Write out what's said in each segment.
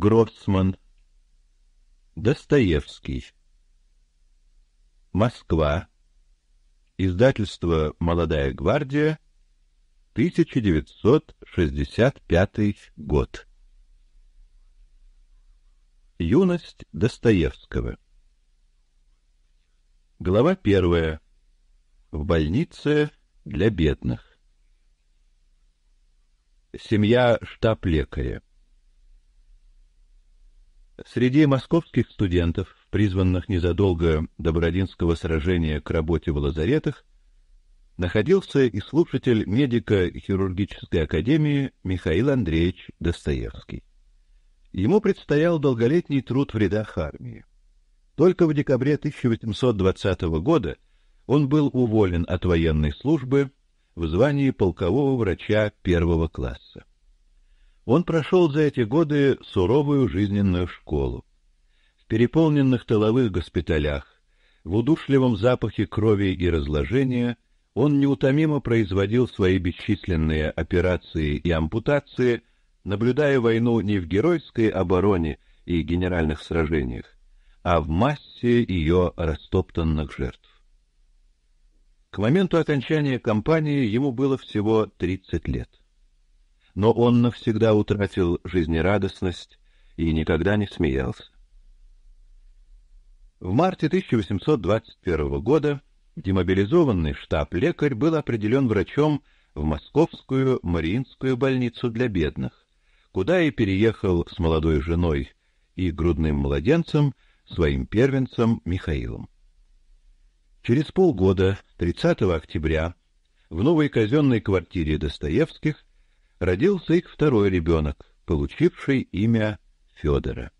Гроссман, Достоевский, Москва, издательство «Молодая гвардия», 1965 год. Юность Достоевского. Глава первая. В больнице для бедных. Семья штаб-лекаря. Среди московских студентов, призванных незадолго до Бородинского сражения к работе в лазаретах, находился и слушатель медико хирургической академии Михаил Андреевич Достоевский. Ему предстоял долголетний труд в рядах армии. Только в декабре 1820 года он был уволен от военной службы в звании полкового врача первого класса. Он прошел за эти годы суровую жизненную школу. В переполненных тыловых госпиталях, в удушливом запахе крови и разложения он неутомимо производил свои бесчисленные операции и ампутации, наблюдая войну не в геройской обороне и генеральных сражениях, а в массе ее растоптанных жертв. К моменту окончания кампании ему было всего 30 лет но он навсегда утратил жизнерадостность и никогда не смеялся. В марте 1821 года демобилизованный штаб-лекарь был определен врачом в Московскую Мариинскую больницу для бедных, куда и переехал с молодой женой и грудным младенцем своим первенцем Михаилом. Через полгода, 30 октября, в новой казенной квартире Достоевских родился их второй ребенок, получивший имя Федора.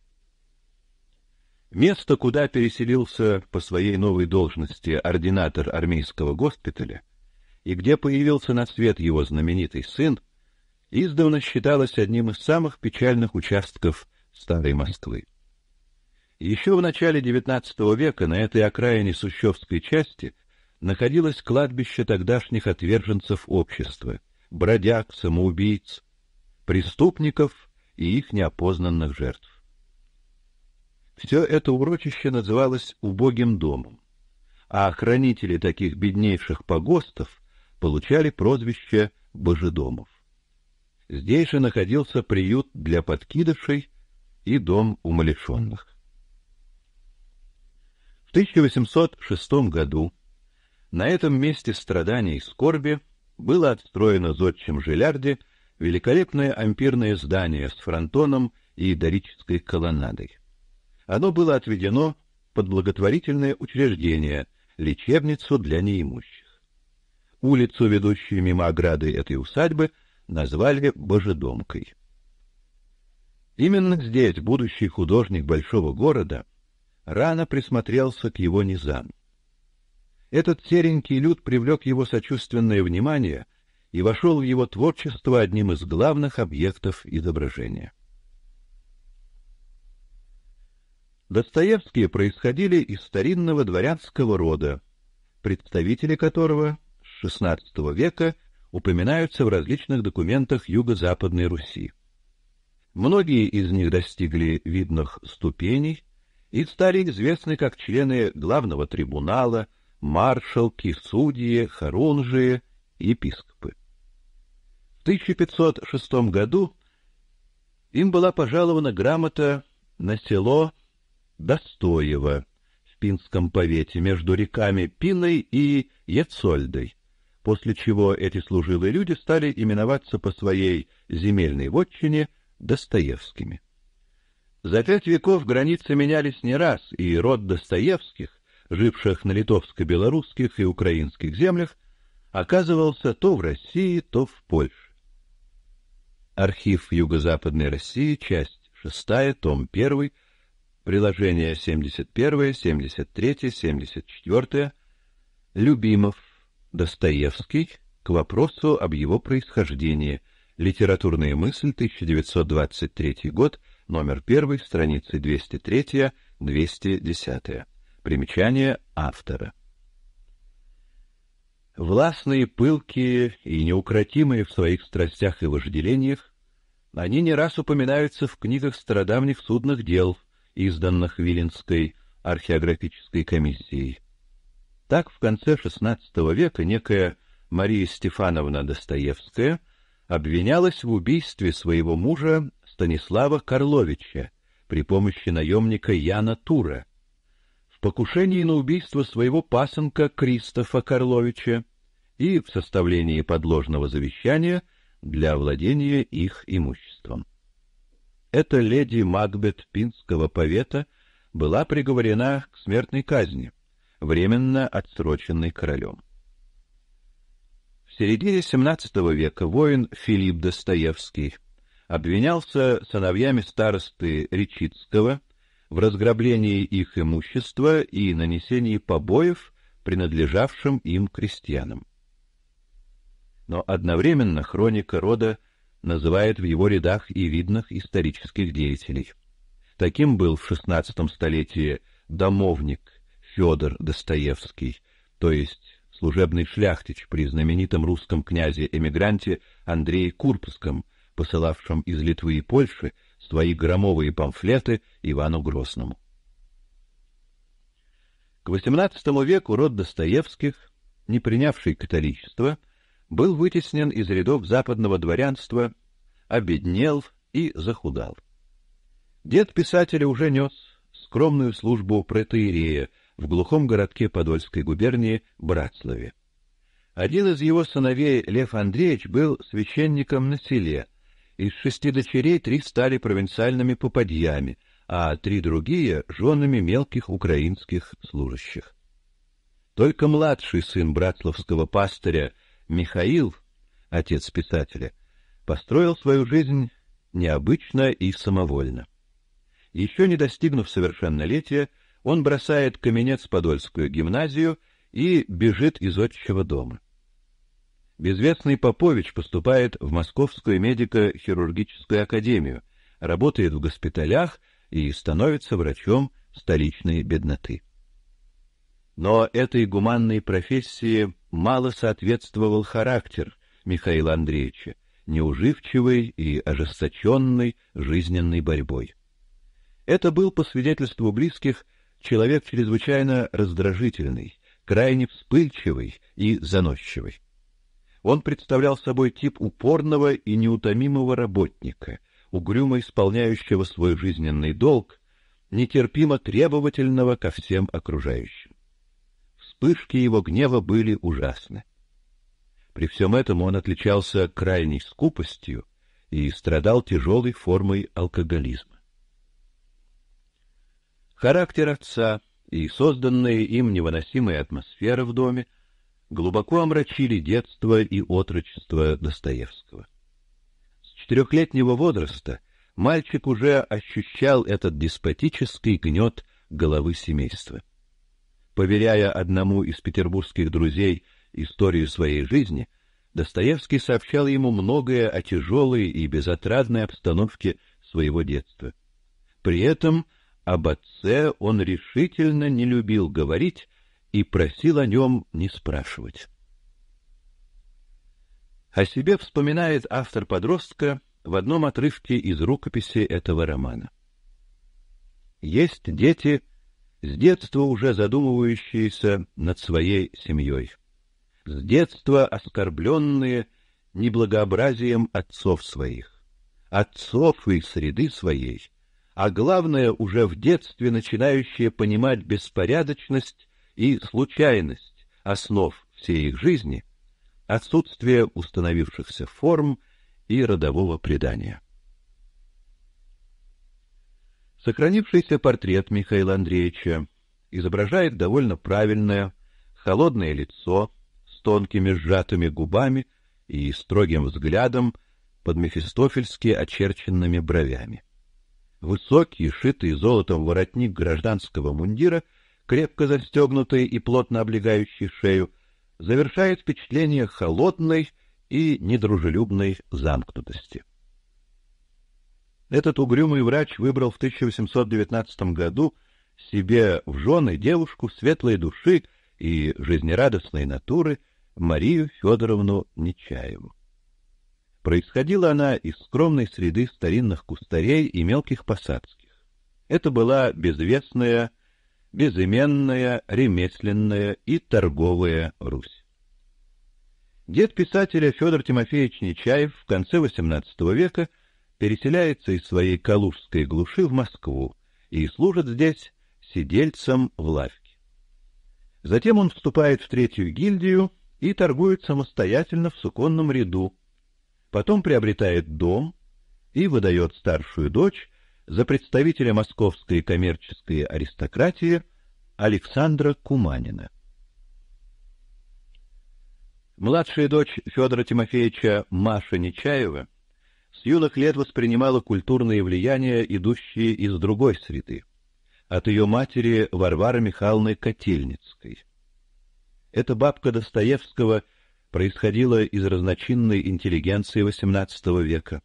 Место, куда переселился по своей новой должности ординатор армейского госпиталя, и где появился на свет его знаменитый сын, издавна считалось одним из самых печальных участков старой Москвы. Еще в начале XIX века на этой окраине Сущевской части находилось кладбище тогдашних отверженцев общества, бродяг, самоубийц, преступников и их неопознанных жертв. Все это урочище называлось убогим домом, а хранители таких беднейших погостов получали прозвище божедомов. Здесь же находился приют для подкидышей и дом умалишенных. В 1806 году на этом месте страданий и скорби было отстроено зодчим Жилярде великолепное ампирное здание с фронтоном и дорической колоннадой. Оно было отведено под благотворительное учреждение, лечебницу для неимущих. Улицу, ведущую мимо ограды этой усадьбы, назвали Божедомкой. Именно здесь будущий художник большого города рано присмотрелся к его низам. Этот серенький люд привлек его сочувственное внимание и вошел в его творчество одним из главных объектов изображения. Достоевские происходили из старинного дворянского рода, представители которого с XVI века упоминаются в различных документах Юго-Западной Руси. Многие из них достигли видных ступеней и стали известны как члены главного трибунала, маршалки, судьи, хорунжие, епископы. В 1506 году им была пожалована грамота на село Достоево в Пинском повете между реками Пиной и Ецольдой. после чего эти служилые люди стали именоваться по своей земельной вотчине Достоевскими. За пять веков границы менялись не раз, и род Достоевских живших на литовско-белорусских и украинских землях, оказывался то в России, то в Польше. Архив Юго-Западной России, часть 6, том 1, приложение 71, 73, 74, Любимов, Достоевский, к вопросу об его происхождении, литературная мысль, 1923 год, номер 1, страницы 203-210. Примечание автора. Властные, пылкие и неукротимые в своих страстях и вожделениях, они не раз упоминаются в книгах стародавних судных дел, изданных Виленской археографической комиссией. Так, в конце XVI века некая Мария Стефановна Достоевская обвинялась в убийстве своего мужа Станислава Карловича при помощи наемника Яна Тура, в покушении на убийство своего пасынка Кристофа Карловича и в составлении подложного завещания для владения их имуществом. Эта леди Макбет Пинского повета была приговорена к смертной казни, временно отсроченной королем. В середине XVII века воин Филипп Достоевский обвинялся сыновьями старосты Речицкого в разграблении их имущества и нанесении побоев принадлежавшим им крестьянам. Но одновременно хроника рода называет в его рядах и видных исторических деятелей. Таким был в XVI столетии домовник Федор Достоевский, то есть служебный шляхтич при знаменитом русском князе-эмигранте Андрее Курбском, посылавшем из Литвы и Польши твои громовые памфлеты Ивану Грозному. К XVIII веку род Достоевских, не принявший католичество, был вытеснен из рядов западного дворянства, обеднел и захудал. Дед писателя уже нес скромную службу протоиерея в глухом городке Подольской губернии Братславе. Один из его сыновей, Лев Андреевич, был священником на селе – из шести дочерей три стали провинциальными попадьями, а три другие — женами мелких украинских служащих. Только младший сын братловского пастыря Михаил, отец писателя, построил свою жизнь необычно и самовольно. Еще не достигнув совершеннолетия, он бросает Каменец-Подольскую гимназию и бежит из отчего дома. Безвестный Попович поступает в Московскую медико-хирургическую академию, работает в госпиталях и становится врачом столичной бедноты. Но этой гуманной профессии мало соответствовал характер Михаила Андреевича, неуживчивый и ожесточенной жизненной борьбой. Это был, по свидетельству близких, человек чрезвычайно раздражительный, крайне вспыльчивый и заносчивый. Он представлял собой тип упорного и неутомимого работника, угрюмо исполняющего свой жизненный долг, нетерпимо требовательного ко всем окружающим. Вспышки его гнева были ужасны. При всем этом он отличался крайней скупостью и страдал тяжелой формой алкоголизма. Характер отца и созданная им невыносимая атмосфера в доме — глубоко омрачили детство и отрочество Достоевского. С четырехлетнего возраста мальчик уже ощущал этот деспотический гнет головы семейства. Поверяя одному из петербургских друзей историю своей жизни, Достоевский сообщал ему многое о тяжелой и безотрадной обстановке своего детства. При этом об отце он решительно не любил говорить, и просил о нем не спрашивать. О себе вспоминает автор подростка в одном отрывке из рукописи этого романа. Есть дети, с детства уже задумывающиеся над своей семьей, с детства оскорбленные неблагообразием отцов своих, отцов и среды своей, а главное, уже в детстве начинающие понимать беспорядочность и случайность основ всей их жизни, отсутствие установившихся форм и родового предания. Сохранившийся портрет Михаила Андреевича изображает довольно правильное, холодное лицо с тонкими сжатыми губами и строгим взглядом под мефистофельски очерченными бровями. Высокий, шитый золотом воротник гражданского мундира — крепко застегнутые и плотно облегающие шею, завершает впечатление холодной и недружелюбной замкнутости. Этот угрюмый врач выбрал в 1819 году себе в жены девушку светлой души и жизнерадостной натуры Марию Федоровну Нечаеву. Происходила она из скромной среды старинных кустарей и мелких посадских. Это была безвестная безыменная, ремесленная и торговая Русь. Дед писателя Федор Тимофеевич Нечаев в конце XVIII века переселяется из своей калужской глуши в Москву и служит здесь сидельцем в лавке. Затем он вступает в третью гильдию и торгует самостоятельно в суконном ряду. Потом приобретает дом и выдает старшую дочь за представителя московской коммерческой аристократии Александра Куманина. Младшая дочь Федора Тимофеевича Маша Нечаева с юных лет воспринимала культурные влияния, идущие из другой среды, от ее матери Варвары Михайловны Котельницкой. Эта бабка Достоевского происходила из разночинной интеллигенции XVIII века.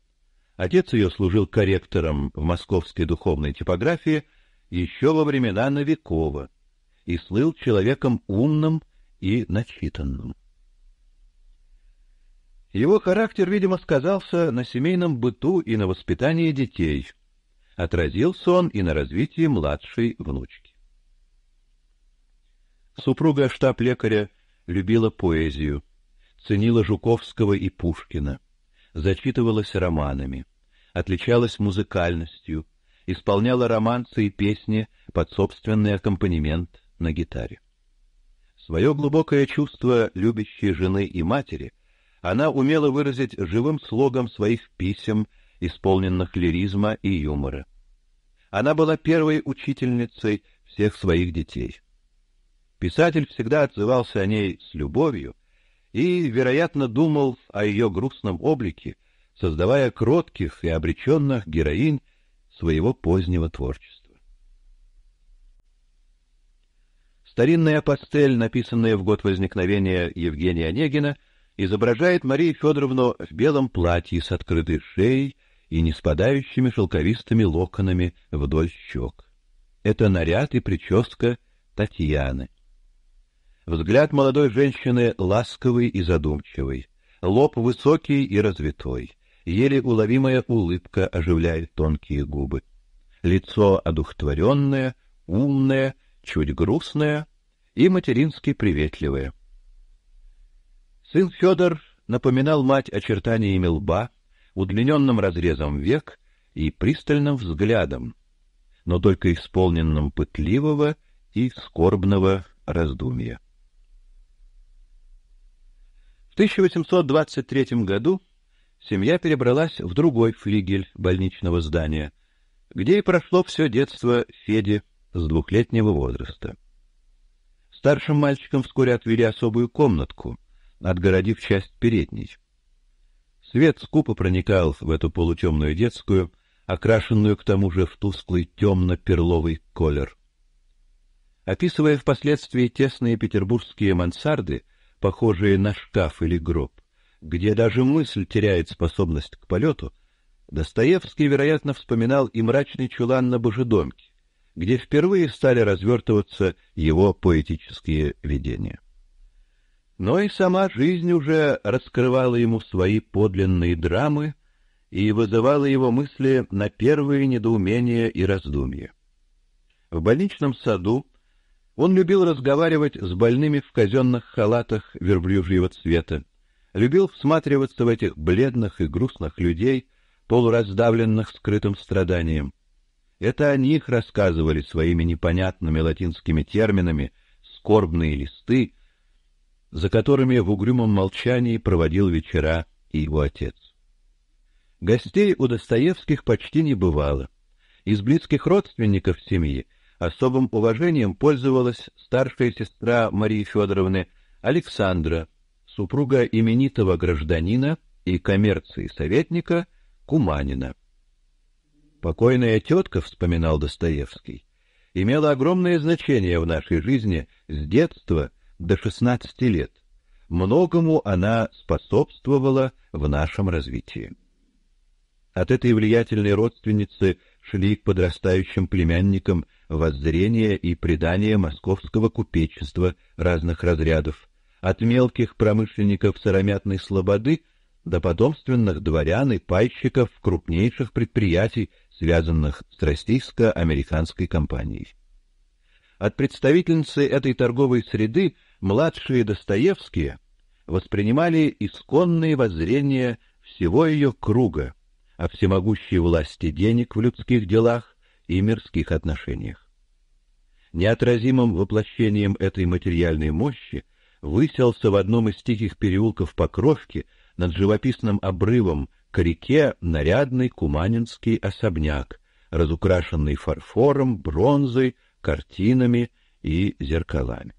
Отец ее служил корректором в московской духовной типографии еще во времена Новикова и слыл человеком умным и начитанным. Его характер, видимо, сказался на семейном быту и на воспитании детей. Отразился он и на развитии младшей внучки. Супруга штаб-лекаря любила поэзию, ценила Жуковского и Пушкина зачитывалась романами, отличалась музыкальностью, исполняла романсы и песни под собственный аккомпанемент на гитаре. Свое глубокое чувство любящей жены и матери она умела выразить живым слогом своих писем, исполненных лиризма и юмора. Она была первой учительницей всех своих детей. Писатель всегда отзывался о ней с любовью и, вероятно, думал о ее грустном облике, создавая кротких и обреченных героинь своего позднего творчества. Старинная пастель, написанная в год возникновения Евгения Онегина, изображает Марию Федоровну в белом платье с открытой шеей и не спадающими шелковистыми локонами вдоль щек. Это наряд и прическа Татьяны. Взгляд молодой женщины ласковый и задумчивый, лоб высокий и развитой, еле уловимая улыбка оживляет тонкие губы. Лицо одухотворенное, умное, чуть грустное и матерински приветливое. Сын Федор напоминал мать очертаниями лба, удлиненным разрезом век и пристальным взглядом, но только исполненным пытливого и скорбного раздумья. В 1823 году семья перебралась в другой флигель больничного здания, где и прошло все детство Феди с двухлетнего возраста. Старшим мальчикам вскоре отвели особую комнатку, отгородив часть передней. Свет скупо проникал в эту полутемную детскую, окрашенную к тому же в тусклый темно-перловый колер. Описывая впоследствии тесные петербургские мансарды, похожие на шкаф или гроб, где даже мысль теряет способность к полету, Достоевский, вероятно, вспоминал и мрачный чулан на Божедомке, где впервые стали развертываться его поэтические видения. Но и сама жизнь уже раскрывала ему свои подлинные драмы и вызывала его мысли на первые недоумения и раздумья. В больничном саду он любил разговаривать с больными в казенных халатах верблюжьего цвета, любил всматриваться в этих бледных и грустных людей, полураздавленных скрытым страданием. Это о них рассказывали своими непонятными латинскими терминами скорбные листы, за которыми в угрюмом молчании проводил вечера и его отец. Гостей у Достоевских почти не бывало. Из близких родственников семьи Особым уважением пользовалась старшая сестра Марии Федоровны Александра, супруга именитого гражданина и коммерции советника Куманина. Покойная тетка, вспоминал Достоевский, имела огромное значение в нашей жизни с детства до 16 лет. Многому она способствовала в нашем развитии. От этой влиятельной родственницы шли к подрастающим племянникам воззрения и предания московского купечества разных разрядов, от мелких промышленников сыромятной слободы до потомственных дворян и пайщиков крупнейших предприятий, связанных с российско-американской компанией. От представительницы этой торговой среды младшие Достоевские воспринимали исконные воззрения всего ее круга о всемогущей власти денег в людских делах и мирских отношениях неотразимым воплощением этой материальной мощи, выселся в одном из тихих переулков Покровки над живописным обрывом к реке нарядный куманинский особняк, разукрашенный фарфором, бронзой, картинами и зеркалами.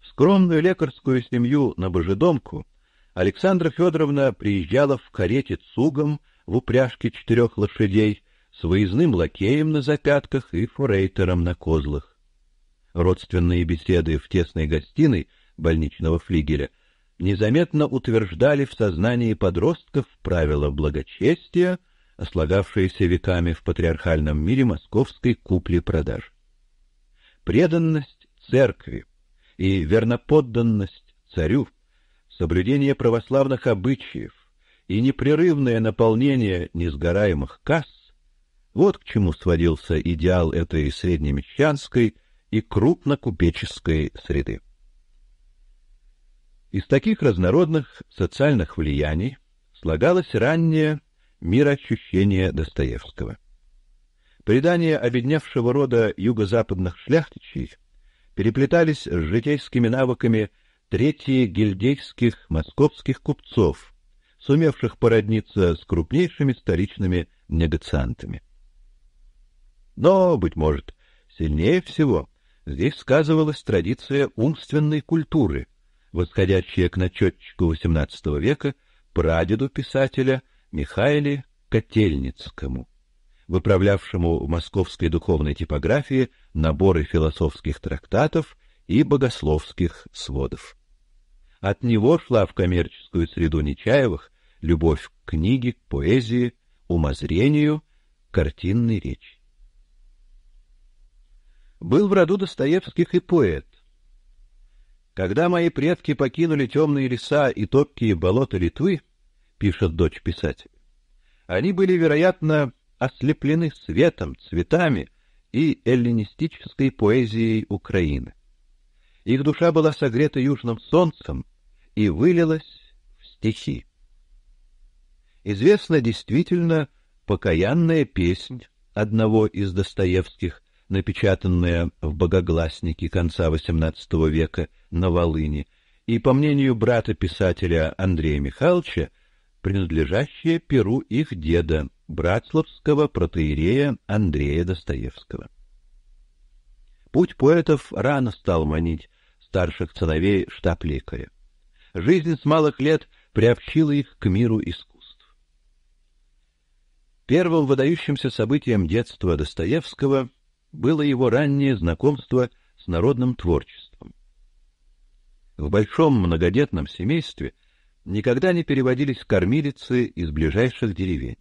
В скромную лекарскую семью на Божедомку Александра Федоровна приезжала в карете цугом в упряжке четырех лошадей, с выездным лакеем на запятках и фурейтером на козлах. Родственные беседы в тесной гостиной больничного флигеля незаметно утверждали в сознании подростков правила благочестия, слагавшиеся веками в патриархальном мире московской купли-продаж. Преданность церкви и верноподданность царю, соблюдение православных обычаев и непрерывное наполнение несгораемых касс вот к чему сводился идеал этой среднемещанской и крупнокупеческой среды. Из таких разнородных социальных влияний слагалось раннее мироощущение Достоевского. Предания обедневшего рода юго-западных шляхтичей переплетались с житейскими навыками третьи гильдейских московских купцов, сумевших породниться с крупнейшими столичными негациантами. Но, быть может, сильнее всего здесь сказывалась традиция умственной культуры, восходящая к начетчику XVIII века, прадеду писателя Михаиле Котельницкому, выправлявшему в московской духовной типографии наборы философских трактатов и богословских сводов. От него шла в коммерческую среду Нечаевых любовь к книге, к поэзии, умозрению, картинной речи был в роду Достоевских и поэт. Когда мои предки покинули темные леса и топкие болота Литвы, пишет дочь писателя, они были, вероятно, ослеплены светом, цветами и эллинистической поэзией Украины. Их душа была согрета южным солнцем и вылилась в стихи. Известна действительно покаянная песнь одного из Достоевских, напечатанная в богогласнике конца XVIII века на Волыни, и, по мнению брата-писателя Андрея Михайловича, принадлежащая перу их деда, братславского протоиерея Андрея Достоевского. Путь поэтов рано стал манить старших сыновей штаб-лекаря. Жизнь с малых лет приобщила их к миру искусств. Первым выдающимся событием детства Достоевского было его раннее знакомство с народным творчеством. В большом многодетном семействе никогда не переводились кормилицы из ближайших деревень.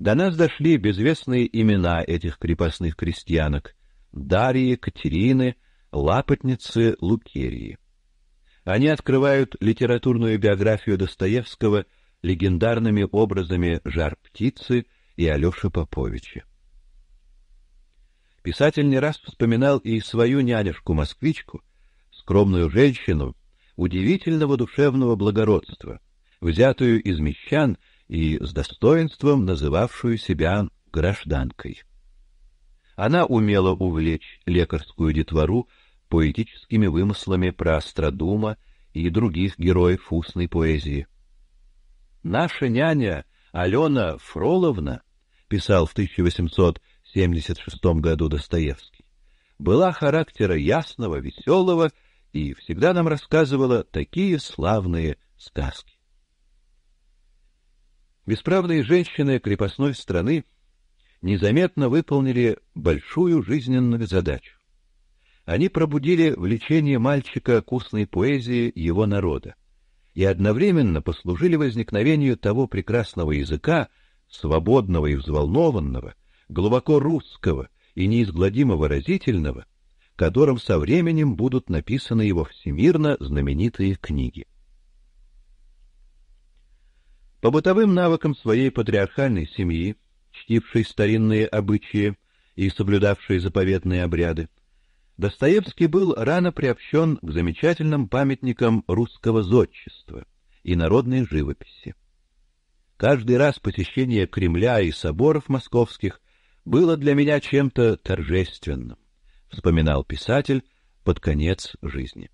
До нас дошли безвестные имена этих крепостных крестьянок — Дарьи, Катерины, Лапотницы, Лукерии. Они открывают литературную биографию Достоевского легендарными образами жар-птицы и Алеши Поповича. Писатель не раз вспоминал и свою нянюшку-москвичку, скромную женщину удивительного душевного благородства, взятую из мещан и с достоинством называвшую себя гражданкой. Она умела увлечь лекарскую детвору поэтическими вымыслами про Острадума и других героев устной поэзии. Наша няня Алена Фроловна, писал в 1800 1976 году Достоевский, была характера ясного, веселого и всегда нам рассказывала такие славные сказки. Бесправные женщины крепостной страны незаметно выполнили большую жизненную задачу. Они пробудили влечение мальчика к устной поэзии его народа и одновременно послужили возникновению того прекрасного языка, свободного и взволнованного, глубоко русского и неизгладимо выразительного, которым со временем будут написаны его всемирно знаменитые книги. По бытовым навыкам своей патриархальной семьи, чтившей старинные обычаи и соблюдавшей заповедные обряды, Достоевский был рано приобщен к замечательным памятникам русского зодчества и народной живописи. Каждый раз посещение Кремля и соборов московских было для меня чем-то торжественным, вспоминал писатель под конец жизни.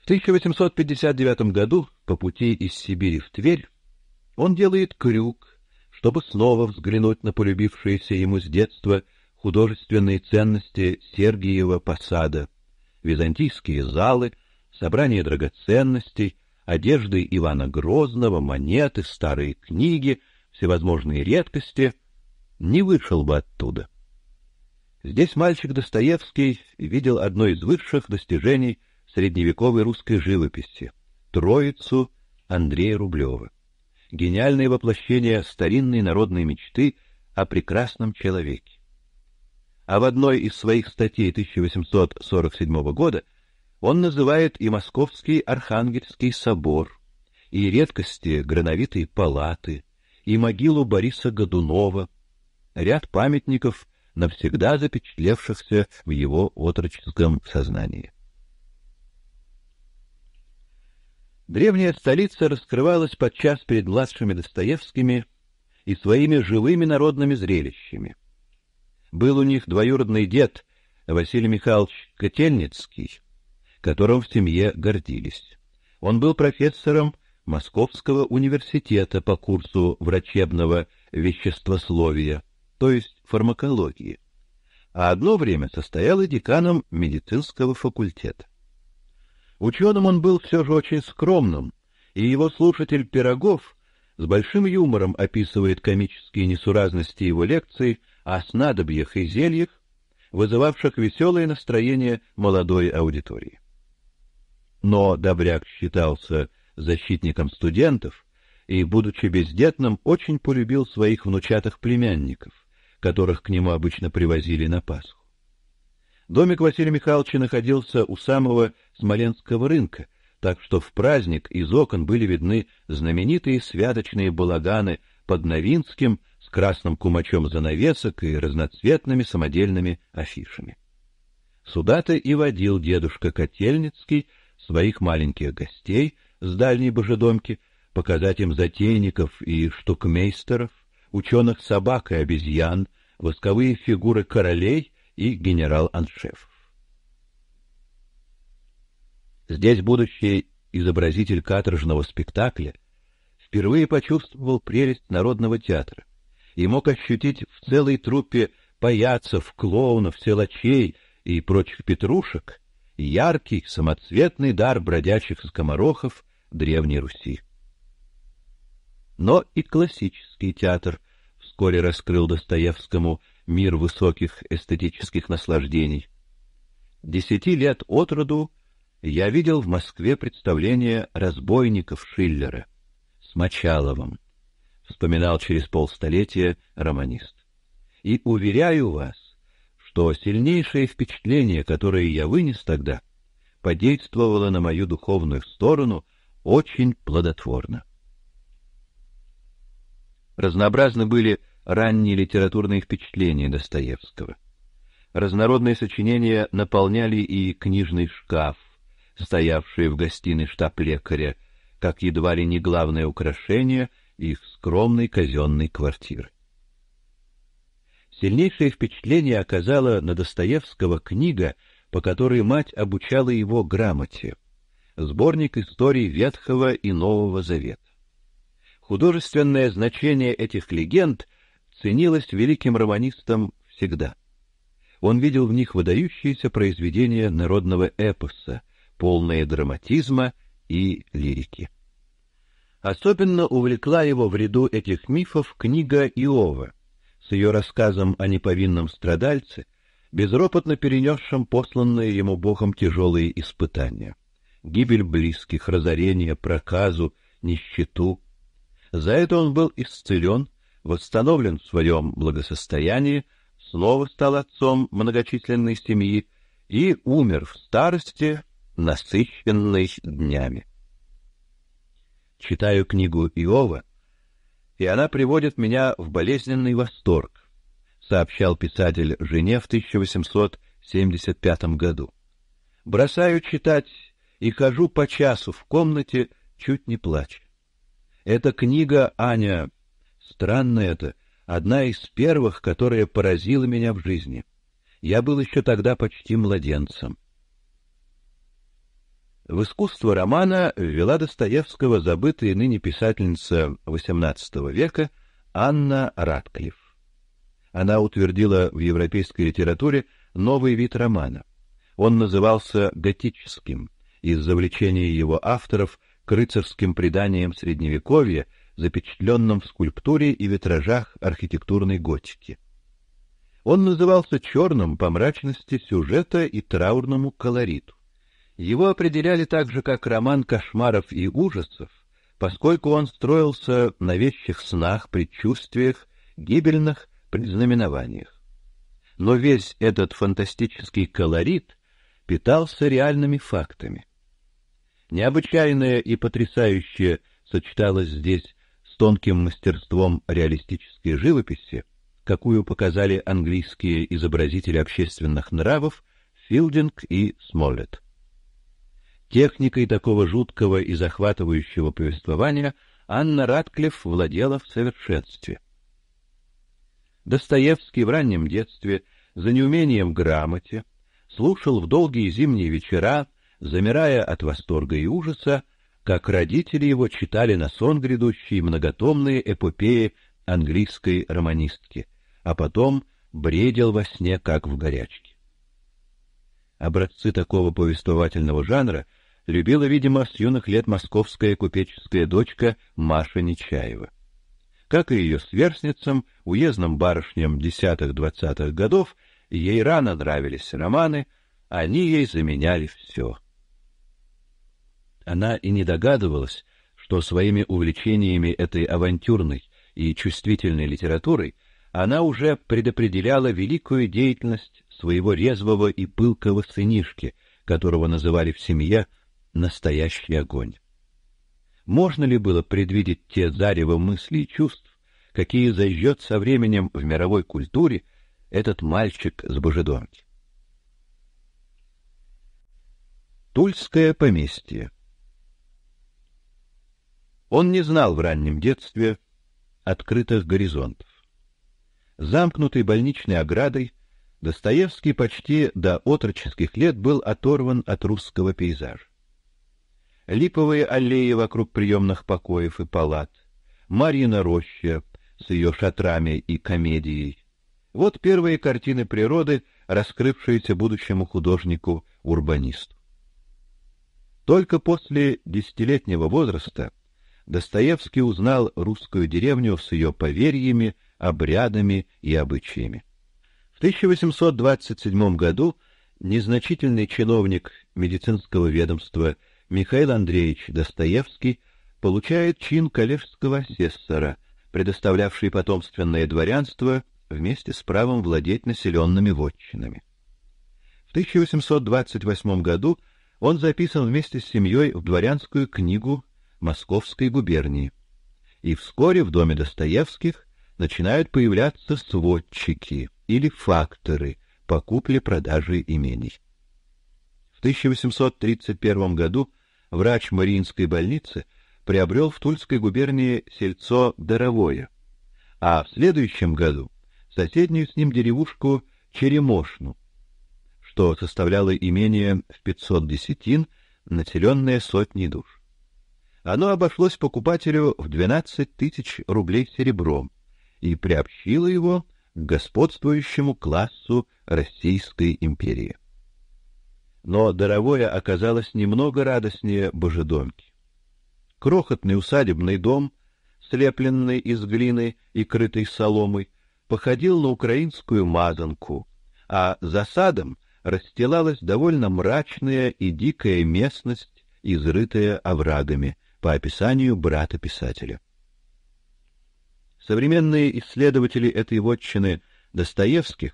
В 1859 году по пути из Сибири в Тверь он делает крюк, чтобы снова взглянуть на полюбившиеся ему с детства художественные ценности Сергиева посада, византийские залы, собрание драгоценностей, одежды Ивана Грозного, монеты, старые книги, всевозможные редкости — не вышел бы оттуда. Здесь мальчик Достоевский видел одно из высших достижений средневековой русской живописи — Троицу Андрея Рублева. Гениальное воплощение старинной народной мечты о прекрасном человеке. А в одной из своих статей 1847 года он называет и Московский Архангельский собор, и редкости грановитой палаты, и могилу Бориса Годунова — ряд памятников, навсегда запечатлевшихся в его отроческом сознании. Древняя столица раскрывалась подчас перед младшими Достоевскими и своими живыми народными зрелищами. Был у них двоюродный дед Василий Михайлович Котельницкий, которым в семье гордились. Он был профессором Московского университета по курсу врачебного веществословия то есть фармакологии, а одно время состоял и деканом медицинского факультета. Ученым он был все же очень скромным, и его слушатель Пирогов с большим юмором описывает комические несуразности его лекций о снадобьях и зельях, вызывавших веселое настроение молодой аудитории. Но Добряк считался защитником студентов и, будучи бездетным, очень полюбил своих внучатых племянников которых к нему обычно привозили на Пасху. Домик Василия Михайловича находился у самого Смоленского рынка, так что в праздник из окон были видны знаменитые святочные балаганы под Новинским с красным кумачом занавесок и разноцветными самодельными афишами. Сюда-то и водил дедушка Котельницкий своих маленьких гостей с дальней божедомки, показать им затейников и штукмейстеров, ученых собак и обезьян, восковые фигуры королей и генерал-аншефов. Здесь будущий изобразитель каторжного спектакля впервые почувствовал прелесть народного театра и мог ощутить в целой труппе паяцев, клоунов, силачей и прочих петрушек яркий самоцветный дар бродячих скоморохов Древней Руси. Но и классический театр вскоре раскрыл Достоевскому мир высоких эстетических наслаждений. Десяти лет от роду я видел в Москве представление разбойников Шиллера с Мочаловым, вспоминал через полстолетия романист. И уверяю вас, что сильнейшее впечатление, которое я вынес тогда, подействовало на мою духовную сторону очень плодотворно. Разнообразны были ранние литературные впечатления Достоевского. Разнородные сочинения наполняли и книжный шкаф, стоявший в гостиной штаб-лекаря, как едва ли не главное украшение их скромной казенной квартиры. Сильнейшее впечатление оказала на Достоевского книга, по которой мать обучала его грамоте. Сборник историй Ветхого и Нового Завета. Художественное значение этих легенд ценилось великим романистом всегда. Он видел в них выдающиеся произведения народного эпоса, полные драматизма и лирики. Особенно увлекла его в ряду этих мифов книга Иова с ее рассказом о неповинном страдальце, безропотно перенесшем посланные ему Богом тяжелые испытания: гибель близких, разорение, проказу, нищету, за это он был исцелен, восстановлен в своем благосостоянии, снова стал отцом многочисленной семьи и умер в старости, насыщенной днями. Читаю книгу Иова, и она приводит меня в болезненный восторг, сообщал писатель жене в 1875 году. Бросаю читать и хожу по часу в комнате, чуть не плача. Эта книга, Аня, странно это, одна из первых, которая поразила меня в жизни. Я был еще тогда почти младенцем. В искусство романа ввела Достоевского забытая ныне писательница XVIII века Анна Радклифф. Она утвердила в европейской литературе новый вид романа. Он назывался готическим из-за влечения его авторов к рыцарским преданиям Средневековья, запечатленным в скульптуре и витражах архитектурной готики. Он назывался черным по мрачности сюжета и траурному колориту. Его определяли также как роман кошмаров и ужасов, поскольку он строился на вещих снах, предчувствиях, гибельных предзнаменованиях. Но весь этот фантастический колорит питался реальными фактами. Необычайное и потрясающее сочеталось здесь с тонким мастерством реалистической живописи, какую показали английские изобразители общественных нравов Филдинг и Смоллет. Техникой такого жуткого и захватывающего повествования Анна Ратклифф владела в совершенстве. Достоевский в раннем детстве за неумением грамоте слушал в долгие зимние вечера замирая от восторга и ужаса, как родители его читали на сон грядущие многотомные эпопеи английской романистки, а потом бредил во сне, как в горячке. Образцы такого повествовательного жанра любила, видимо, с юных лет московская купеческая дочка Маша Нечаева. Как и ее сверстницам, уездным барышням десятых-двадцатых годов, ей рано нравились романы, они ей заменяли все — она и не догадывалась, что своими увлечениями этой авантюрной и чувствительной литературой она уже предопределяла великую деятельность своего резвого и пылкого сынишки, которого называли в семье настоящий огонь. Можно ли было предвидеть те зарево мыслей и чувств, какие зажжет со временем в мировой культуре этот мальчик с божедомки? Тульское поместье он не знал в раннем детстве открытых горизонтов. Замкнутый больничной оградой, Достоевский почти до отроческих лет был оторван от русского пейзажа. Липовые аллеи вокруг приемных покоев и палат, Марьина роща с ее шатрами и комедией. Вот первые картины природы, раскрывшиеся будущему художнику-урбанисту. Только после десятилетнего возраста Достоевский узнал русскую деревню с ее поверьями, обрядами и обычаями. В 1827 году незначительный чиновник медицинского ведомства Михаил Андреевич Достоевский получает чин коллежского асессора, предоставлявший потомственное дворянство вместе с правом владеть населенными вотчинами. В 1828 году он записан вместе с семьей в дворянскую книгу Московской губернии. И вскоре в доме Достоевских начинают появляться сводчики или факторы по купле-продаже имений. В 1831 году врач Мариинской больницы приобрел в Тульской губернии сельцо Доровое, а в следующем году соседнюю с ним деревушку Черемошну, что составляло имение в 500 десятин, населенное сотней душ. Оно обошлось покупателю в 12 тысяч рублей серебром и приобщило его к господствующему классу Российской империи. Но даровое оказалось немного радостнее божедомки. Крохотный усадебный дом, слепленный из глины и крытый соломой, походил на украинскую мазанку, а за садом расстилалась довольно мрачная и дикая местность, изрытая оврагами — по описанию брата-писателя. Современные исследователи этой вотчины Достоевских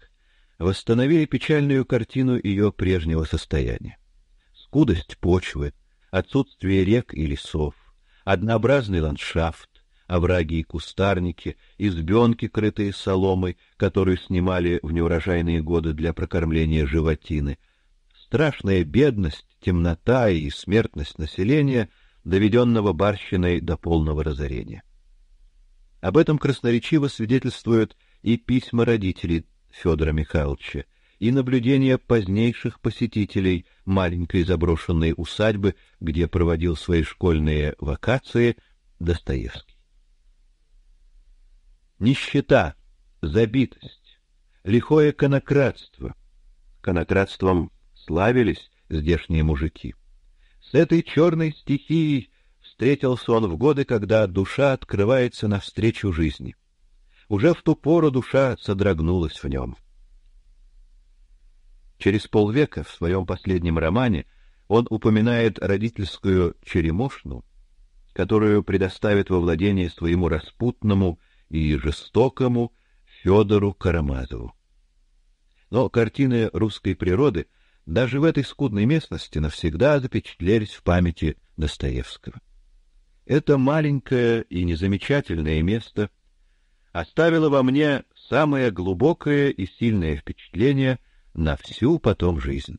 восстановили печальную картину ее прежнего состояния. Скудость почвы, отсутствие рек и лесов, однообразный ландшафт, овраги и кустарники, избенки, крытые соломой, которую снимали в неурожайные годы для прокормления животины, страшная бедность, темнота и смертность населения — доведенного барщиной до полного разорения. Об этом красноречиво свидетельствуют и письма родителей Федора Михайловича, и наблюдения позднейших посетителей маленькой заброшенной усадьбы, где проводил свои школьные вакации Достоевский. Нищета, забитость, лихое конократство. Конократством славились здешние мужики. С этой черной стихией встретился он в годы, когда душа открывается навстречу жизни. Уже в ту пору душа содрогнулась в нем. Через полвека в своем последнем романе он упоминает родительскую черемошну, которую предоставит во владение своему распутному и жестокому Федору Карамазову. Но картины русской природы — даже в этой скудной местности навсегда запечатлелись в памяти Достоевского. Это маленькое и незамечательное место оставило во мне самое глубокое и сильное впечатление на всю потом жизнь.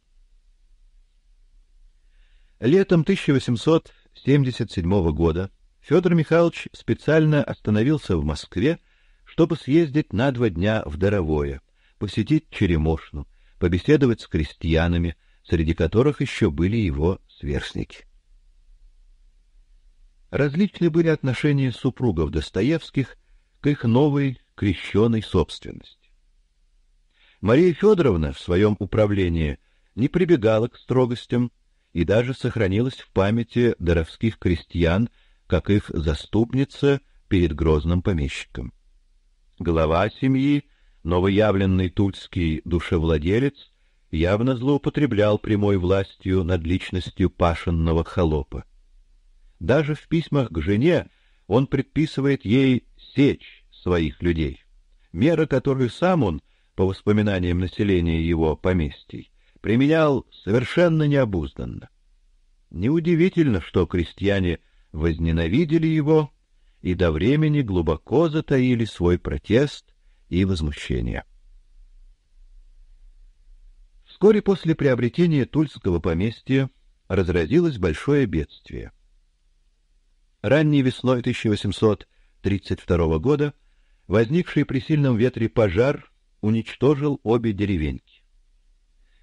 Летом 1877 года Федор Михайлович специально остановился в Москве, чтобы съездить на два дня в Доровое, посетить Черемошну, побеседовать с крестьянами, среди которых еще были его сверстники. Различны были отношения супругов Достоевских к их новой крещенной собственности. Мария Федоровна в своем управлении не прибегала к строгостям и даже сохранилась в памяти доровских крестьян как их заступница перед грозным помещиком. Глава семьи новоявленный тульский душевладелец явно злоупотреблял прямой властью над личностью пашенного холопа. Даже в письмах к жене он предписывает ей сечь своих людей, мера, которую сам он, по воспоминаниям населения его поместий, применял совершенно необузданно. Неудивительно, что крестьяне возненавидели его и до времени глубоко затаили свой протест и возмущения. Вскоре после приобретения тульского поместья разразилось большое бедствие. Ранней весной 1832 года возникший при сильном ветре пожар уничтожил обе деревеньки.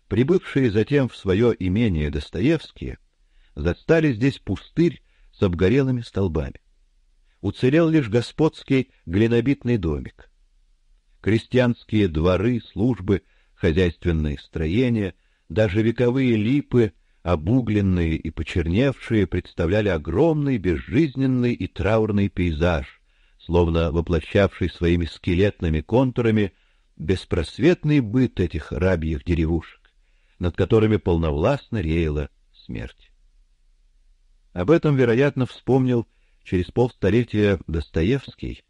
Прибывшие затем в свое имение Достоевские застали здесь пустырь с обгорелыми столбами. Уцелел лишь господский глинобитный домик крестьянские дворы, службы, хозяйственные строения, даже вековые липы, обугленные и почерневшие, представляли огромный безжизненный и траурный пейзаж, словно воплощавший своими скелетными контурами беспросветный быт этих рабьих деревушек, над которыми полновластно реяла смерть. Об этом, вероятно, вспомнил через полстолетия Достоевский,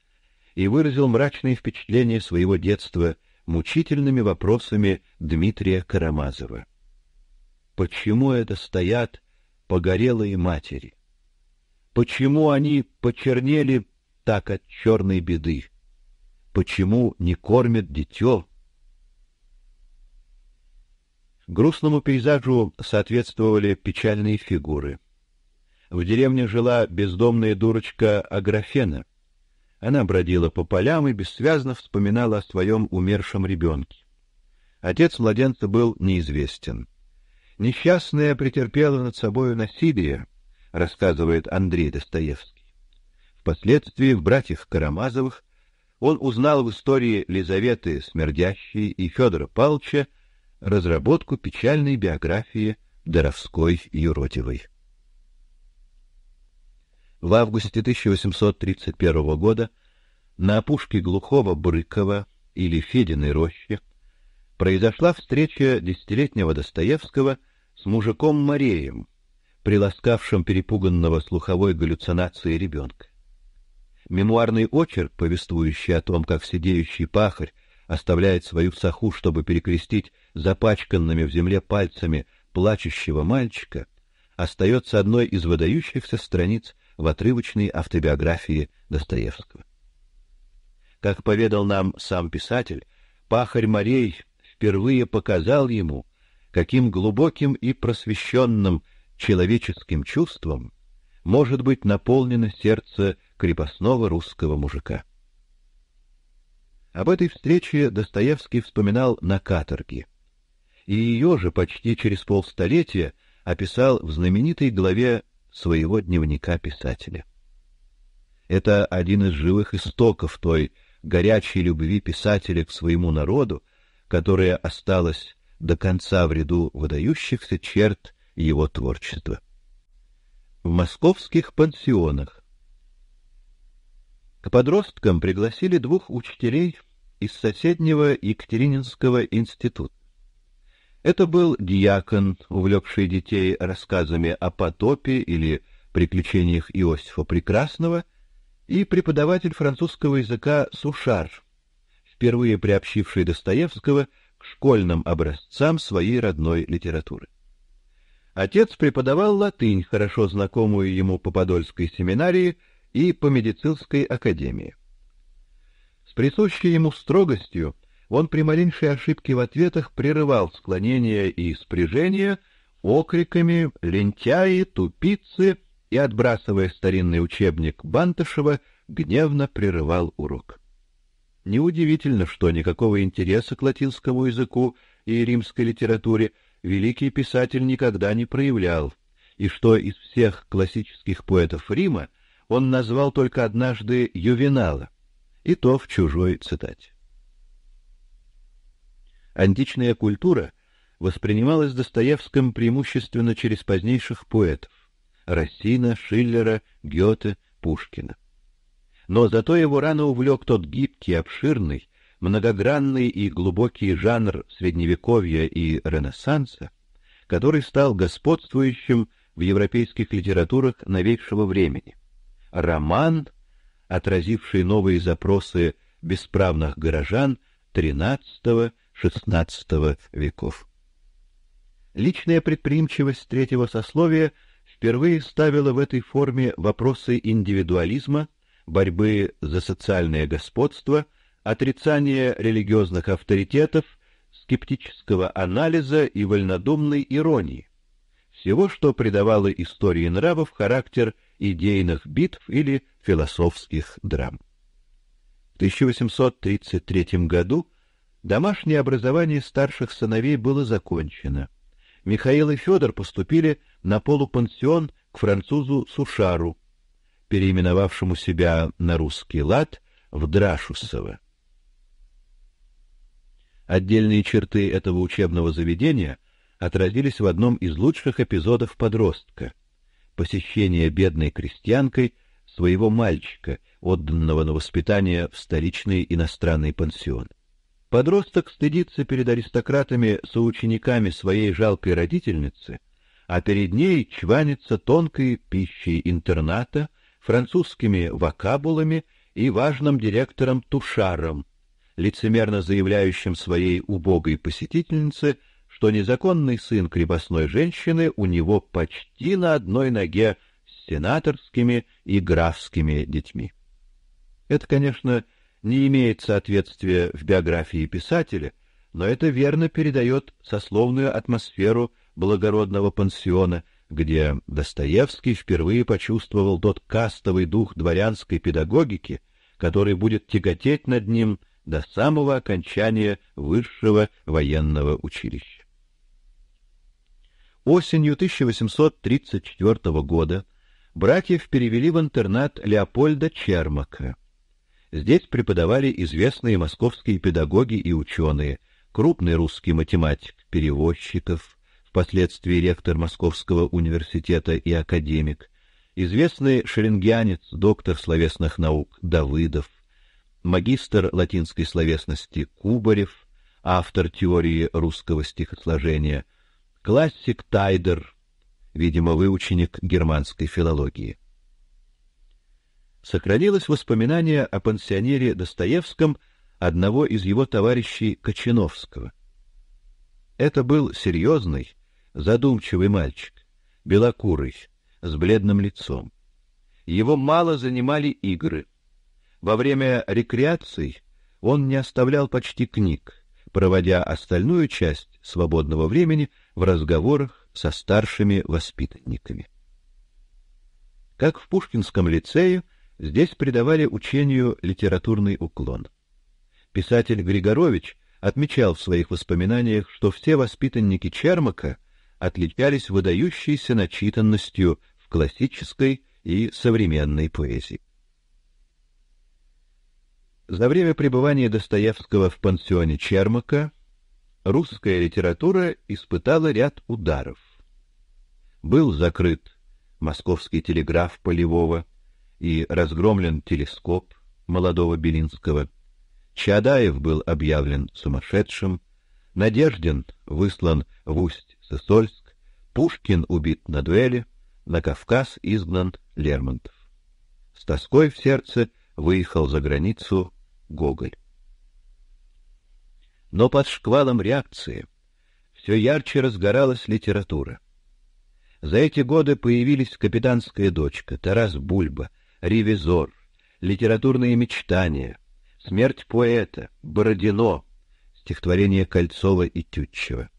и выразил мрачные впечатления своего детства мучительными вопросами Дмитрия Карамазова. Почему это стоят погорелые матери? Почему они почернели так от черной беды? Почему не кормят дитё? Грустному пейзажу соответствовали печальные фигуры. В деревне жила бездомная дурочка Аграфена, она бродила по полям и бессвязно вспоминала о своем умершем ребенке. Отец младенца был неизвестен. Несчастная претерпела над собою насилие, рассказывает Андрей Достоевский. Впоследствии в братьях Карамазовых он узнал в истории Лизаветы Смердящей и Федора Палча разработку печальной биографии Доровской Юродивой. В августе 1831 года на опушке глухого Брыкова или Фединой рощи произошла встреча десятилетнего Достоевского с мужиком Мареем, приласкавшим перепуганного слуховой галлюцинацией ребенка. Мемуарный очерк, повествующий о том, как сидеющий пахарь оставляет свою саху, чтобы перекрестить запачканными в земле пальцами плачущего мальчика, остается одной из выдающихся страниц в отрывочной автобиографии Достоевского. Как поведал нам сам писатель, пахарь морей впервые показал ему, каким глубоким и просвещенным человеческим чувством может быть наполнено сердце крепостного русского мужика. Об этой встрече Достоевский вспоминал на каторге, и ее же почти через полстолетия описал в знаменитой главе своего дневника писателя. Это один из живых истоков той горячей любви писателя к своему народу, которая осталась до конца в ряду выдающихся черт его творчества. В московских пансионах к подросткам пригласили двух учителей из соседнего Екатерининского института. Это был диакон, увлекший детей рассказами о потопе или приключениях Иосифа Прекрасного — и преподаватель французского языка Сушар, впервые приобщивший Достоевского к школьным образцам своей родной литературы. Отец преподавал латынь, хорошо знакомую ему по Подольской семинарии и по медицинской академии. С присущей ему строгостью он при малейшей ошибке в ответах прерывал склонение и спряжение окриками «лентяи», «тупицы», и, отбрасывая старинный учебник Бантышева, гневно прерывал урок. Неудивительно, что никакого интереса к латинскому языку и римской литературе великий писатель никогда не проявлял, и что из всех классических поэтов Рима он назвал только однажды Ювенала, и то в чужой цитате. Античная культура воспринималась Достоевским преимущественно через позднейших поэтов Рассина, Шиллера, Гёте, Пушкина. Но зато его рано увлек тот гибкий, обширный, многогранный и глубокий жанр средневековья и ренессанса, который стал господствующим в европейских литературах новейшего времени. Роман, отразивший новые запросы бесправных горожан XIII-XVI веков. Личная предприимчивость третьего сословия – впервые ставила в этой форме вопросы индивидуализма, борьбы за социальное господство, отрицания религиозных авторитетов, скептического анализа и вольнодумной иронии. Всего, что придавало истории нравов характер идейных битв или философских драм. В 1833 году домашнее образование старших сыновей было закончено. Михаил и Федор поступили на полупансион к французу Сушару, переименовавшему себя на русский лад в Драшусова. Отдельные черты этого учебного заведения отразились в одном из лучших эпизодов подростка посещение бедной крестьянкой своего мальчика, отданного на воспитание в столичный иностранный пансион. Подросток стыдится перед аристократами соучениками своей жалкой родительницы, а перед ней чванится тонкой пищей интерната, французскими вокабулами и важным директором Тушаром, лицемерно заявляющим своей убогой посетительнице, что незаконный сын крепостной женщины у него почти на одной ноге с сенаторскими и графскими детьми. Это, конечно, не имеет соответствия в биографии писателя, но это верно передает сословную атмосферу благородного пансиона, где Достоевский впервые почувствовал тот кастовый дух дворянской педагогики, который будет тяготеть над ним до самого окончания высшего военного училища. Осенью 1834 года братьев перевели в интернат Леопольда Чермака. Здесь преподавали известные московские педагоги и ученые, крупный русский математик Переводчиков, впоследствии ректор Московского университета и академик, известный шеренгианец, доктор словесных наук Давыдов, магистр латинской словесности Кубарев, автор теории русского стихосложения, классик Тайдер, видимо, выученик германской филологии сохранилось воспоминание о пансионере Достоевском одного из его товарищей Кочановского. Это был серьезный, задумчивый мальчик, белокурый, с бледным лицом. Его мало занимали игры. Во время рекреаций он не оставлял почти книг, проводя остальную часть свободного времени в разговорах со старшими воспитанниками. Как в Пушкинском лицее, Здесь придавали учению литературный уклон. Писатель Григорович отмечал в своих воспоминаниях, что все воспитанники Чермака отличались выдающейся начитанностью в классической и современной поэзии. За время пребывания Достоевского в пансионе Чермака русская литература испытала ряд ударов. Был закрыт Московский телеграф Полевого, и разгромлен телескоп молодого Белинского. Чадаев был объявлен сумасшедшим, Надеждин выслан в Усть-Сысольск, Пушкин убит на дуэли, на Кавказ изгнан Лермонтов. С тоской в сердце выехал за границу Гоголь. Но под шквалом реакции все ярче разгоралась литература. За эти годы появились «Капитанская дочка», «Тарас Бульба», ревизор, литературные мечтания, смерть поэта, Бородино, стихотворение Кольцова и Тютчева.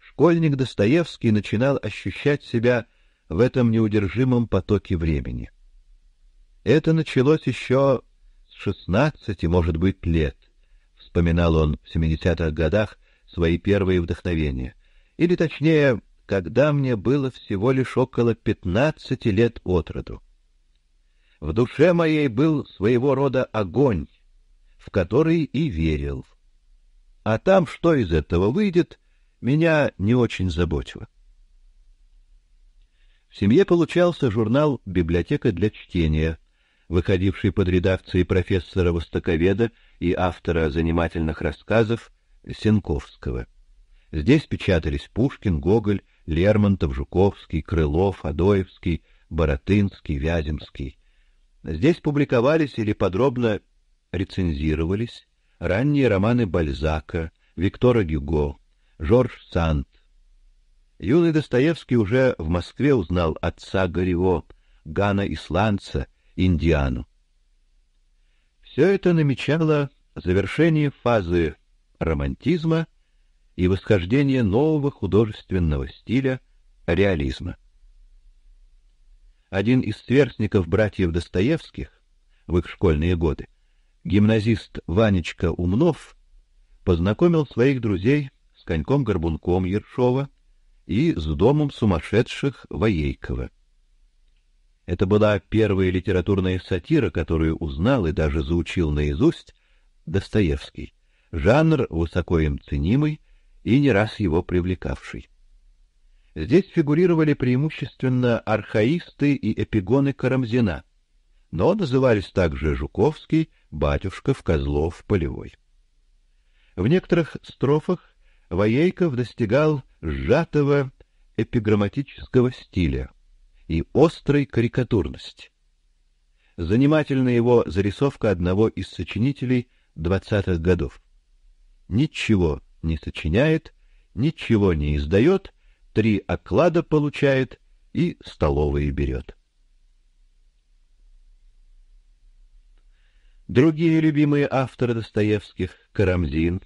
Школьник Достоевский начинал ощущать себя в этом неудержимом потоке времени. Это началось еще с шестнадцати, может быть, лет, вспоминал он в семидесятых годах свои первые вдохновения, или точнее, когда мне было всего лишь около пятнадцати лет от роду. В душе моей был своего рода огонь, в который и верил. А там что из этого выйдет, меня не очень заботило. В семье получался журнал Библиотека для чтения, выходивший под редакцией профессора востоковеда и автора занимательных рассказов Сенковского. Здесь печатались Пушкин, Гоголь, Лермонтов, Жуковский, Крылов, Адоевский, Боротынский, Вяземский. Здесь публиковались или подробно рецензировались ранние романы Бальзака, Виктора Гюго, Жорж Санд. Юный Достоевский уже в Москве узнал отца Горево, Гана Исландца, Индиану. Все это намечало завершение фазы романтизма и восхождение нового художественного стиля реализма один из сверстников братьев Достоевских в их школьные годы, гимназист Ванечка Умнов, познакомил своих друзей с коньком Горбунком Ершова и с домом сумасшедших Воейкова. Это была первая литературная сатира, которую узнал и даже заучил наизусть Достоевский. Жанр высоко им ценимый и не раз его привлекавший. Здесь фигурировали преимущественно архаисты и эпигоны Карамзина, но назывались также Жуковский, Батюшков, Козлов, Полевой. В некоторых строфах Воейков достигал сжатого эпиграмматического стиля и острой карикатурности. Занимательна его зарисовка одного из сочинителей двадцатых годов. Ничего не сочиняет, ничего не издает, три оклада получает и столовые берет. Другие любимые авторы Достоевских — Карамзин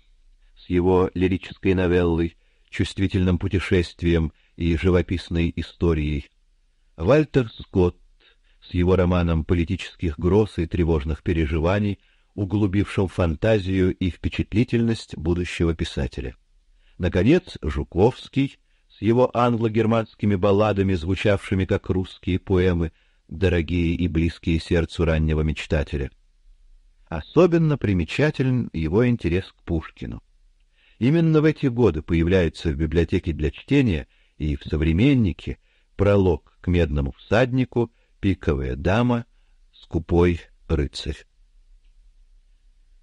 с его лирической новеллой, чувствительным путешествием и живописной историей, Вальтер Скотт с его романом политических гроз и тревожных переживаний, углубившим фантазию и впечатлительность будущего писателя. Наконец, Жуковский — его англо-германскими балладами, звучавшими как русские поэмы, дорогие и близкие сердцу раннего мечтателя. Особенно примечателен его интерес к Пушкину. Именно в эти годы появляется в библиотеке для чтения и в «Современнике» пролог к «Медному всаднику», «Пиковая дама», «Скупой рыцарь».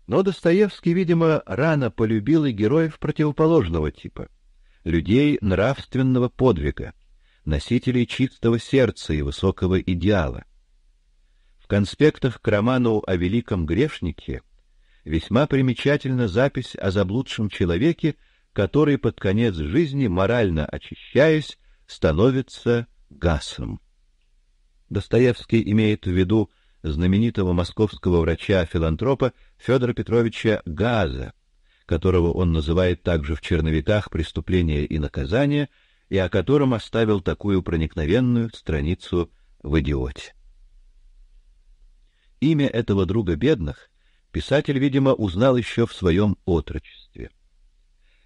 Но Достоевский, видимо, рано полюбил и героев противоположного типа — людей нравственного подвига, носителей чистого сердца и высокого идеала. В конспектах к роману о великом грешнике весьма примечательна запись о заблудшем человеке, который под конец жизни, морально очищаясь, становится гасом. Достоевский имеет в виду знаменитого московского врача-филантропа Федора Петровича Газа, которого он называет также в черновиках «Преступление и наказание», и о котором оставил такую проникновенную страницу в «Идиоте». Имя этого друга бедных писатель, видимо, узнал еще в своем отрочестве.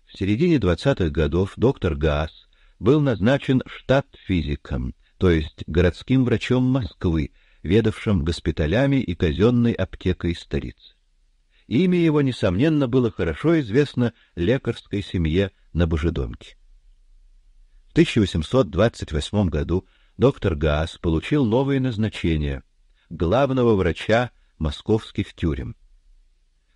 В середине 20-х годов доктор Гаас был назначен штат-физиком, то есть городским врачом Москвы, ведавшим госпиталями и казенной аптекой столицы. Имя его, несомненно, было хорошо известно лекарской семье на Божедомке. В 1828 году доктор Гаас получил новое назначение главного врача московских тюрем.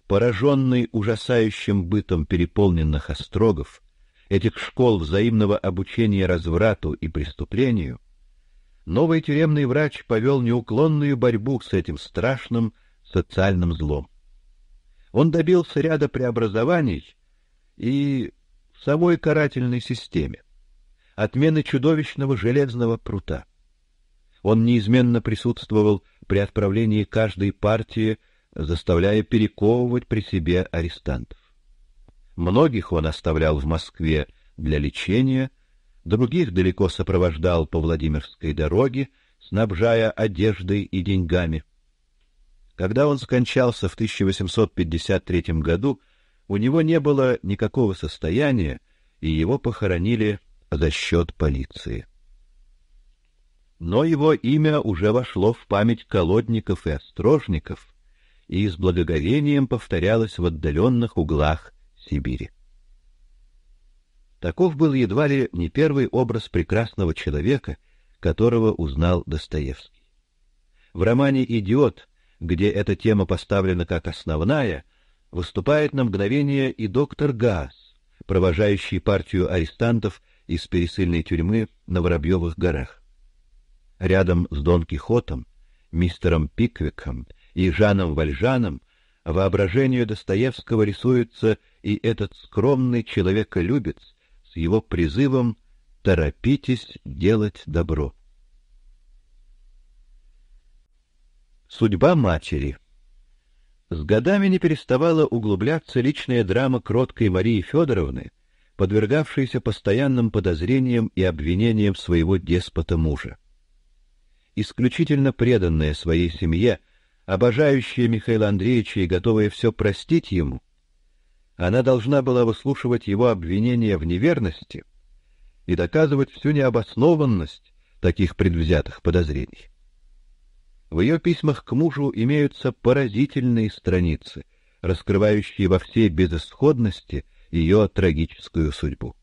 Пораженный ужасающим бытом переполненных острогов, этих школ взаимного обучения разврату и преступлению, новый тюремный врач повел неуклонную борьбу с этим страшным социальным злом. Он добился ряда преобразований и в самой карательной системе, отмены чудовищного железного прута. Он неизменно присутствовал при отправлении каждой партии, заставляя перековывать при себе арестантов. Многих он оставлял в Москве для лечения, других далеко сопровождал по Владимирской дороге, снабжая одеждой и деньгами. Когда он скончался в 1853 году, у него не было никакого состояния, и его похоронили за счет полиции. Но его имя уже вошло в память колодников и острожников и с благоговением повторялось в отдаленных углах Сибири. Таков был едва ли не первый образ прекрасного человека, которого узнал Достоевский. В романе «Идиот» где эта тема поставлена как основная, выступает на мгновение и доктор Гасс, провожающий партию арестантов из пересыльной тюрьмы на Воробьевых горах. Рядом с Дон Кихотом, мистером Пиквиком и Жаном Вальжаном воображению Достоевского рисуется и этот скромный человеколюбец с его призывом «торопитесь делать добро». Судьба матери. С годами не переставала углубляться личная драма кроткой Марии Федоровны, подвергавшейся постоянным подозрениям и обвинениям своего деспота мужа. Исключительно преданная своей семье, обожающая Михаила Андреевича и готовая все простить ему, она должна была выслушивать его обвинения в неверности и доказывать всю необоснованность таких предвзятых подозрений. В ее письмах к мужу имеются поразительные страницы, раскрывающие во всей безысходности ее трагическую судьбу.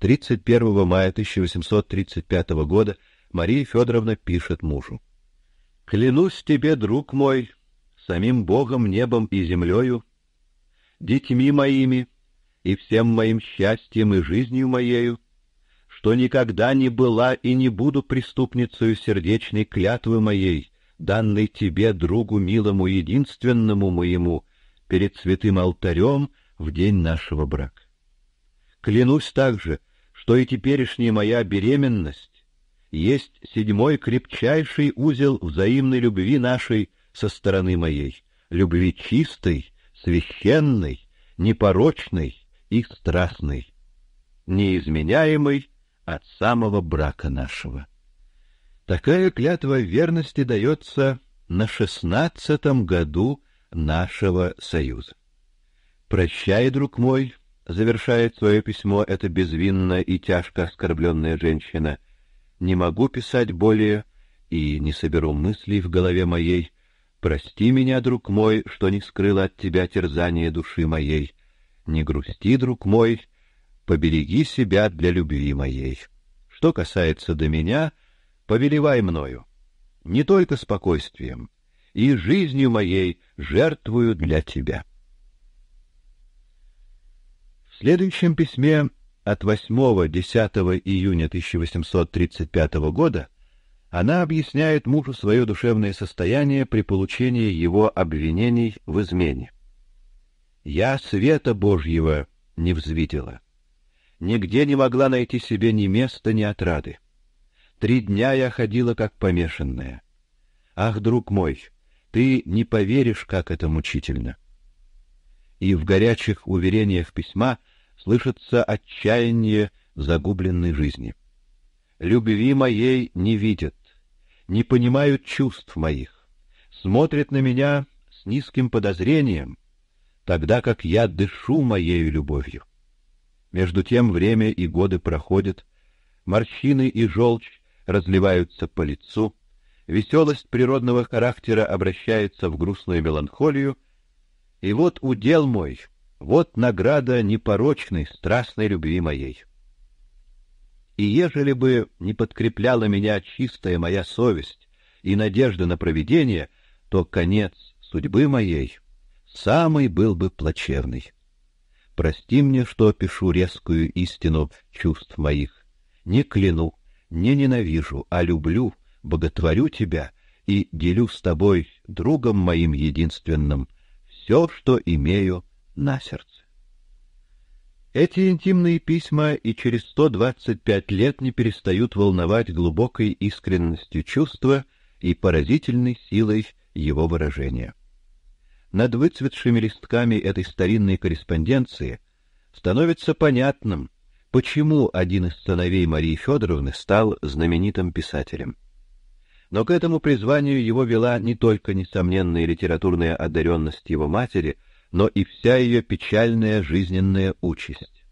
31 мая 1835 года Мария Федоровна пишет мужу: Клянусь тебе, друг мой, самим Богом, небом и землею, детьми моими и всем моим счастьем и жизнью моей, что никогда не была и не буду преступницей сердечной клятвы моей, данный тебе, другу милому, единственному моему, перед святым алтарем в день нашего брака. Клянусь также, что и теперешняя моя беременность есть седьмой крепчайший узел взаимной любви нашей со стороны моей, любви чистой, священной, непорочной и страстной, неизменяемой от самого брака нашего. Такая клятва верности дается на шестнадцатом году нашего союза. Прощай, друг мой, завершает свое письмо эта безвинная и тяжко оскорбленная женщина. Не могу писать более и не соберу мыслей в голове моей. Прости меня, друг мой, что не скрыл от тебя терзания души моей. Не грусти, друг мой, побереги себя для любви моей. Что касается до меня, повелевай мною, не только спокойствием, и жизнью моей жертвую для тебя. В следующем письме от 8-10 июня 1835 года она объясняет мужу свое душевное состояние при получении его обвинений в измене. «Я света Божьего не взвидела. Нигде не могла найти себе ни места, ни отрады. Три дня я ходила как помешанная. Ах, друг мой, ты не поверишь, как это мучительно. И в горячих уверениях письма слышится отчаяние загубленной жизни. Любви моей не видят, не понимают чувств моих, смотрят на меня с низким подозрением, тогда как я дышу моей любовью. Между тем время и годы проходят, морщины и желчь разливаются по лицу, веселость природного характера обращается в грустную меланхолию, и вот удел мой, вот награда непорочной страстной любви моей. И ежели бы не подкрепляла меня чистая моя совесть и надежда на провидение, то конец судьбы моей самый был бы плачевный. Прости мне, что пишу резкую истину чувств моих. Не клянусь не ненавижу, а люблю, боготворю тебя и делю с тобой, другом моим единственным, все, что имею на сердце. Эти интимные письма и через 125 лет не перестают волновать глубокой искренностью чувства и поразительной силой его выражения. Над выцветшими листками этой старинной корреспонденции становится понятным, почему один из сыновей Марии Федоровны стал знаменитым писателем. Но к этому призванию его вела не только несомненная литературная одаренность его матери, но и вся ее печальная жизненная участь.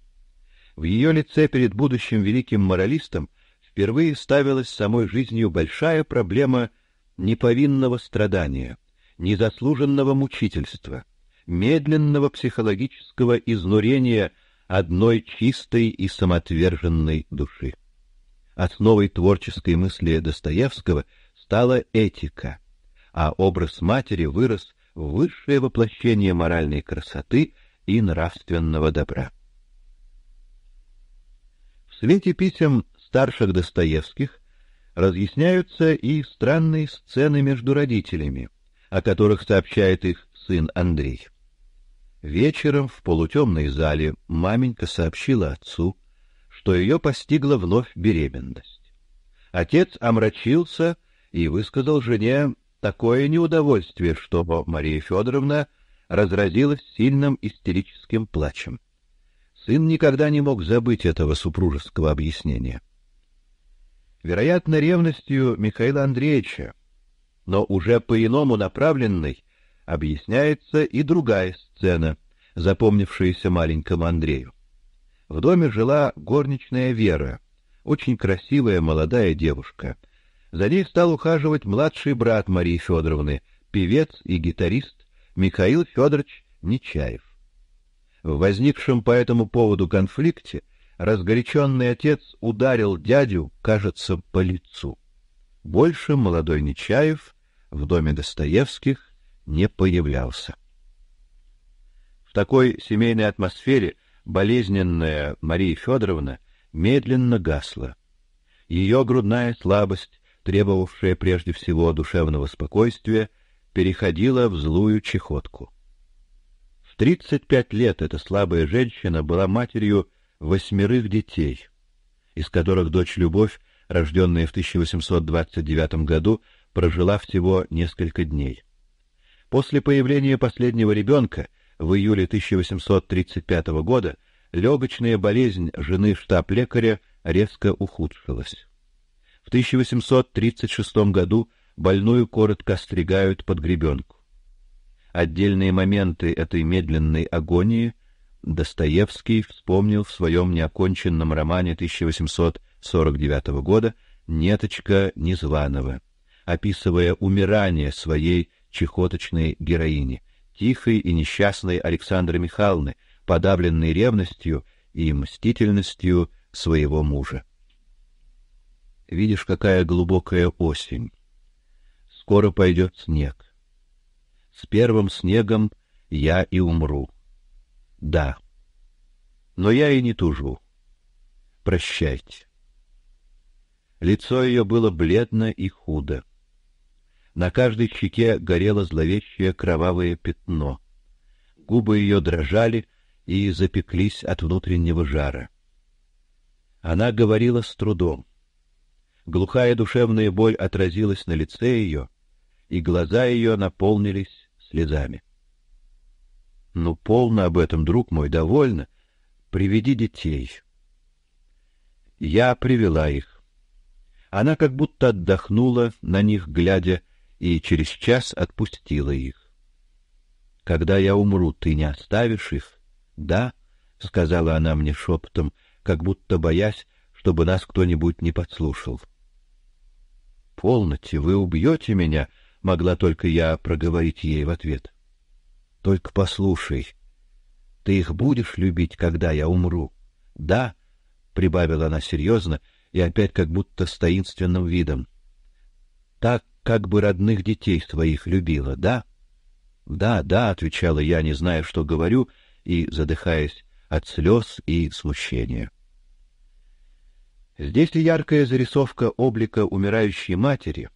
В ее лице перед будущим великим моралистом впервые ставилась самой жизнью большая проблема неповинного страдания, незаслуженного мучительства, медленного психологического изнурения одной чистой и самоотверженной души. Основой творческой мысли Достоевского стала этика, а образ матери вырос в высшее воплощение моральной красоты и нравственного добра. В свете писем старших Достоевских разъясняются и странные сцены между родителями, о которых сообщает их сын Андрей. Вечером в полутемной зале маменька сообщила отцу, что ее постигла вновь беременность. Отец омрачился и высказал жене такое неудовольствие, что Мария Федоровна разразилась сильным истерическим плачем. Сын никогда не мог забыть этого супружеского объяснения. Вероятно, ревностью Михаила Андреевича, но уже по-иному направленной, объясняется и другая сцена, запомнившаяся маленькому Андрею. В доме жила горничная Вера, очень красивая молодая девушка. За ней стал ухаживать младший брат Марии Федоровны, певец и гитарист Михаил Федорович Нечаев. В возникшем по этому поводу конфликте разгоряченный отец ударил дядю, кажется, по лицу. Больше молодой Нечаев в доме Достоевских не появлялся. В такой семейной атмосфере болезненная Мария Федоровна медленно гасла. Ее грудная слабость, требовавшая прежде всего душевного спокойствия, переходила в злую чехотку. В 35 лет эта слабая женщина была матерью восьмерых детей, из которых дочь Любовь, рожденная в 1829 году, прожила всего несколько дней. После появления последнего ребенка в июле 1835 года легочная болезнь жены штаб-лекаря резко ухудшилась. В 1836 году больную коротко стригают под гребенку. Отдельные моменты этой медленной агонии Достоевский вспомнил в своем неоконченном романе 1849 года Неточка Незваного, описывая умирание своей чехоточной героини, тихой и несчастной Александры Михайловны, подавленной ревностью и мстительностью своего мужа. Видишь, какая глубокая осень. Скоро пойдет снег. С первым снегом я и умру. Да. Но я и не тужу. Прощайте. Лицо ее было бледно и худое. На каждой щеке горело зловещее кровавое пятно. Губы ее дрожали и запеклись от внутреннего жара. Она говорила с трудом. Глухая душевная боль отразилась на лице ее, и глаза ее наполнились слезами. Ну полно об этом, друг мой, довольно. Приведи детей. Я привела их. Она как будто отдохнула, на них глядя, и через час отпустила их. Когда я умру, ты не оставишь их? Да, сказала она мне шепотом, как будто боясь, чтобы нас кто-нибудь не подслушал. Полноте, вы убьете меня, могла только я проговорить ей в ответ. Только послушай, ты их будешь любить, когда я умру. Да, прибавила она серьезно и опять как будто с таинственным видом. Так как бы родных детей своих любила, да? Да, да, отвечала я, не зная, что говорю, и задыхаясь от слез и смущения. Здесь ли яркая зарисовка облика умирающей матери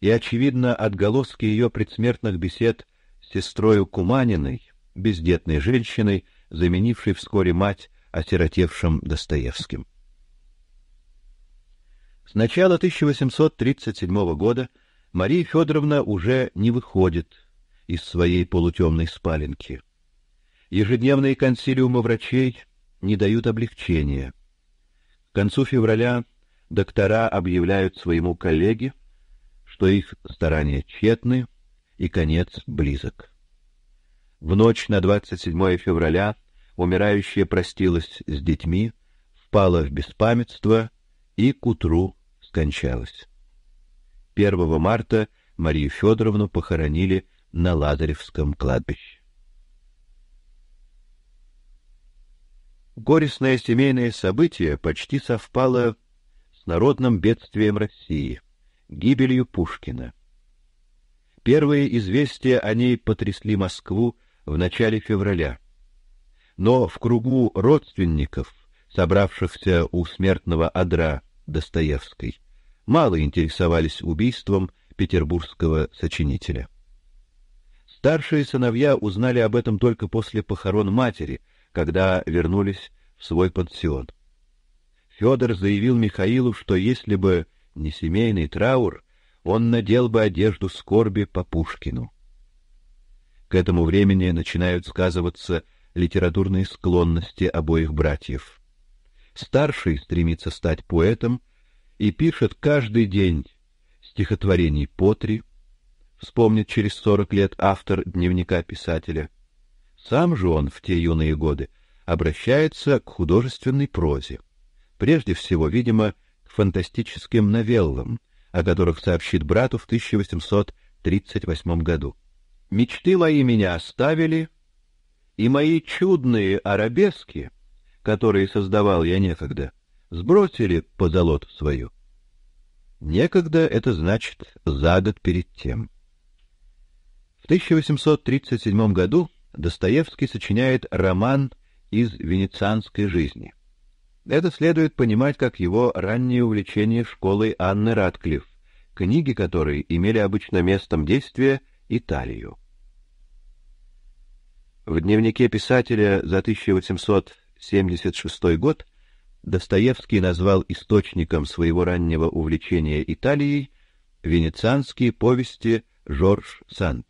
и очевидно отголоски ее предсмертных бесед с сестрой Куманиной, бездетной женщиной, заменившей вскоре мать осиротевшим Достоевским. С начала 1837 года Мария Федоровна уже не выходит из своей полутемной спаленки. Ежедневные консилиумы врачей не дают облегчения. К концу февраля доктора объявляют своему коллеге, что их старания тщетны и конец близок. В ночь на 27 февраля умирающая простилась с детьми, впала в беспамятство и к утру скончалась. 1 марта Марию Федоровну похоронили на Лазаревском кладбище. Горестное семейное событие почти совпало с народным бедствием России, гибелью Пушкина. Первые известия о ней потрясли Москву в начале февраля. Но в кругу родственников, собравшихся у смертного одра Достоевской, мало интересовались убийством петербургского сочинителя. Старшие сыновья узнали об этом только после похорон матери, когда вернулись в свой пансион. Федор заявил Михаилу, что если бы не семейный траур, он надел бы одежду скорби по Пушкину. К этому времени начинают сказываться литературные склонности обоих братьев. Старший стремится стать поэтом, и пишет каждый день стихотворений по три, вспомнит через сорок лет автор дневника писателя. Сам же он в те юные годы обращается к художественной прозе, прежде всего, видимо, к фантастическим новеллам, о которых сообщит брату в 1838 году. Мечты мои меня оставили, и мои чудные арабески, которые создавал я некогда, сбросили позолоту свою. Некогда это значит за год перед тем. В 1837 году Достоевский сочиняет роман из венецианской жизни. Это следует понимать как его раннее увлечение школой Анны Радклифф, книги которой имели обычно местом действия Италию. В дневнике писателя за 1876 год Достоевский назвал источником своего раннего увлечения Италией венецианские повести Жорж Санд.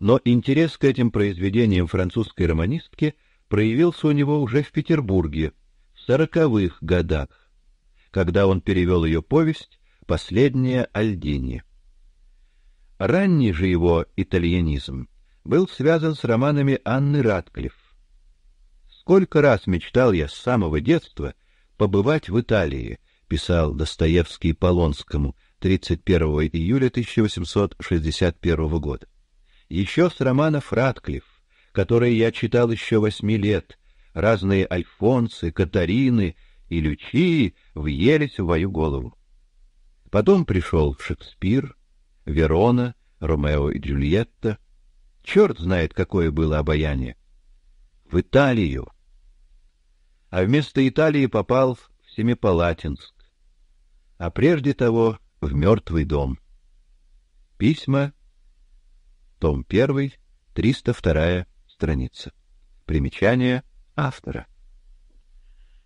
Но интерес к этим произведениям французской романистки проявился у него уже в Петербурге в сороковых годах, когда он перевел ее повесть «Последняя Альдини». Ранний же его итальянизм был связан с романами Анны Радклифф. Сколько раз мечтал я с самого детства побывать в Италии, писал Достоевский Полонскому 31 июля 1861 года. Еще с романов Радклифф, которые я читал еще восьми лет, разные Альфонсы, Катарины и Лючии въелись в мою голову. Потом пришел Шекспир, Верона, Ромео и Джульетта. Черт знает, какое было обаяние. В Италию, а вместо Италии попал в Семипалатинск, а прежде того в мертвый дом. Письма, том 1, 302 страница. Примечание автора.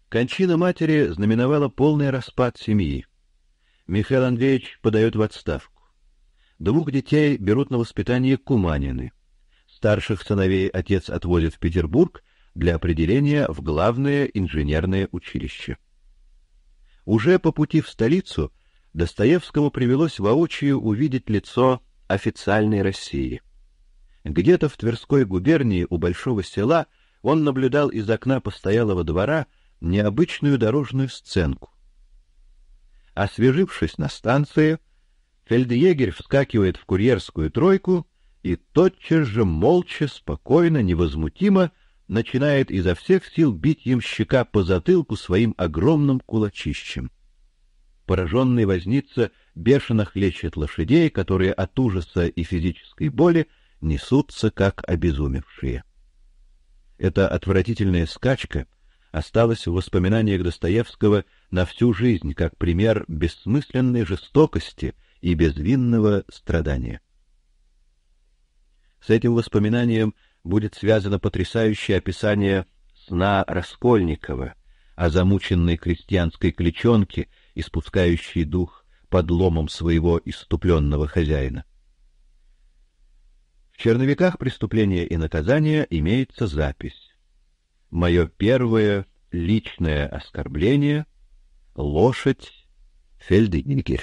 Кончина матери знаменовала полный распад семьи. Михаил Андреевич подает в отставку. Двух детей берут на воспитание Куманины. Старших сыновей отец отвозит в Петербург, для определения в главное инженерное училище. Уже по пути в столицу Достоевскому привелось воочию увидеть лицо официальной России. Где-то в Тверской губернии у большого села он наблюдал из окна постоялого двора необычную дорожную сценку. Освежившись на станции, фельдъегерь вскакивает в курьерскую тройку и тотчас же молча, спокойно, невозмутимо начинает изо всех сил бить им щека по затылку своим огромным кулачищем. Пораженный возница бешено хлещет лошадей, которые от ужаса и физической боли несутся как обезумевшие. Эта отвратительная скачка осталась в воспоминаниях Достоевского на всю жизнь как пример бессмысленной жестокости и безвинного страдания. С этим воспоминанием будет связано потрясающее описание сна Раскольникова о замученной крестьянской клечонке, испускающей дух под ломом своего иступленного хозяина. В черновиках преступления и наказания имеется запись. Мое первое личное оскорбление — лошадь Фельдегер.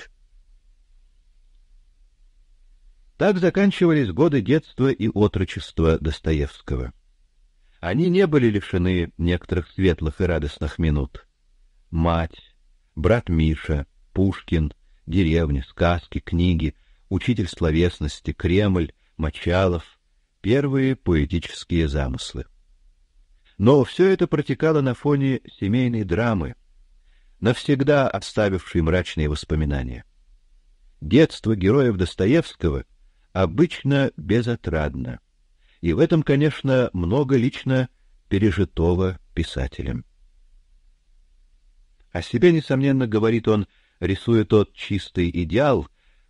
Так заканчивались годы детства и отрочества Достоевского. Они не были лишены некоторых светлых и радостных минут. Мать, брат Миша, Пушкин, деревня, сказки, книги, учитель словесности, Кремль, Мочалов, первые поэтические замыслы. Но все это протекало на фоне семейной драмы, навсегда оставившей мрачные воспоминания. Детство героев Достоевского — обычно безотрадно. И в этом, конечно, много лично пережитого писателем. О себе, несомненно, говорит он, рисуя тот чистый идеал,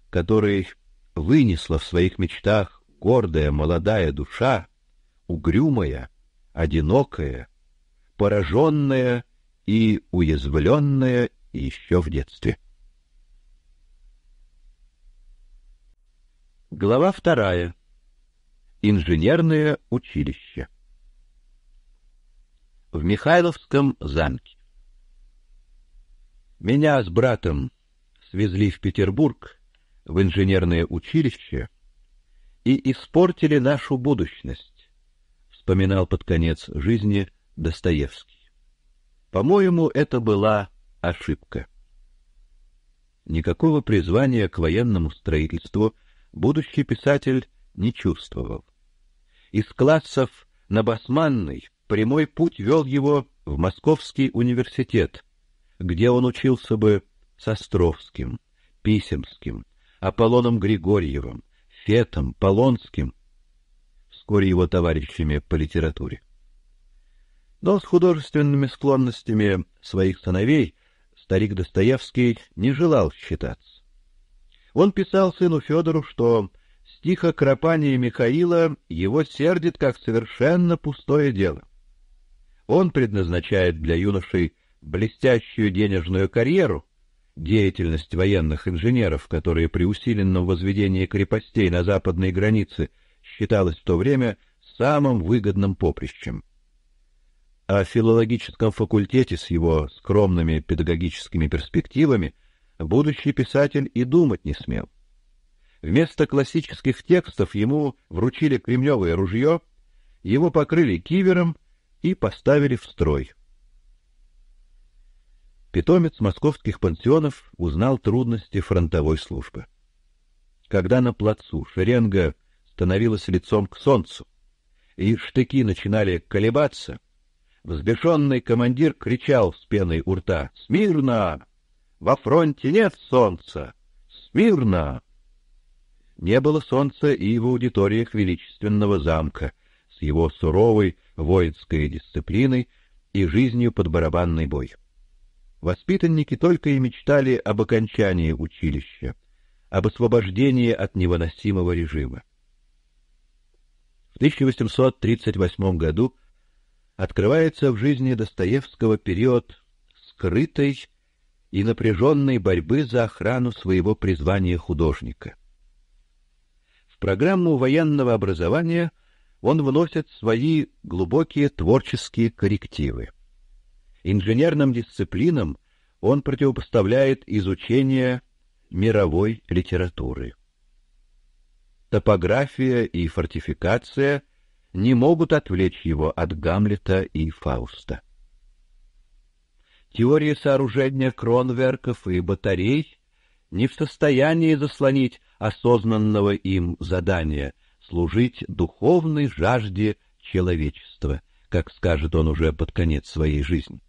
который вынесла в своих мечтах гордая молодая душа, угрюмая, одинокая, пораженная и уязвленная еще в детстве. Глава вторая. Инженерное училище. В Михайловском замке. Меня с братом свезли в Петербург в инженерное училище и испортили нашу будущность, вспоминал под конец жизни Достоевский. По-моему, это была ошибка. Никакого призвания к военному строительству не будущий писатель не чувствовал. Из классов на басманный прямой путь вел его в Московский университет, где он учился бы с Островским, Писемским, Аполлоном Григорьевым, Фетом, Полонским, вскоре его товарищами по литературе. Но с художественными склонностями своих сыновей старик Достоевский не желал считаться. Он писал сыну Федору, что стихокропание Михаила его сердит как совершенно пустое дело. Он предназначает для юношей блестящую денежную карьеру, деятельность военных инженеров, которые при усиленном возведении крепостей на западной границе считалось в то время самым выгодным поприщем. О филологическом факультете с его скромными педагогическими перспективами – будущий писатель и думать не смел. Вместо классических текстов ему вручили кремневое ружье, его покрыли кивером и поставили в строй. Питомец московских пансионов узнал трудности фронтовой службы. Когда на плацу шеренга становилась лицом к солнцу, и штыки начинали колебаться, взбешенный командир кричал с пеной у рта «Смирно!» Во фронте нет солнца! Смирно!» Не было солнца и в аудиториях Величественного замка с его суровой воинской дисциплиной и жизнью под барабанный бой. Воспитанники только и мечтали об окончании училища, об освобождении от невыносимого режима. В 1838 году открывается в жизни Достоевского период скрытой и напряженной борьбы за охрану своего призвания художника. В программу военного образования он вносит свои глубокие творческие коррективы. Инженерным дисциплинам он противопоставляет изучение мировой литературы. Топография и фортификация не могут отвлечь его от Гамлета и Фауста. Теории сооружения кронверков и батарей не в состоянии заслонить осознанного им задания служить духовной жажде человечества, как скажет он уже под конец своей жизни.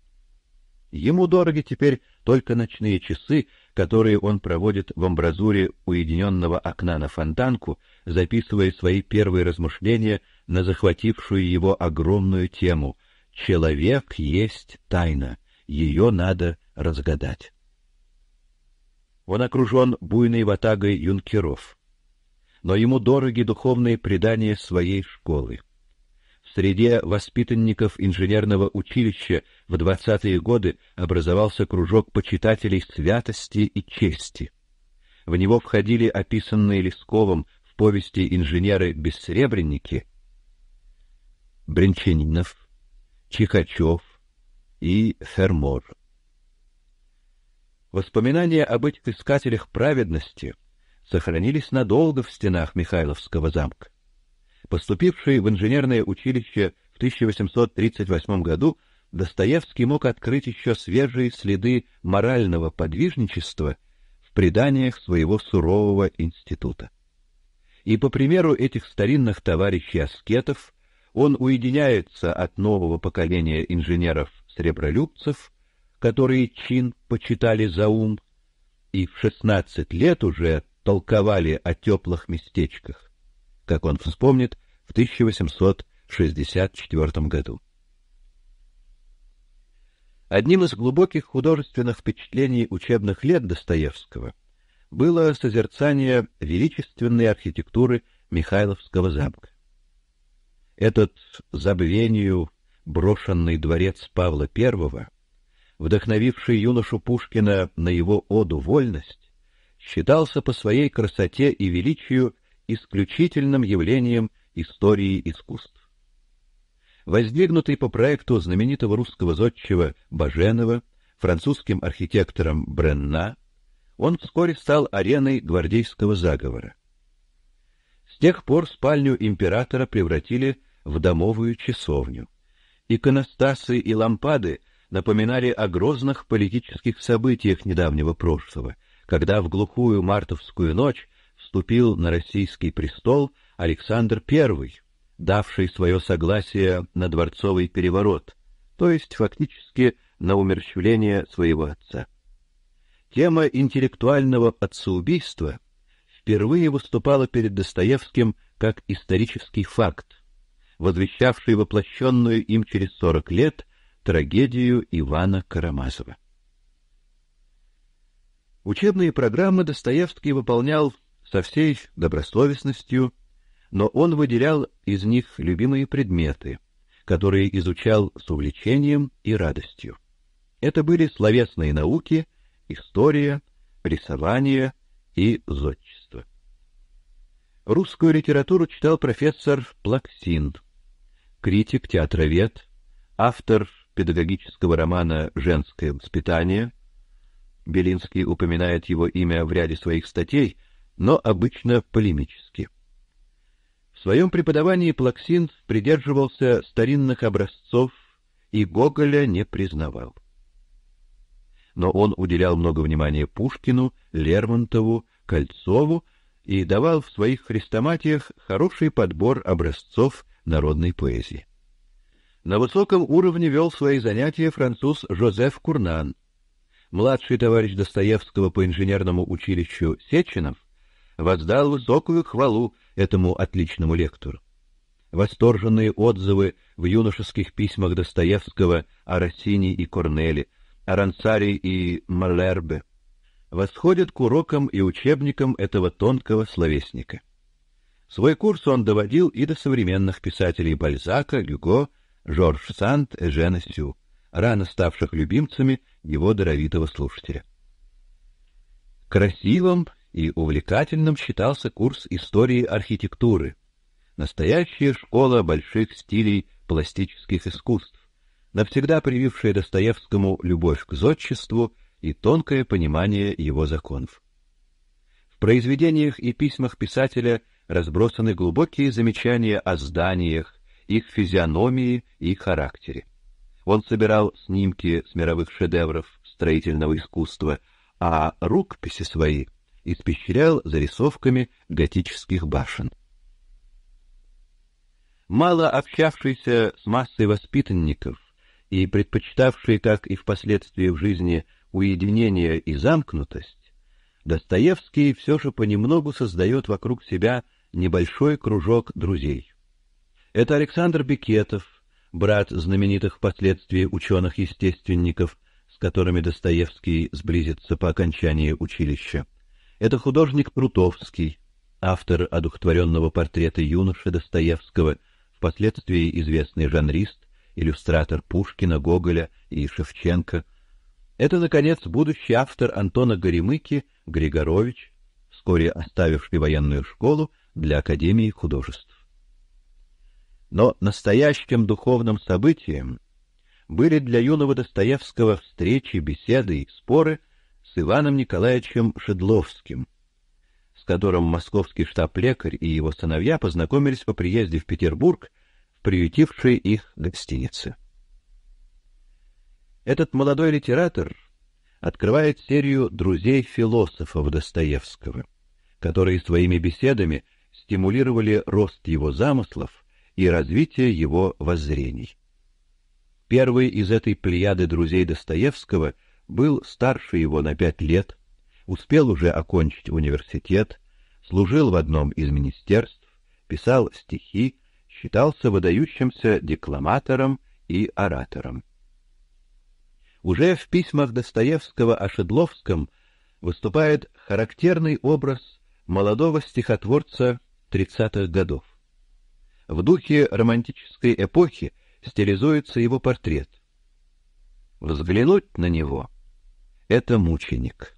Ему дороги теперь только ночные часы, которые он проводит в амбразуре уединенного окна на фонтанку, записывая свои первые размышления на захватившую его огромную тему «Человек есть тайна» ее надо разгадать. Он окружен буйной ватагой юнкеров, но ему дороги духовные предания своей школы. В среде воспитанников инженерного училища в 20-е годы образовался кружок почитателей святости и чести. В него входили описанные Лисковым в повести инженеры-бессребренники Бринчанинов, Чихачев, и Фермор. Воспоминания об этих искателях праведности сохранились надолго в стенах Михайловского замка. Поступивший в инженерное училище в 1838 году, Достоевский мог открыть еще свежие следы морального подвижничества в преданиях своего сурового института. И по примеру этих старинных товарищей аскетов он уединяется от нового поколения инженеров сребролюбцев, которые чин почитали за ум, и в шестнадцать лет уже толковали о теплых местечках, как он вспомнит в 1864 году. Одним из глубоких художественных впечатлений учебных лет Достоевского было созерцание величественной архитектуры Михайловского замка. Этот забвению брошенный дворец Павла I, вдохновивший юношу Пушкина на его оду «Вольность», считался по своей красоте и величию исключительным явлением истории искусств. Воздвигнутый по проекту знаменитого русского зодчего Баженова французским архитектором Бренна, он вскоре стал ареной гвардейского заговора. С тех пор спальню императора превратили в домовую часовню иконостасы и лампады напоминали о грозных политических событиях недавнего прошлого, когда в глухую мартовскую ночь вступил на российский престол Александр I, давший свое согласие на дворцовый переворот, то есть фактически на умерщвление своего отца. Тема интеллектуального отцеубийства впервые выступала перед Достоевским как исторический факт, возвещавший воплощенную им через сорок лет трагедию Ивана Карамазова. Учебные программы Достоевский выполнял со всей добросовестностью, но он выделял из них любимые предметы, которые изучал с увлечением и радостью. Это были словесные науки, история, рисование и зодчество. Русскую литературу читал профессор Плаксин, критик, театровед, автор педагогического романа «Женское воспитание». Белинский упоминает его имя в ряде своих статей, но обычно полемически. В своем преподавании Плаксин придерживался старинных образцов и Гоголя не признавал. Но он уделял много внимания Пушкину, Лермонтову, Кольцову, и давал в своих хрестоматиях хороший подбор образцов народной поэзии. На высоком уровне вел свои занятия француз Жозеф Курнан. Младший товарищ Достоевского по инженерному училищу Сеченов воздал высокую хвалу этому отличному лектору. Восторженные отзывы в юношеских письмах Достоевского о Россини и Корнеле, о Ранцари и Малербе, восходит к урокам и учебникам этого тонкого словесника. Свой курс он доводил и до современных писателей Бальзака, Гюго, Жорж Санд, Эжена Сю, рано ставших любимцами его даровитого слушателя. Красивым и увлекательным считался курс истории архитектуры, настоящая школа больших стилей пластических искусств, навсегда привившая Достоевскому любовь к зодчеству и тонкое понимание его законов. В произведениях и письмах писателя разбросаны глубокие замечания о зданиях, их физиономии и характере. Он собирал снимки с мировых шедевров строительного искусства, а рукописи свои испещрял зарисовками готических башен. Мало общавшийся с массой воспитанников и предпочитавший, как и впоследствии в жизни, уединение и замкнутость, Достоевский все же понемногу создает вокруг себя небольшой кружок друзей. Это Александр Бекетов, брат знаменитых впоследствии ученых-естественников, с которыми Достоевский сблизится по окончании училища. Это художник Прутовский, автор одухотворенного портрета юноши Достоевского, впоследствии известный жанрист, иллюстратор Пушкина, Гоголя и Шевченко, это, наконец, будущий автор Антона Горемыки Григорович, вскоре оставивший военную школу для Академии художеств. Но настоящим духовным событием были для юного Достоевского встречи, беседы и споры с Иваном Николаевичем Шедловским, с которым московский штаб-лекарь и его сыновья познакомились по приезде в Петербург в приютившей их гостинице. Этот молодой литератор открывает серию друзей философов Достоевского, которые своими беседами стимулировали рост его замыслов и развитие его воззрений. Первый из этой плеяды друзей Достоевского был старше его на пять лет, успел уже окончить университет, служил в одном из министерств, писал стихи, считался выдающимся декламатором и оратором. Уже в письмах Достоевского о Шедловском выступает характерный образ молодого стихотворца 30-х годов. В духе романтической эпохи стилизуется его портрет. Взглянуть на него — это мученик.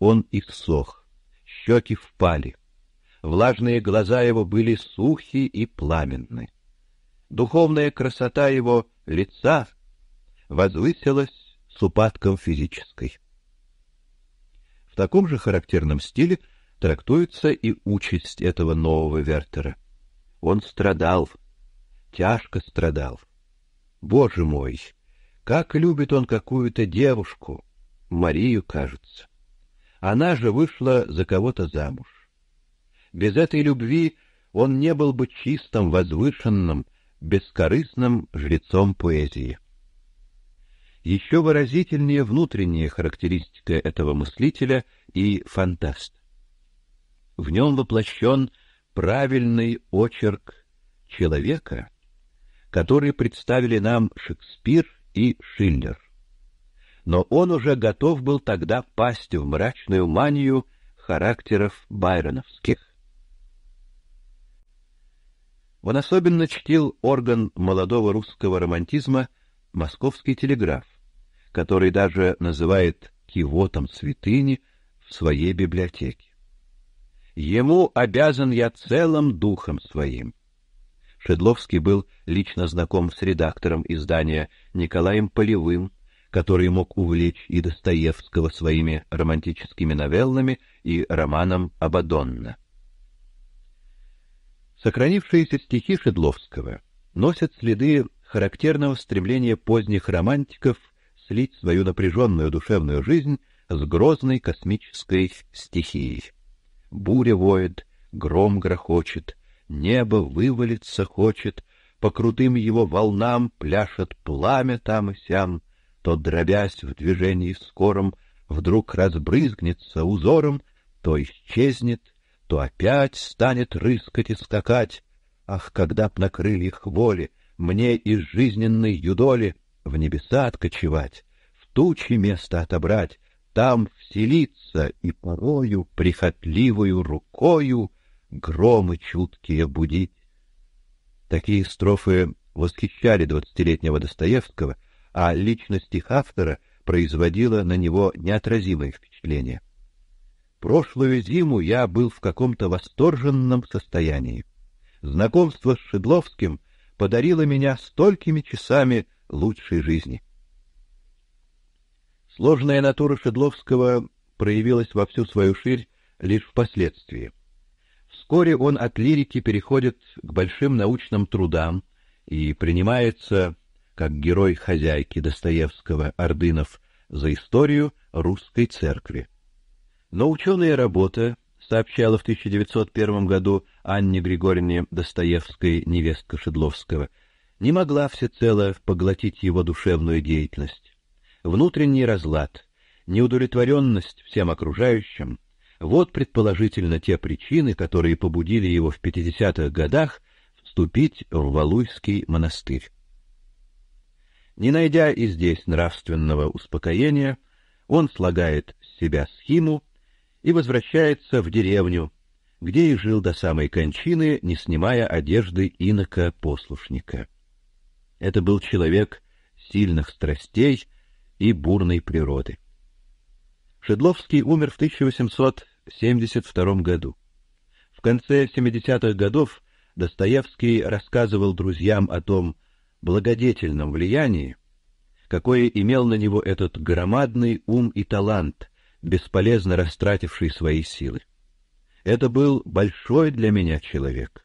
Он иссох, щеки впали, влажные глаза его были сухи и пламенны. Духовная красота его лица возвысилась с упадком физической. В таком же характерном стиле трактуется и участь этого нового Вертера. Он страдал, тяжко страдал. Боже мой, как любит он какую-то девушку, Марию, кажется. Она же вышла за кого-то замуж. Без этой любви он не был бы чистым, возвышенным, бескорыстным жрецом поэзии еще выразительнее внутренняя характеристика этого мыслителя и фантаста. В нем воплощен правильный очерк человека, который представили нам Шекспир и Шиллер. Но он уже готов был тогда пасть в мрачную манию характеров байроновских. Он особенно чтил орган молодого русского романтизма «Московский телеграф», который даже называет кивотом святыни в своей библиотеке. Ему обязан я целым духом своим. Шедловский был лично знаком с редактором издания Николаем Полевым, который мог увлечь и Достоевского своими романтическими новеллами и романом Абадонна. Сохранившиеся стихи Шедловского носят следы характерного стремления поздних романтиков слить свою напряженную душевную жизнь с грозной космической стихией. Буря воет, гром грохочет, небо вывалиться хочет, по крутым его волнам пляшет пламя там и сям, то, дробясь в движении скором, вдруг разбрызгнется узором, то исчезнет, то опять станет рыскать и скакать. Ах, когда б на крыльях воли мне из жизненной юдоли в небеса откочевать, в тучи место отобрать, там вселиться и порою прихотливую рукою громы чуткие будить. Такие строфы восхищали двадцатилетнего Достоевского, а личность их автора производила на него неотразимое впечатление. Прошлую зиму я был в каком-то восторженном состоянии. Знакомство с Шедловским подарило меня столькими часами лучшей жизни. Сложная натура Шедловского проявилась во всю свою ширь лишь впоследствии. Вскоре он от лирики переходит к большим научным трудам и принимается, как герой хозяйки Достоевского Ордынов, за историю русской церкви. Но ученая работа, сообщала в 1901 году Анне Григорьевне Достоевской невестка Шедловского, — не могла всецело поглотить его душевную деятельность. Внутренний разлад, неудовлетворенность всем окружающим — вот, предположительно, те причины, которые побудили его в 50-х годах вступить в Валуйский монастырь. Не найдя и здесь нравственного успокоения, он слагает с себя схиму и возвращается в деревню, где и жил до самой кончины, не снимая одежды инока-послушника. Это был человек сильных страстей и бурной природы. Шедловский умер в 1872 году. В конце 70-х годов Достоевский рассказывал друзьям о том благодетельном влиянии, какое имел на него этот громадный ум и талант, бесполезно растративший свои силы. Это был большой для меня человек,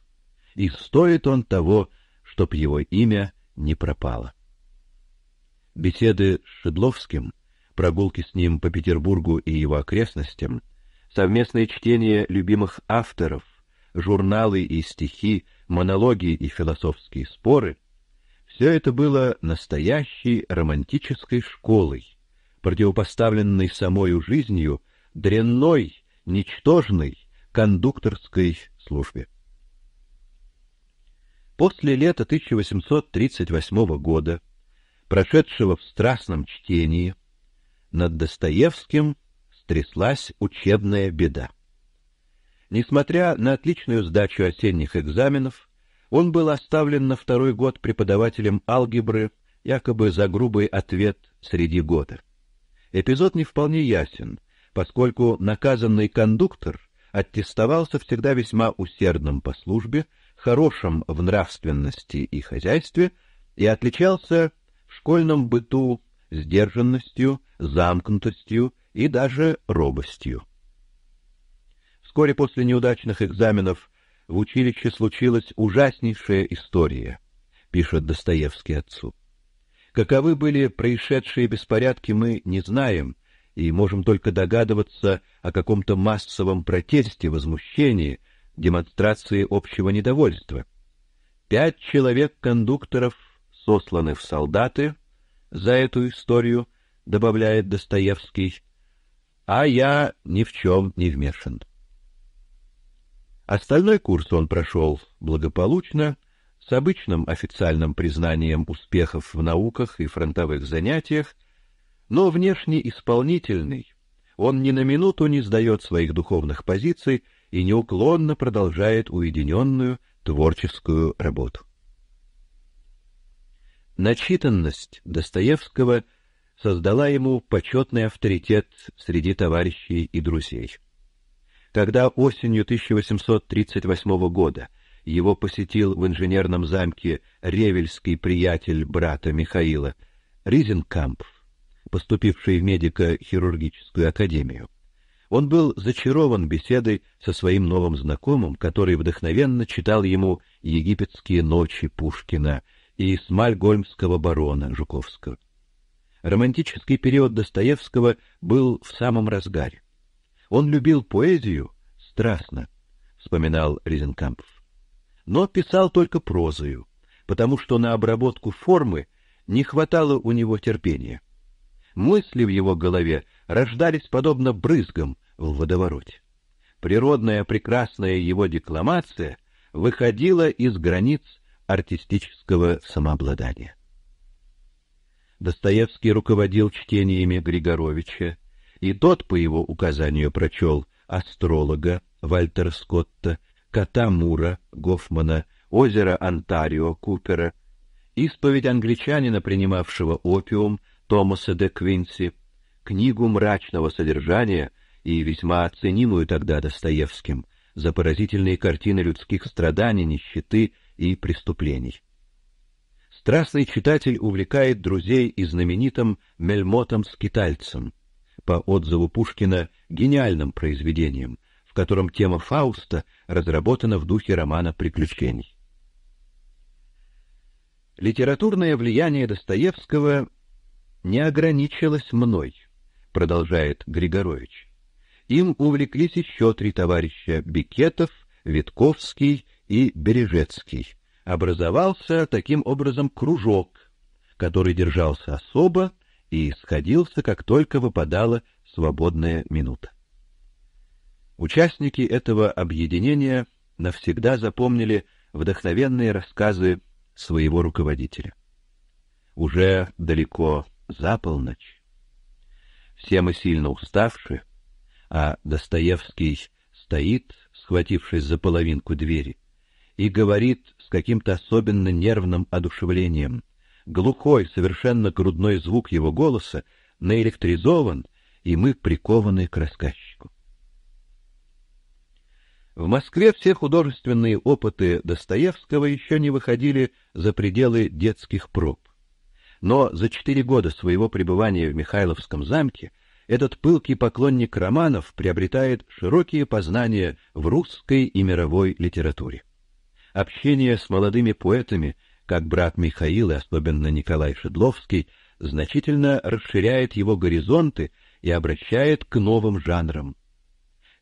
и стоит он того, чтоб его имя не пропала. Беседы с Шедловским, прогулки с ним по Петербургу и его окрестностям, совместное чтение любимых авторов, журналы и стихи, монологи и философские споры все это было настоящей романтической школой, противопоставленной самою жизнью дрянной, ничтожной кондукторской службе. После лета 1838 года, прошедшего в страстном чтении, над Достоевским стряслась учебная беда. Несмотря на отличную сдачу осенних экзаменов, он был оставлен на второй год преподавателем алгебры, якобы за грубый ответ среди года. Эпизод не вполне ясен, поскольку наказанный кондуктор аттестовался всегда весьма усердным по службе, хорошим в нравственности и хозяйстве и отличался в школьном быту сдержанностью, замкнутостью и даже робостью. Вскоре после неудачных экзаменов в училище случилась ужаснейшая история, пишет Достоевский отцу. Каковы были произошедшие беспорядки, мы не знаем и можем только догадываться о каком-то массовом протесте, возмущении, демонстрации общего недовольства. Пять человек-кондукторов сосланы в солдаты за эту историю, добавляет Достоевский, а я ни в чем не вмешан. Остальной курс он прошел благополучно, с обычным официальным признанием успехов в науках и фронтовых занятиях, но внешне исполнительный. Он ни на минуту не сдает своих духовных позиций и неуклонно продолжает уединенную творческую работу. Начитанность Достоевского создала ему почетный авторитет среди товарищей и друзей. Когда осенью 1838 года его посетил в инженерном замке ревельский приятель брата Михаила Ризенкамп, поступивший в медико-хирургическую академию, он был зачарован беседой со своим новым знакомым, который вдохновенно читал ему «Египетские ночи» Пушкина и «Смальгольмского барона» Жуковского. Романтический период Достоевского был в самом разгаре. Он любил поэзию страстно, вспоминал Резенкампов. Но писал только прозою, потому что на обработку формы не хватало у него терпения. Мысли в его голове рождались подобно брызгам в водовороте. Природная прекрасная его декламация выходила из границ артистического самообладания. Достоевский руководил чтениями Григоровича, и тот по его указанию прочел «Астролога» Вальтера Скотта, «Кота Мура» Гофмана, «Озеро Онтарио» Купера, «Исповедь англичанина, принимавшего опиум» Томаса де Квинси, книгу мрачного содержания и весьма оценимую тогда Достоевским за поразительные картины людских страданий, нищеты и преступлений. Страстный читатель увлекает друзей и знаменитым Мельмотом-скитальцем, по отзыву Пушкина, гениальным произведением, в котором тема Фауста разработана в духе романа приключений. Литературное влияние Достоевского не ограничилось мной продолжает Григорович. Им увлеклись еще три товарища Бикетов, Витковский и Бережецкий. Образовался таким образом кружок, который держался особо и сходился, как только выпадала свободная минута. Участники этого объединения навсегда запомнили вдохновенные рассказы своего руководителя. Уже далеко за полночь все мы сильно уставшие, а Достоевский стоит, схватившись за половинку двери, и говорит с каким-то особенно нервным одушевлением. Глухой, совершенно грудной звук его голоса наэлектризован, и мы прикованы к рассказчику. В Москве все художественные опыты Достоевского еще не выходили за пределы детских проб но за четыре года своего пребывания в Михайловском замке этот пылкий поклонник романов приобретает широкие познания в русской и мировой литературе. Общение с молодыми поэтами, как брат Михаил и особенно Николай Шедловский, значительно расширяет его горизонты и обращает к новым жанрам.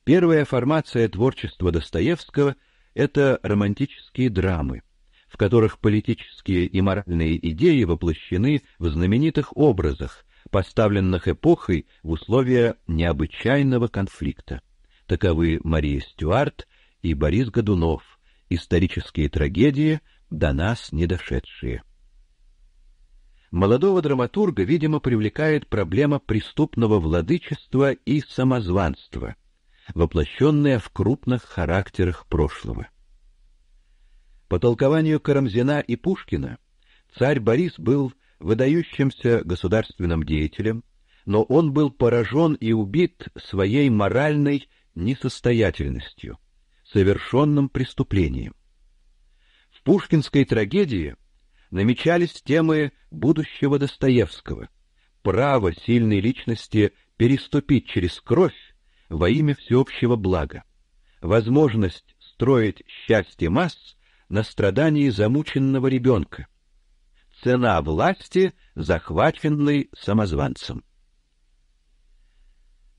Первая формация творчества Достоевского это романтические драмы в которых политические и моральные идеи воплощены в знаменитых образах, поставленных эпохой в условия необычайного конфликта. Таковы Мария Стюарт и Борис Годунов, исторические трагедии, до нас не дошедшие. Молодого драматурга, видимо, привлекает проблема преступного владычества и самозванства, воплощенная в крупных характерах прошлого. По толкованию Карамзина и Пушкина, царь Борис был выдающимся государственным деятелем, но он был поражен и убит своей моральной несостоятельностью, совершенным преступлением. В пушкинской трагедии намечались темы будущего Достоевского, право сильной личности переступить через кровь во имя всеобщего блага, возможность строить счастье масс на страдании замученного ребенка. Цена власти, захваченной самозванцем.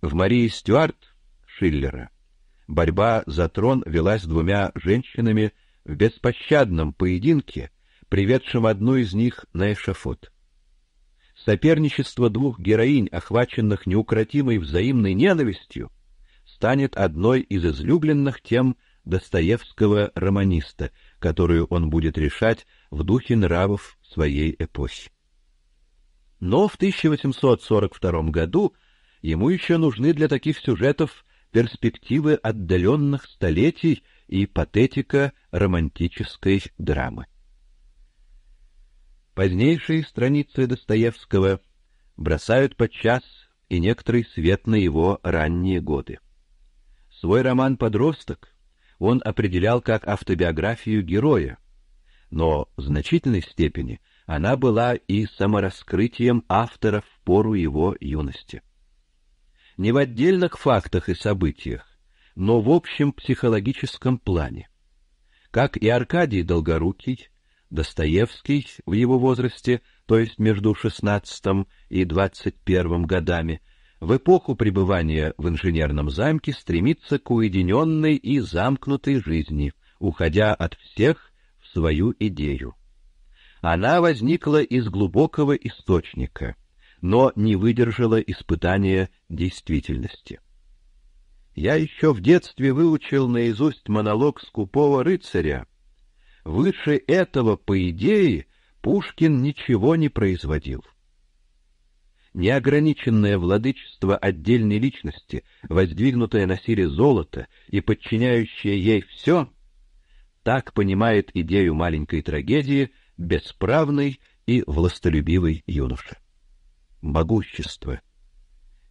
В Марии Стюарт Шиллера борьба за трон велась двумя женщинами в беспощадном поединке, приведшем одну из них на эшафот. Соперничество двух героинь, охваченных неукротимой взаимной ненавистью, станет одной из излюбленных тем Достоевского романиста, которую он будет решать в духе нравов своей эпохи. Но в 1842 году ему еще нужны для таких сюжетов перспективы отдаленных столетий и патетика романтической драмы. Позднейшие страницы Достоевского бросают подчас и некоторый свет на его ранние годы. Свой роман «Подросток» он определял как автобиографию героя, но в значительной степени она была и самораскрытием автора в пору его юности. Не в отдельных фактах и событиях, но в общем психологическом плане. Как и Аркадий Долгорукий, Достоевский в его возрасте, то есть между 16 и 21 годами, в эпоху пребывания в инженерном замке стремится к уединенной и замкнутой жизни, уходя от всех в свою идею. Она возникла из глубокого источника, но не выдержала испытания действительности. Я еще в детстве выучил наизусть монолог скупого рыцаря. Выше этого, по идее, Пушкин ничего не производил неограниченное владычество отдельной личности, воздвигнутое на силе золота и подчиняющее ей все, так понимает идею маленькой трагедии бесправный и властолюбивый юноша. Могущество.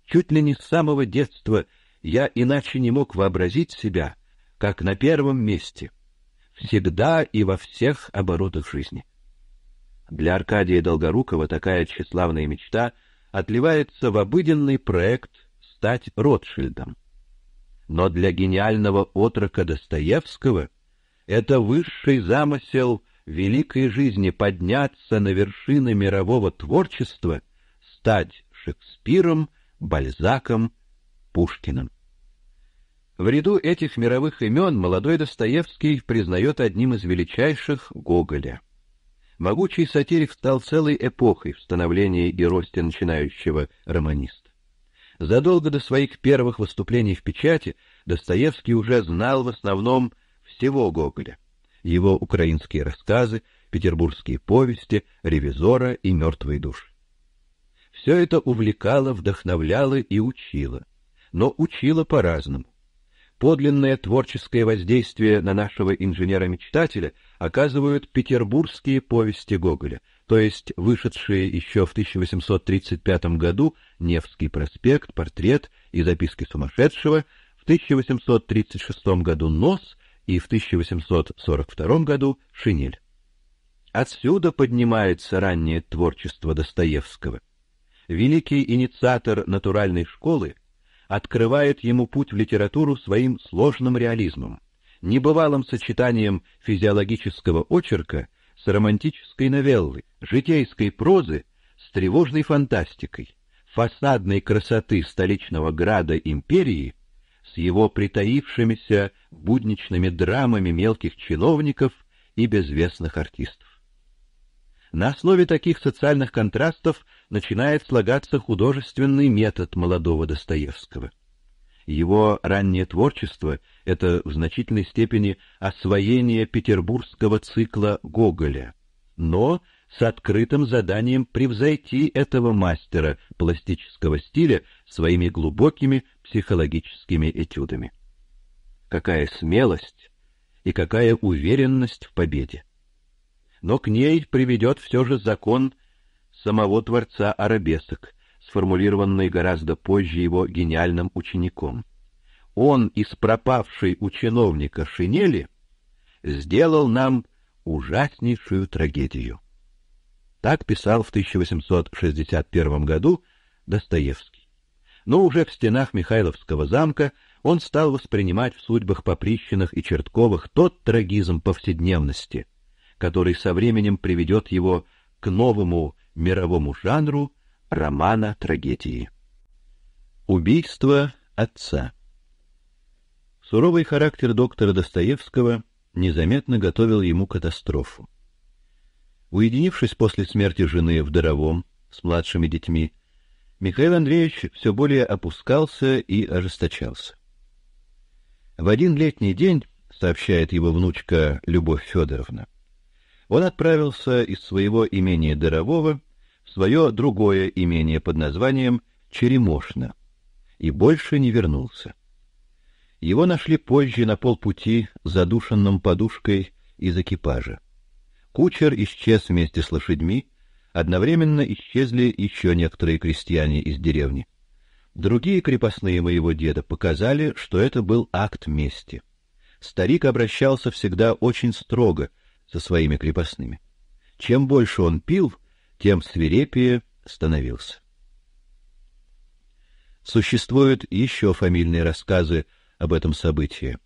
Чуть ли не с самого детства я иначе не мог вообразить себя, как на первом месте, всегда и во всех оборотах жизни. Для Аркадия Долгорукова такая тщеславная мечта — отливается в обыденный проект стать Ротшильдом. Но для гениального отрока Достоевского это высший замысел великой жизни подняться на вершины мирового творчества, стать Шекспиром, Бальзаком, Пушкиным. В ряду этих мировых имен молодой Достоевский признает одним из величайших Гоголя. Могучий сатирик стал целой эпохой в становлении и росте начинающего романиста. Задолго до своих первых выступлений в печати Достоевский уже знал в основном всего Гоголя. Его украинские рассказы, петербургские повести, ревизора и мертвые души. Все это увлекало, вдохновляло и учило, но учило по-разному. Подлинное творческое воздействие на нашего инженера-мечтателя – оказывают петербургские повести Гоголя, то есть вышедшие еще в 1835 году Невский проспект, портрет и записки сумасшедшего, в 1836 году Нос и в 1842 году Шинель. Отсюда поднимается раннее творчество Достоевского. Великий инициатор натуральной школы открывает ему путь в литературу своим сложным реализмом небывалым сочетанием физиологического очерка с романтической новеллы, житейской прозы с тревожной фантастикой, фасадной красоты столичного града империи с его притаившимися будничными драмами мелких чиновников и безвестных артистов. На основе таких социальных контрастов начинает слагаться художественный метод молодого Достоевского — его раннее творчество — это в значительной степени освоение петербургского цикла Гоголя, но с открытым заданием превзойти этого мастера пластического стиля своими глубокими психологическими этюдами. Какая смелость и какая уверенность в победе! Но к ней приведет все же закон самого творца арабесок, сформулированный гораздо позже его гениальным учеником. Он из пропавшей у чиновника шинели сделал нам ужаснейшую трагедию. Так писал в 1861 году Достоевский. Но уже в стенах Михайловского замка он стал воспринимать в судьбах Поприщиных и Чертковых тот трагизм повседневности, который со временем приведет его к новому мировому жанру романа трагедии. Убийство отца. Суровый характер доктора Достоевского незаметно готовил ему катастрофу. Уединившись после смерти жены в Доровом с младшими детьми, Михаил Андреевич все более опускался и ожесточался. В один летний день, сообщает его внучка Любовь Федоровна, он отправился из своего имения Дорового свое другое имение под названием Черемошна и больше не вернулся. Его нашли позже на полпути, задушенным подушкой из экипажа. Кучер исчез вместе с лошадьми, одновременно исчезли еще некоторые крестьяне из деревни. Другие крепостные моего деда показали, что это был акт мести. Старик обращался всегда очень строго со своими крепостными. Чем больше он пил, тем свирепее становился. Существуют еще фамильные рассказы об этом событии.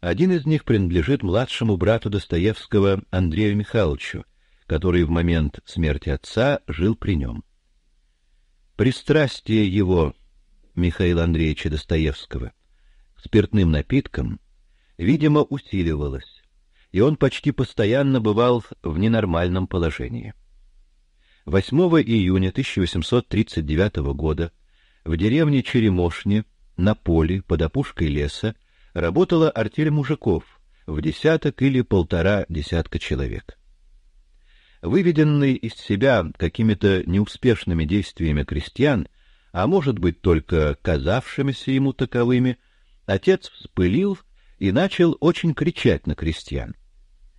Один из них принадлежит младшему брату Достоевского Андрею Михайловичу, который в момент смерти отца жил при нем. Пристрастие его Михаила Андреевича Достоевского к спиртным напиткам, видимо, усиливалось, и он почти постоянно бывал в ненормальном положении. 8 июня 1839 года в деревне Черемошне на поле под опушкой леса работала артель мужиков в десяток или полтора десятка человек. Выведенный из себя какими-то неуспешными действиями крестьян, а может быть только казавшимися ему таковыми, отец вспылил и начал очень кричать на крестьян.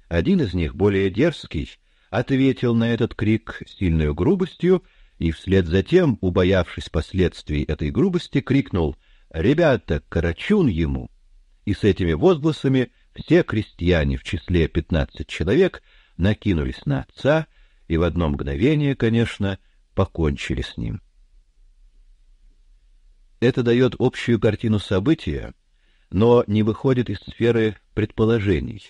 Один из них, более дерзкий, ответил на этот крик сильной грубостью и вслед за тем, убоявшись последствий этой грубости, крикнул: "Ребята, карачун ему!" И с этими возгласами все крестьяне в числе пятнадцать человек накинулись на отца и в одно мгновение, конечно, покончили с ним. Это дает общую картину события, но не выходит из сферы предположений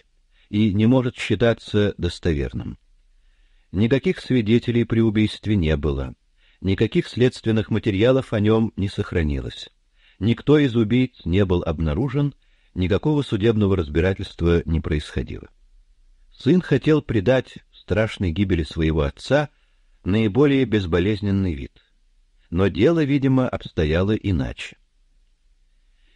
и не может считаться достоверным. Никаких свидетелей при убийстве не было. Никаких следственных материалов о нем не сохранилось. Никто из убийц не был обнаружен, никакого судебного разбирательства не происходило. Сын хотел придать страшной гибели своего отца наиболее безболезненный вид. Но дело, видимо, обстояло иначе.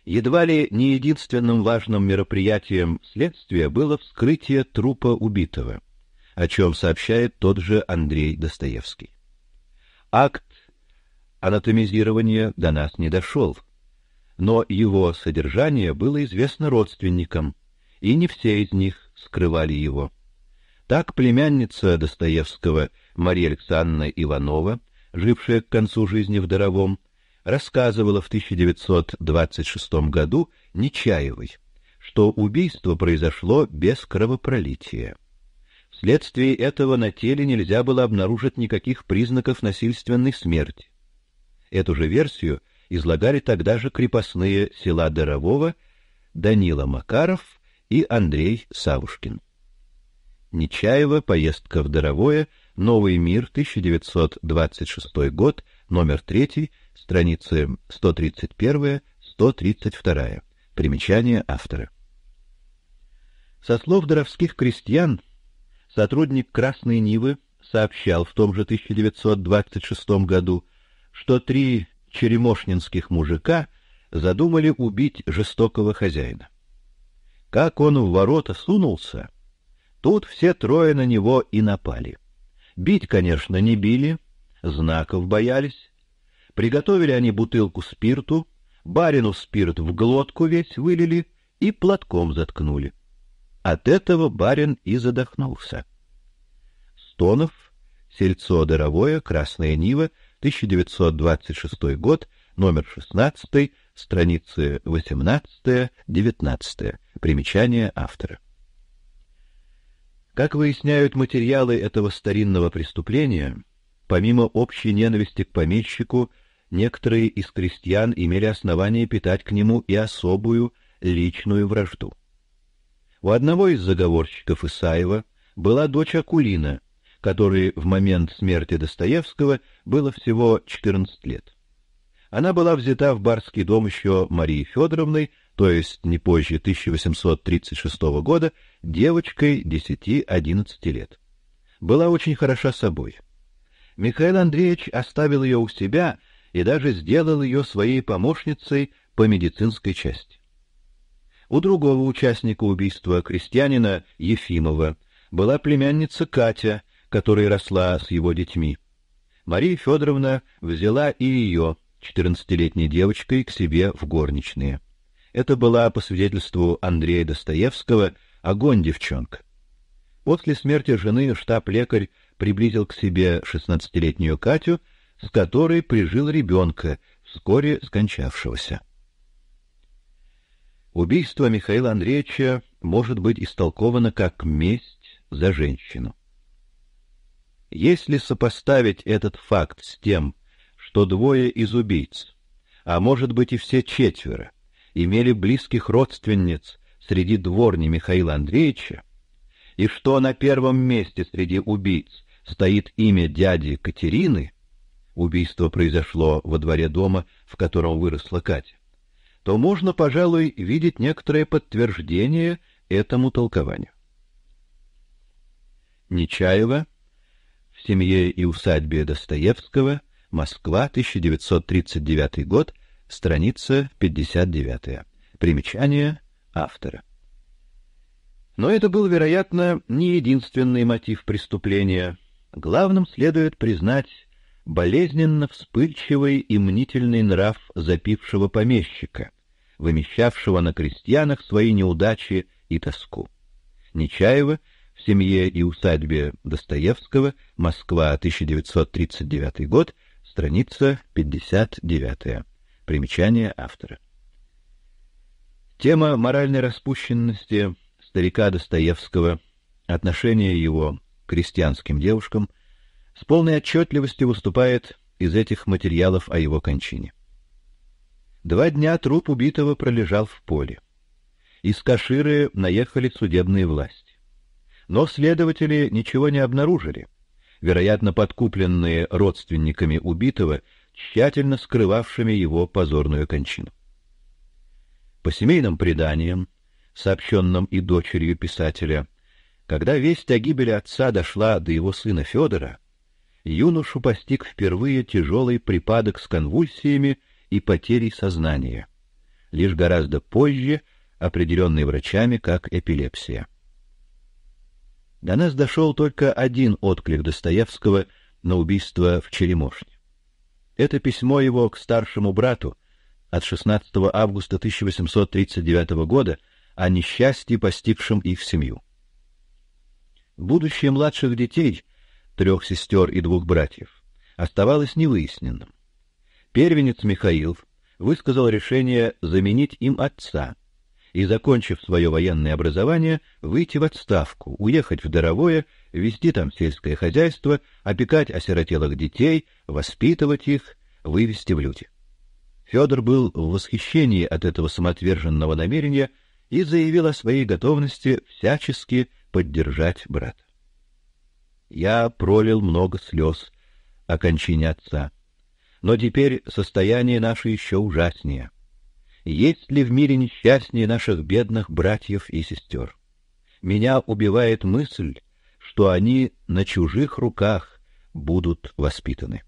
Едва ли не единственным важным мероприятием следствия было вскрытие трупа убитого — о чем сообщает тот же Андрей Достоевский. Акт анатомизирования до нас не дошел, но его содержание было известно родственникам, и не все из них скрывали его. Так племянница Достоевского Мария Александровна Иванова, жившая к концу жизни в Доровом, рассказывала в 1926 году Нечаевой, что убийство произошло без кровопролития. Вследствие этого на теле нельзя было обнаружить никаких признаков насильственной смерти. Эту же версию излагали тогда же крепостные села Дорового, Данила Макаров и Андрей Савушкин. Нечаева. Поездка в Доровое. Новый мир. 1926 год. Номер 3. Страницы 131-132. Примечание автора. Со слов доровских крестьян Сотрудник «Красной Нивы» сообщал в том же 1926 году, что три черемошнинских мужика задумали убить жестокого хозяина. Как он в ворота сунулся, тут все трое на него и напали. Бить, конечно, не били, знаков боялись. Приготовили они бутылку спирту, барину спирт в глотку весь вылили и платком заткнули. От этого барин и задохнулся. Стонов, сельцо Доровое, Красная Нива, 1926 год, номер 16, страницы 18-19. Примечание автора. Как выясняют материалы этого старинного преступления, помимо общей ненависти к помещику, некоторые из крестьян имели основание питать к нему и особую личную вражду. У одного из заговорщиков Исаева была дочь Акулина, которой в момент смерти Достоевского было всего 14 лет. Она была взята в барский дом еще Марии Федоровной, то есть не позже 1836 года, девочкой 10-11 лет. Была очень хороша собой. Михаил Андреевич оставил ее у себя и даже сделал ее своей помощницей по медицинской части. У другого участника убийства крестьянина Ефимова была племянница Катя, которая росла с его детьми. Мария Федоровна взяла и ее, четырнадцатилетней девочкой, к себе в горничные. Это была, по свидетельству Андрея Достоевского, огонь девчонка. После смерти жены штаб-лекарь приблизил к себе шестнадцатилетнюю Катю, с которой прижил ребенка, вскоре скончавшегося. Убийство Михаила Андреевича может быть истолковано как месть за женщину. Если сопоставить этот факт с тем, что двое из убийц, а может быть и все четверо, имели близких родственниц среди дворни Михаила Андреевича, и что на первом месте среди убийц стоит имя дяди Катерины, убийство произошло во дворе дома, в котором выросла Катя, то можно, пожалуй, видеть некоторое подтверждение этому толкованию. Нечаева в семье и усадьбе Достоевского, Москва, 1939 год, страница 59. Примечание автора. Но это был, вероятно, не единственный мотив преступления. Главным следует признать болезненно вспыльчивый и мнительный нрав запившего помещика, вымещавшего на крестьянах свои неудачи и тоску. Нечаева в семье и усадьбе Достоевского, Москва, 1939 год, страница 59. Примечание автора. Тема моральной распущенности старика Достоевского, отношение его к крестьянским девушкам с полной отчетливостью выступает из этих материалов о его кончине. Два дня труп убитого пролежал в поле. Из Каширы наехали судебные власти. Но следователи ничего не обнаружили. Вероятно, подкупленные родственниками убитого, тщательно скрывавшими его позорную кончину. По семейным преданиям, сообщенным и дочерью писателя, когда весть о гибели отца дошла до его сына Федора, юношу постиг впервые тяжелый припадок с конвульсиями и потерей сознания, лишь гораздо позже определенной врачами как эпилепсия. До нас дошел только один отклик Достоевского на убийство в Черемошне. Это письмо его к старшему брату от 16 августа 1839 года о несчастье, постигшем их семью. Будущее младших детей, трех сестер и двух братьев, оставалось невыясненным. Первенец Михаил высказал решение заменить им отца и, закончив свое военное образование, выйти в отставку, уехать в Доровое, вести там сельское хозяйство, опекать осиротелых детей, воспитывать их, вывести в люди. Федор был в восхищении от этого самоотверженного намерения и заявил о своей готовности всячески поддержать брата. Я пролил много слез о кончине отца. Но теперь состояние наше еще ужаснее. Есть ли в мире несчастнее наших бедных братьев и сестер? Меня убивает мысль, что они на чужих руках будут воспитаны.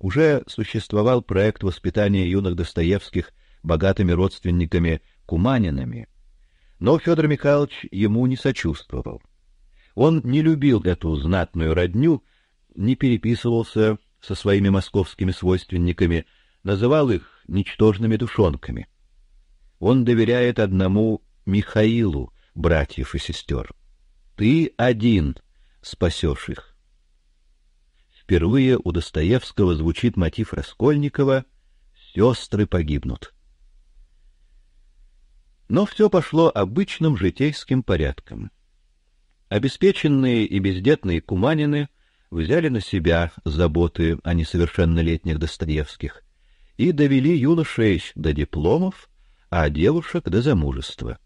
Уже существовал проект воспитания юных Достоевских богатыми родственниками Куманинами, но Федор Михайлович ему не сочувствовал. Он не любил эту знатную родню, не переписывался со своими московскими свойственниками, называл их ничтожными душонками. Он доверяет одному Михаилу, братьев и сестер. Ты один спасешь их. Впервые у Достоевского звучит мотив Раскольникова: сестры погибнут. Но все пошло обычным житейским порядком. Обеспеченные и бездетные куманины взяли на себя заботы о несовершеннолетних Достоевских и довели юношей до дипломов, а девушек до замужества.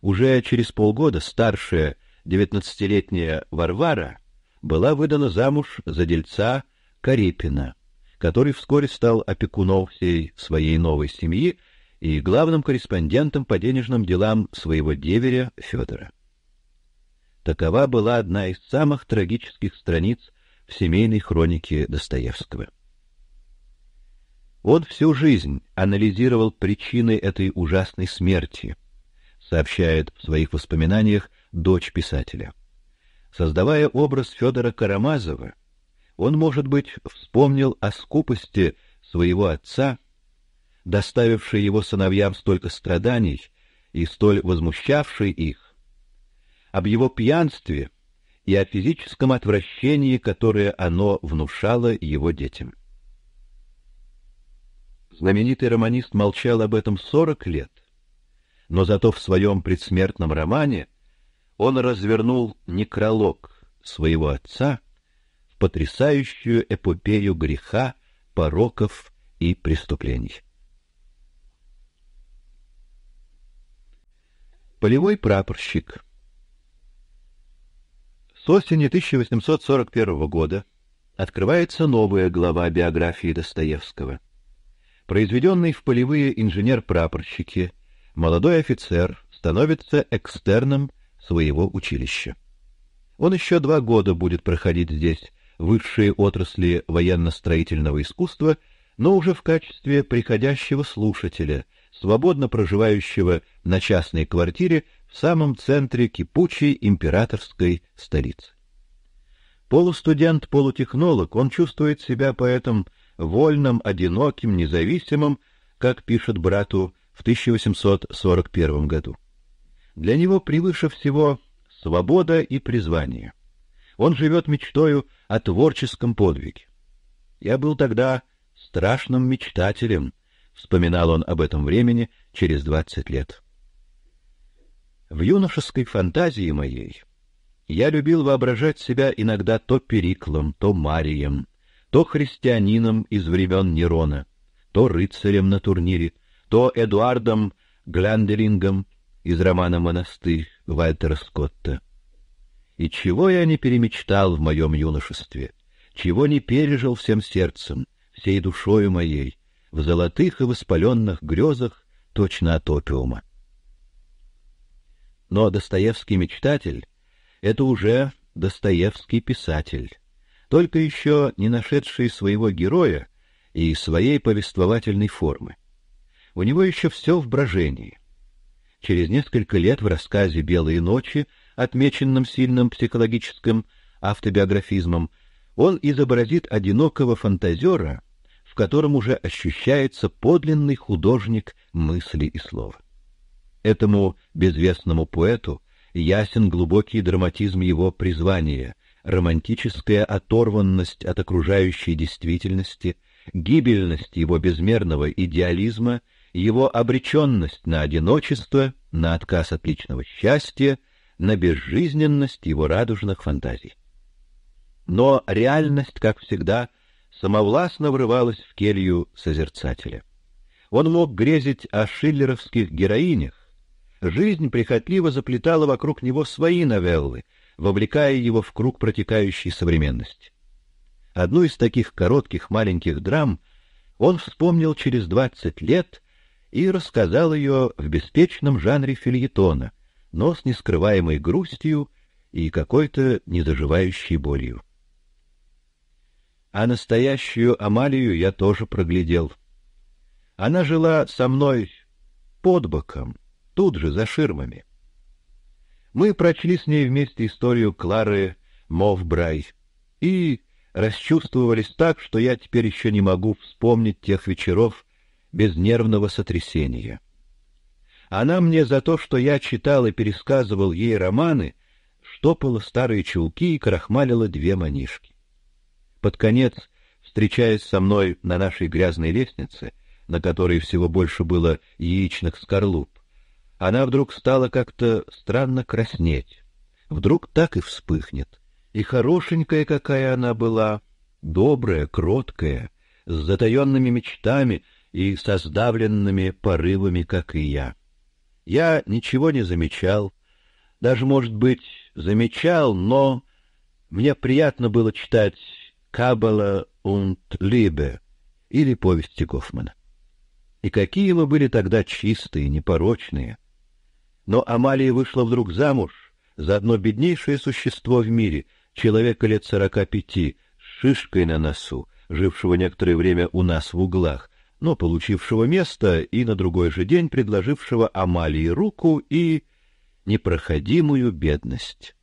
Уже через полгода старшая девятнадцатилетняя Варвара была выдана замуж за дельца Карепина, который вскоре стал опекуном всей своей новой семьи и главным корреспондентом по денежным делам своего деверя Федора. Такова была одна из самых трагических страниц в семейной хронике Достоевского. Он всю жизнь анализировал причины этой ужасной смерти, сообщает в своих воспоминаниях дочь писателя. Создавая образ Федора Карамазова, он, может быть, вспомнил о скупости своего отца, доставившей его сыновьям столько страданий и столь возмущавшей их, об его пьянстве и о физическом отвращении, которое оно внушало его детям. Знаменитый романист молчал об этом 40 лет, но зато в своем предсмертном романе он развернул некролог своего отца в потрясающую эпопею греха, пороков и преступлений. Полевой прапорщик с осени 1841 года открывается новая глава биографии Достоевского. Произведенный в полевые инженер-прапорщики, молодой офицер становится экстерном своего училища. Он еще два года будет проходить здесь высшие отрасли военно-строительного искусства, но уже в качестве приходящего слушателя, свободно проживающего на частной квартире в самом центре кипучей императорской столицы. Полустудент-полутехнолог, он чувствует себя поэтом вольным, одиноким, независимым, как пишет брату в 1841 году. Для него превыше всего свобода и призвание. Он живет мечтою о творческом подвиге. Я был тогда страшным мечтателем, вспоминал он об этом времени через 20 лет. В юношеской фантазии моей я любил воображать себя иногда то Периклом, то Марием, то христианином из времен Нерона, то рыцарем на турнире, то Эдуардом Глянделингом из романа «Монастырь» Вальтера Скотта. И чего я не перемечтал в моем юношестве, чего не пережил всем сердцем, всей душою моей, в золотых и воспаленных грезах точно от но Достоевский мечтатель — это уже Достоевский писатель, только еще не нашедший своего героя и своей повествовательной формы. У него еще все в брожении. Через несколько лет в рассказе «Белые ночи», отмеченном сильным психологическим автобиографизмом, он изобразит одинокого фантазера, в котором уже ощущается подлинный художник мысли и слова. Этому безвестному поэту ясен глубокий драматизм его призвания, романтическая оторванность от окружающей действительности, гибельность его безмерного идеализма, его обречённость на одиночество, на отказ от личного счастья, на безжизненность его радужных фантазий. Но реальность, как всегда, самовластно врывалась в келью созерцателя. Он мог грезить о шиллеровских героинях, Жизнь прихотливо заплетала вокруг него свои новеллы, вовлекая его в круг протекающей современности. Одну из таких коротких маленьких драм он вспомнил через двадцать лет и рассказал ее в беспечном жанре фильетона, но с нескрываемой грустью и какой-то недоживающей болью. А настоящую Амалию я тоже проглядел. Она жила со мной под боком, тут же, за ширмами. Мы прочли с ней вместе историю Клары Мовбрай и расчувствовались так, что я теперь еще не могу вспомнить тех вечеров без нервного сотрясения. Она мне за то, что я читал и пересказывал ей романы, штопала старые чулки и крахмалила две манишки. Под конец, встречаясь со мной на нашей грязной лестнице, на которой всего больше было яичных скорлуп, она вдруг стала как-то странно краснеть. Вдруг так и вспыхнет. И хорошенькая какая она была, добрая, кроткая, с затаенными мечтами и со сдавленными порывами, как и я. Я ничего не замечал, даже, может быть, замечал, но мне приятно было читать «Каббала und Liebe» или повести Гофмана. И какие мы были тогда чистые, непорочные — но Амалия вышла вдруг замуж за одно беднейшее существо в мире, человека лет сорока пяти, с шишкой на носу, жившего некоторое время у нас в углах, но получившего место и на другой же день предложившего Амалии руку и непроходимую бедность.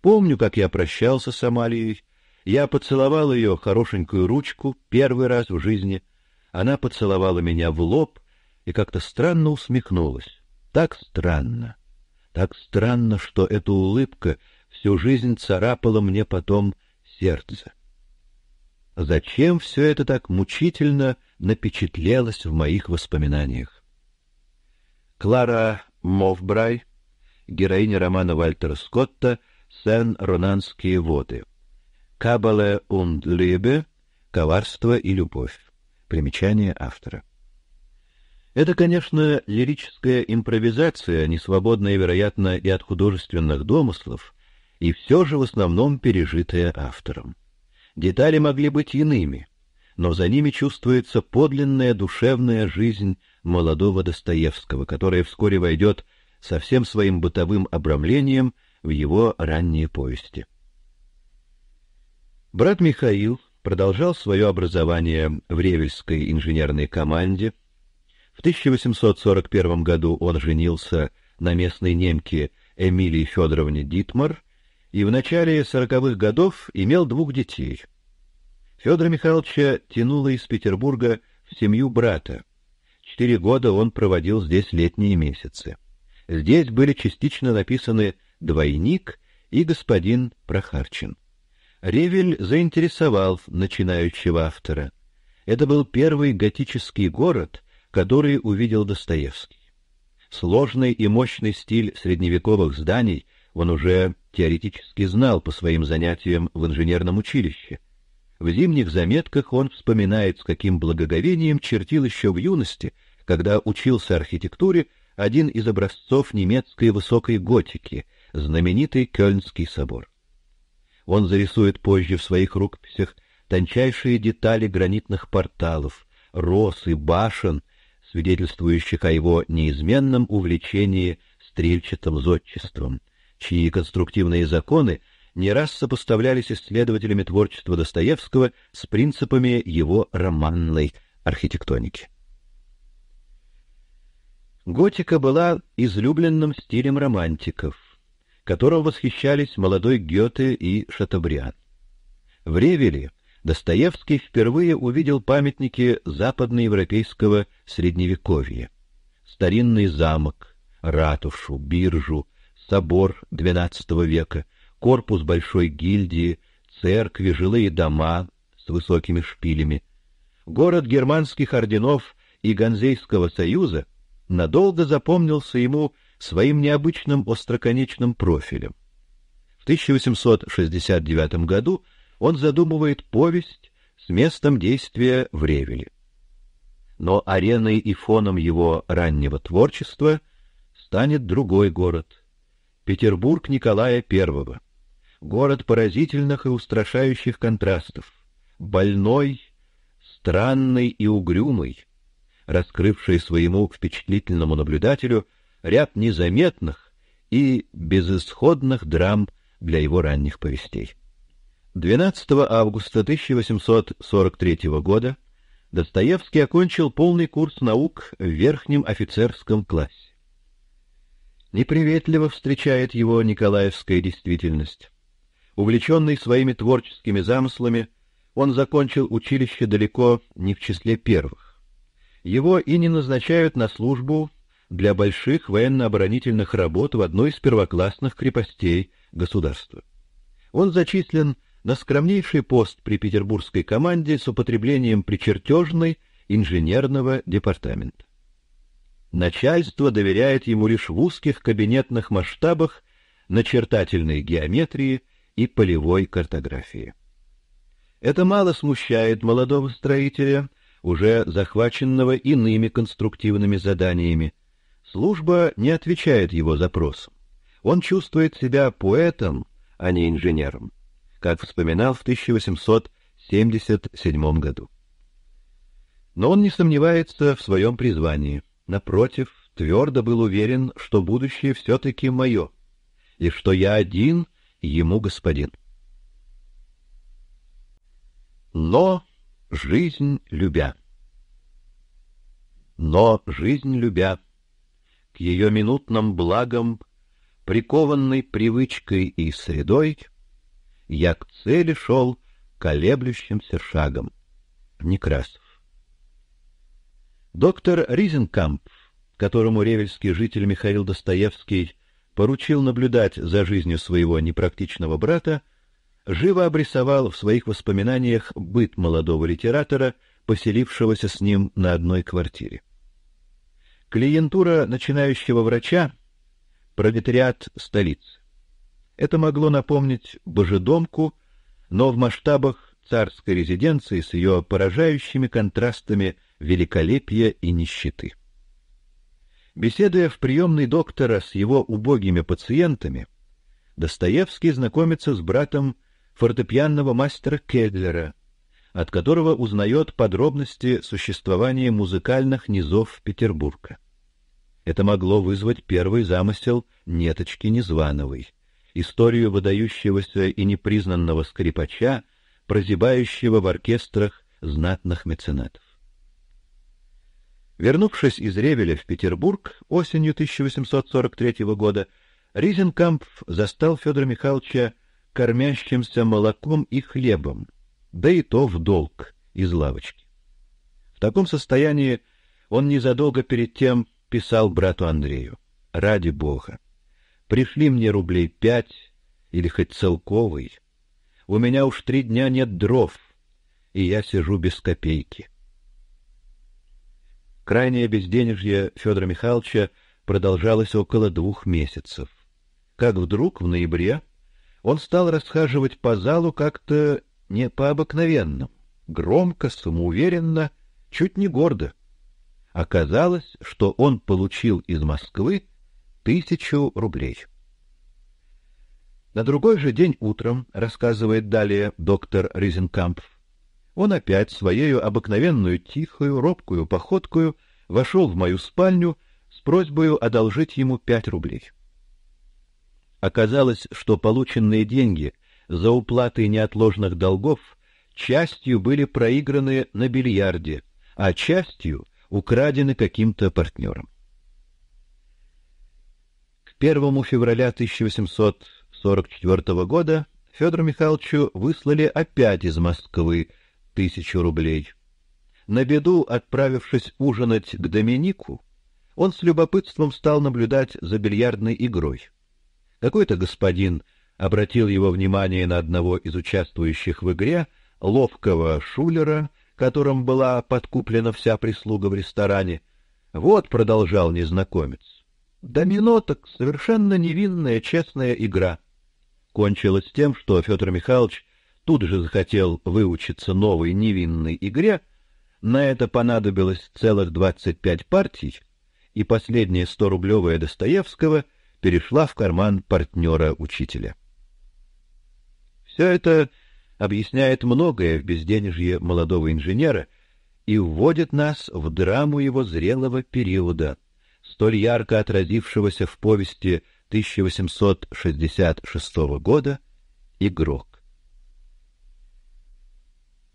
Помню, как я прощался с Амалией. Я поцеловал ее хорошенькую ручку первый раз в жизни. Она поцеловала меня в лоб и как-то странно усмехнулась. Так странно, так странно, что эта улыбка всю жизнь царапала мне потом сердце. Зачем все это так мучительно напечатлелось в моих воспоминаниях? Клара Мовбрай, героиня романа Вальтера Скотта «Сен-Ронанские воды». «Кабале und Liebe» — «Коварство и любовь». Примечание автора. Это, конечно, лирическая импровизация, а не свободная, вероятно, и от художественных домыслов, и все же в основном пережитая автором. Детали могли быть иными, но за ними чувствуется подлинная душевная жизнь молодого Достоевского, которая вскоре войдет со всем своим бытовым обрамлением в его ранние повести. Брат Михаил продолжал свое образование в Ревельской инженерной команде в 1841 году он женился на местной немке Эмилии Федоровне Дитмар и в начале сороковых годов имел двух детей. Федора Михайловича тянуло из Петербурга в семью брата. Четыре года он проводил здесь летние месяцы. Здесь были частично написаны «Двойник» и «Господин Прохарчин». Ревель заинтересовал начинающего автора. Это был первый готический город, которые увидел Достоевский. Сложный и мощный стиль средневековых зданий он уже теоретически знал по своим занятиям в инженерном училище. В зимних заметках он вспоминает, с каким благоговением чертил еще в юности, когда учился архитектуре, один из образцов немецкой высокой готики, знаменитый Кёльнский собор. Он зарисует позже в своих рукописях тончайшие детали гранитных порталов, росы башен, свидетельствующих о его неизменном увлечении стрельчатым зодчеством, чьи конструктивные законы не раз сопоставлялись исследователями творчества Достоевского с принципами его романной архитектоники. Готика была излюбленным стилем романтиков, которым восхищались молодой Гёте и Шатобриан. В Ревеле Достоевский впервые увидел памятники западноевропейского средневековья. Старинный замок, ратушу, биржу, собор XII века, корпус большой гильдии, церкви, жилые дома с высокими шпилями. Город германских орденов и Ганзейского союза надолго запомнился ему своим необычным остроконечным профилем. В 1869 году он задумывает повесть с местом действия в Ревеле. Но ареной и фоном его раннего творчества станет другой город — Петербург Николая I, город поразительных и устрашающих контрастов, больной, странный и угрюмый, раскрывший своему впечатлительному наблюдателю ряд незаметных и безысходных драм для его ранних повестей. 12 августа 1843 года Достоевский окончил полный курс наук в верхнем офицерском классе. Неприветливо встречает его николаевская действительность. Увлеченный своими творческими замыслами, он закончил училище далеко не в числе первых. Его и не назначают на службу для больших военно-оборонительных работ в одной из первоклассных крепостей государства. Он зачислен на скромнейший пост при петербургской команде с употреблением причертежной инженерного департамента. Начальство доверяет ему лишь в узких кабинетных масштабах начертательной геометрии и полевой картографии. Это мало смущает молодого строителя, уже захваченного иными конструктивными заданиями. Служба не отвечает его запросам. Он чувствует себя поэтом, а не инженером как вспоминал в 1877 году. Но он не сомневается в своем призвании. Напротив, твердо был уверен, что будущее все-таки мое, и что я один ему господин. Но жизнь любя. Но жизнь любя, к ее минутным благам, прикованной привычкой и средой, я к цели шел колеблющимся шагом. Некрасов. Доктор Ризенкамп, которому ревельский житель Михаил Достоевский поручил наблюдать за жизнью своего непрактичного брата, живо обрисовал в своих воспоминаниях быт молодого литератора, поселившегося с ним на одной квартире. Клиентура начинающего врача — пролетариат столицы. Это могло напомнить божедомку, но в масштабах царской резиденции с ее поражающими контрастами великолепия и нищеты. Беседуя в приемной доктора с его убогими пациентами, Достоевский знакомится с братом фортепианного мастера Кедлера, от которого узнает подробности существования музыкальных низов Петербурга. Это могло вызвать первый замысел Неточки Незвановой историю выдающегося и непризнанного скрипача, прозябающего в оркестрах знатных меценатов. Вернувшись из Ревеля в Петербург осенью 1843 года, Ризенкамп застал Федора Михайловича кормящимся молоком и хлебом, да и то в долг из лавочки. В таком состоянии он незадолго перед тем писал брату Андрею: "Ради бога, Пришли мне рублей пять или хоть целковый. У меня уж три дня нет дров, и я сижу без копейки. Крайнее безденежье Федора Михайловича продолжалось около двух месяцев. Как вдруг в ноябре он стал расхаживать по залу как-то не по-обыкновенному, громко, самоуверенно, чуть не гордо. Оказалось, что он получил из Москвы тысячу рублей. На другой же день утром, рассказывает далее доктор Ризенкамп, он опять своей обыкновенную тихую, робкую походкою вошел в мою спальню с просьбой одолжить ему пять рублей. Оказалось, что полученные деньги за уплаты неотложных долгов частью были проиграны на бильярде, а частью украдены каким-то партнером. 1 февраля 1844 года Федору Михайловичу выслали опять из Москвы тысячу рублей. На беду, отправившись ужинать к Доминику, он с любопытством стал наблюдать за бильярдной игрой. Какой-то господин обратил его внимание на одного из участвующих в игре, ловкого шулера, которым была подкуплена вся прислуга в ресторане. Вот продолжал незнакомец. Домино так совершенно невинная честная игра. Кончилось тем, что Федор Михайлович тут же захотел выучиться новой невинной игре. На это понадобилось целых двадцать пять партий, и последняя сто-рублевая Достоевского перешла в карман партнера учителя. Все это объясняет многое в безденежье молодого инженера и вводит нас в драму его зрелого периода — столь ярко отразившегося в повести 1866 года Игрок.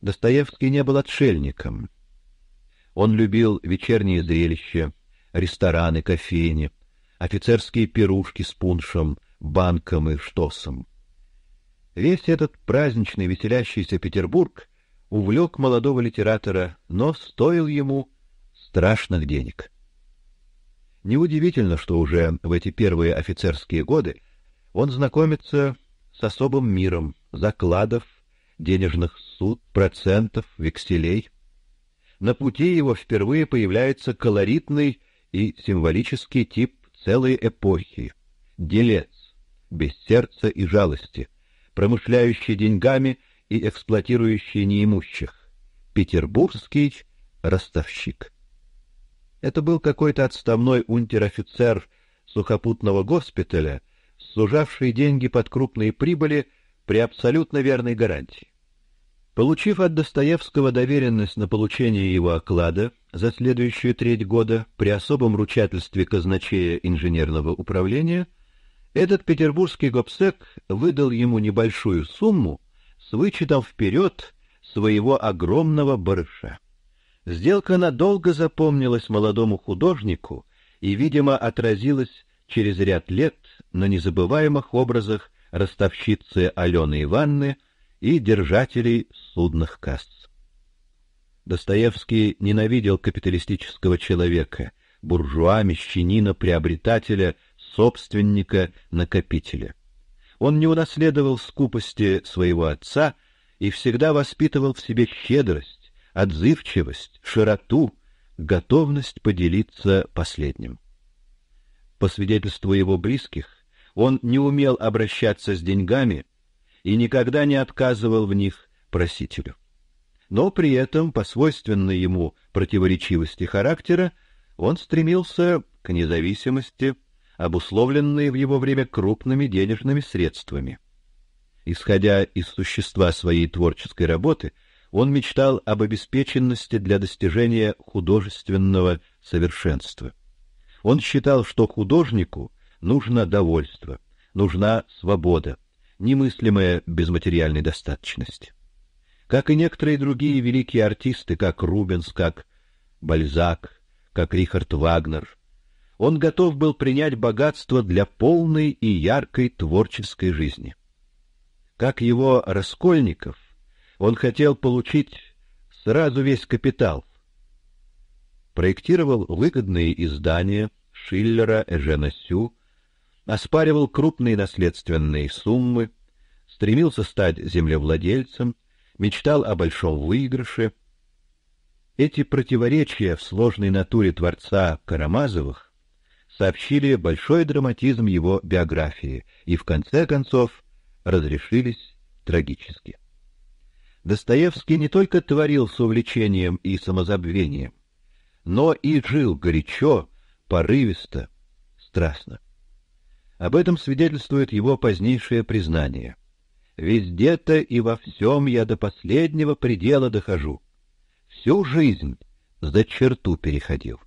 Достоевский не был отшельником. Он любил вечерние зрелища, рестораны, кофейни, офицерские пирушки с пуншем, банком и штосом. Весь этот праздничный веселящийся Петербург увлек молодого литератора, но стоил ему страшных денег. Неудивительно, что уже в эти первые офицерские годы он знакомится с особым миром закладов, денежных суд, процентов, векселей. На пути его впервые появляется колоритный и символический тип целой эпохи — делец, без сердца и жалости, промышляющий деньгами и эксплуатирующий неимущих, петербургский ростовщик. Это был какой-то отставной унтер-офицер сухопутного госпиталя, сужавший деньги под крупные прибыли при абсолютно верной гарантии. Получив от Достоевского доверенность на получение его оклада за следующую треть года при особом ручательстве казначея инженерного управления, этот петербургский гобсек выдал ему небольшую сумму с вычетом вперед своего огромного барыша. Сделка надолго запомнилась молодому художнику и, видимо, отразилась через ряд лет на незабываемых образах ростовщицы Алёны Ивановны и держателей судных касс. Достоевский ненавидел капиталистического человека, буржуа, мещанина, приобретателя, собственника, накопителя. Он не унаследовал скупости своего отца и всегда воспитывал в себе щедрость, отзывчивость, широту, готовность поделиться последним. По свидетельству его близких, он не умел обращаться с деньгами и никогда не отказывал в них просителю. Но при этом, по свойственной ему противоречивости характера, он стремился к независимости, обусловленной в его время крупными денежными средствами. Исходя из существа своей творческой работы, он мечтал об обеспеченности для достижения художественного совершенства. Он считал, что художнику нужно довольство, нужна свобода, немыслимая без материальной достаточности. Как и некоторые другие великие артисты, как Рубенс, как Бальзак, как Рихард Вагнер, он готов был принять богатство для полной и яркой творческой жизни. Как его Раскольников, он хотел получить сразу весь капитал. Проектировал выгодные издания Шиллера, Эжена Сю, оспаривал крупные наследственные суммы, стремился стать землевладельцем, мечтал о большом выигрыше. Эти противоречия в сложной натуре творца Карамазовых сообщили большой драматизм его биографии и в конце концов разрешились трагически. Достоевский не только творил с увлечением и самозабвением, но и жил горячо, порывисто, страстно. Об этом свидетельствует его позднейшее признание. «Везде-то и во всем я до последнего предела дохожу. Всю жизнь за черту переходил».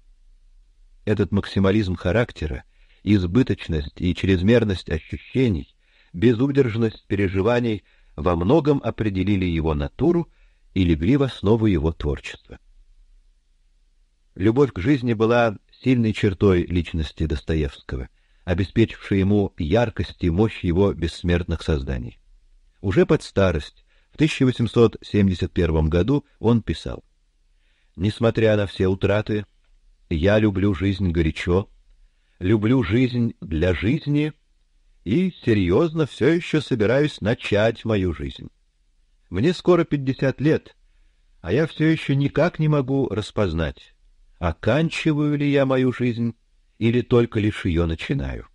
Этот максимализм характера, избыточность и чрезмерность ощущений, безудержность переживаний — во многом определили его натуру и легли в основу его творчества. Любовь к жизни была сильной чертой личности Достоевского, обеспечившей ему яркость и мощь его бессмертных созданий. Уже под старость, в 1871 году, он писал: Несмотря на все утраты, я люблю жизнь горячо, люблю жизнь для жизни и серьезно все еще собираюсь начать мою жизнь. Мне скоро пятьдесят лет, а я все еще никак не могу распознать, оканчиваю ли я мою жизнь или только лишь ее начинаю.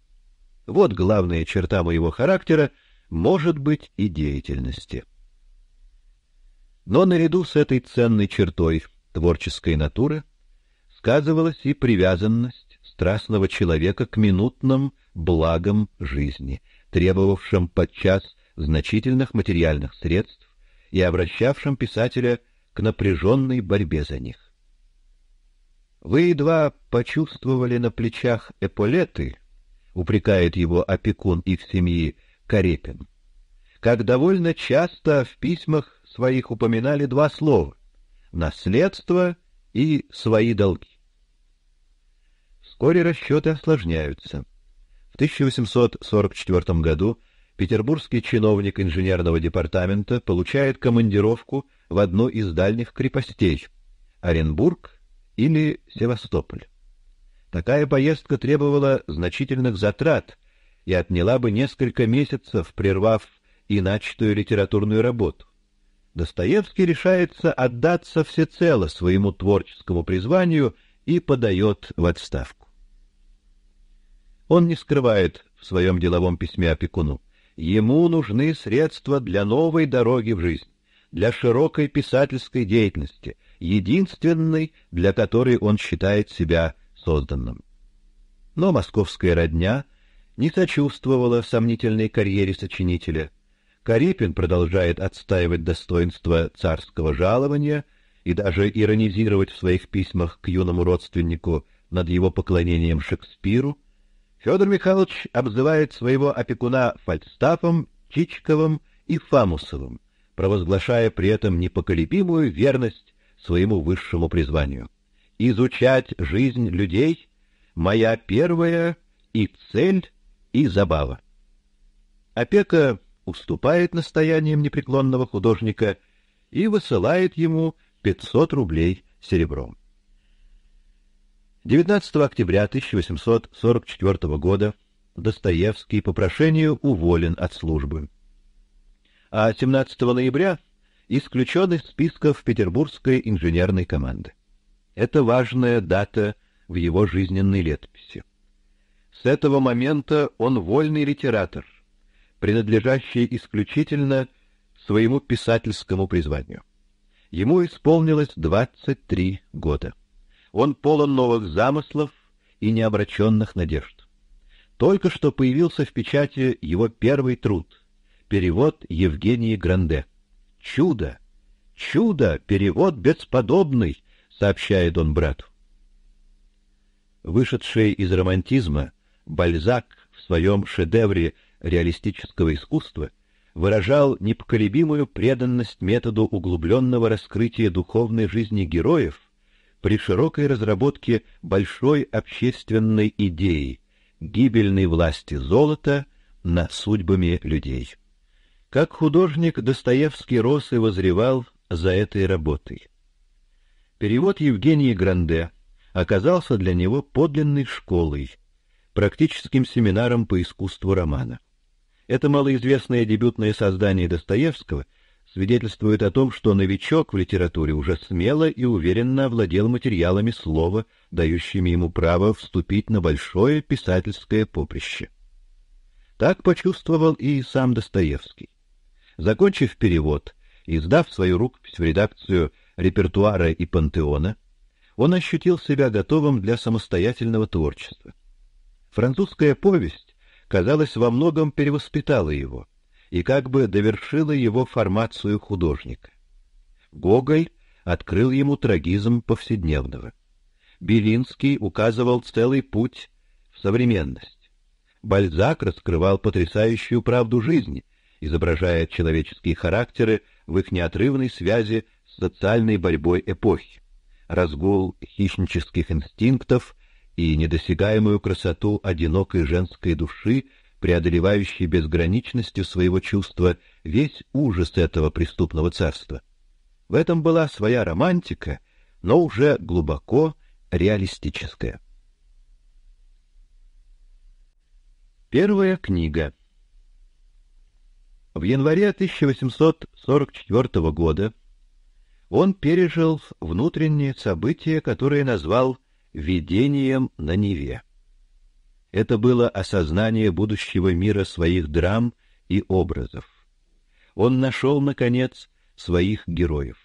Вот главная черта моего характера, может быть, и деятельности. Но наряду с этой ценной чертой творческой натуры сказывалась и привязанность страстного человека к минутным благам жизни, требовавшим подчас значительных материальных средств и обращавшим писателя к напряженной борьбе за них. Вы едва почувствовали на плечах эполеты, упрекает его опекун их семьи Карепин, как довольно часто в письмах своих упоминали два слова — наследство и свои долги. Вскоре расчеты осложняются. В 1844 году петербургский чиновник инженерного департамента получает командировку в одну из дальних крепостей Оренбург или Севастополь. Такая поездка требовала значительных затрат и отняла бы несколько месяцев, прервав и начатую литературную работу. Достоевский решается отдаться всецело своему творческому призванию и подает в отставку. Он не скрывает в своем деловом письме опекуну. Ему нужны средства для новой дороги в жизнь, для широкой писательской деятельности, единственной, для которой он считает себя созданным. Но московская родня не сочувствовала сомнительной карьере сочинителя. Карипин продолжает отстаивать достоинство царского жалования и даже иронизировать в своих письмах к юному родственнику над его поклонением Шекспиру, Федор Михайлович обзывает своего опекуна Фальстафом, Чичковым и Фамусовым, провозглашая при этом непоколебимую верность своему высшему призванию. Изучать жизнь людей — моя первая и цель, и забава. Опека уступает настояниям непреклонного художника и высылает ему 500 рублей серебром. 19 октября 1844 года Достоевский по прошению уволен от службы, а 17 ноября исключен из списков петербургской инженерной команды. Это важная дата в его жизненной летописи. С этого момента он вольный литератор, принадлежащий исключительно своему писательскому призванию. Ему исполнилось 23 года. Он полон новых замыслов и необращенных надежд. Только что появился в печати его первый труд — перевод Евгении Гранде. «Чудо! Чудо! Перевод бесподобный!» — сообщает он брату. Вышедший из романтизма Бальзак в своем шедевре реалистического искусства выражал непоколебимую преданность методу углубленного раскрытия духовной жизни героев при широкой разработке большой общественной идеи гибельной власти золота над судьбами людей. Как художник Достоевский рос и возревал за этой работой. Перевод Евгения Гранде оказался для него подлинной школой, практическим семинаром по искусству романа. Это малоизвестное дебютное создание Достоевского — свидетельствует о том, что новичок в литературе уже смело и уверенно овладел материалами слова, дающими ему право вступить на большое писательское поприще. Так почувствовал и сам Достоевский. Закончив перевод и сдав свою рукопись в редакцию репертуара и пантеона, он ощутил себя готовым для самостоятельного творчества. Французская повесть, казалось, во многом перевоспитала его — и как бы довершила его формацию художника. Гоголь открыл ему трагизм повседневного. Белинский указывал целый путь в современность. Бальзак раскрывал потрясающую правду жизни, изображая человеческие характеры в их неотрывной связи с социальной борьбой эпохи. Разгул хищнических инстинктов и недосягаемую красоту одинокой женской души преодолевающий безграничностью своего чувства весь ужас этого преступного царства. В этом была своя романтика, но уже глубоко реалистическая. Первая книга. В январе 1844 года он пережил внутренние события, которые назвал «видением на Неве». Это было осознание будущего мира своих драм и образов. Он нашел, наконец, своих героев.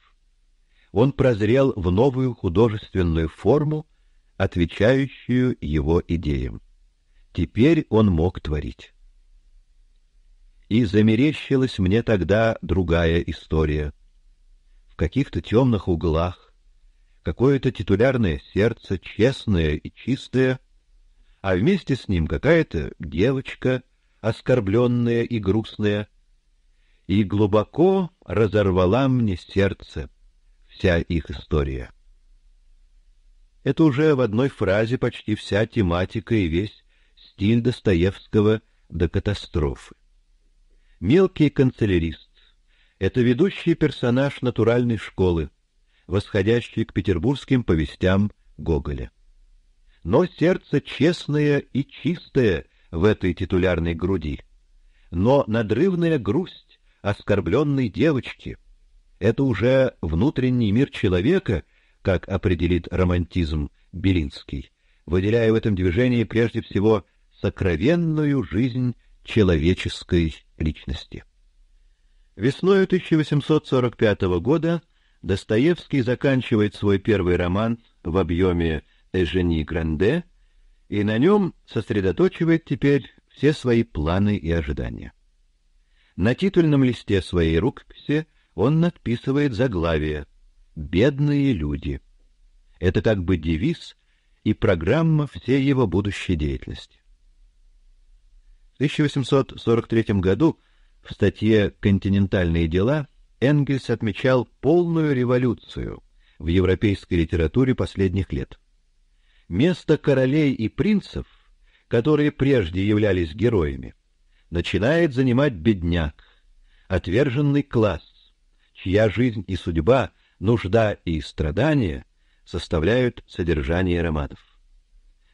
Он прозрел в новую художественную форму, отвечающую его идеям. Теперь он мог творить. И замерещилась мне тогда другая история. В каких-то темных углах какое-то титулярное сердце, честное и чистое, а вместе с ним какая-то девочка, оскорбленная и грустная, и глубоко разорвала мне сердце вся их история. Это уже в одной фразе почти вся тематика и весь стиль Достоевского до катастрофы. Мелкий канцелярист — это ведущий персонаж натуральной школы, восходящий к петербургским повестям Гоголя но сердце честное и чистое в этой титулярной груди. Но надрывная грусть оскорбленной девочки — это уже внутренний мир человека, как определит романтизм Белинский, выделяя в этом движении прежде всего сокровенную жизнь человеческой личности. Весной 1845 года Достоевский заканчивает свой первый роман в объеме Эжени Гранде и на нем сосредотачивает теперь все свои планы и ожидания. На титульном листе своей рукописи он надписывает заглавие «Бедные люди». Это как бы девиз и программа всей его будущей деятельности. В 1843 году в статье «Континентальные дела» Энгельс отмечал полную революцию в европейской литературе последних лет. Место королей и принцев, которые прежде являлись героями, начинает занимать бедняк, отверженный класс, чья жизнь и судьба, нужда и страдания составляют содержание романов.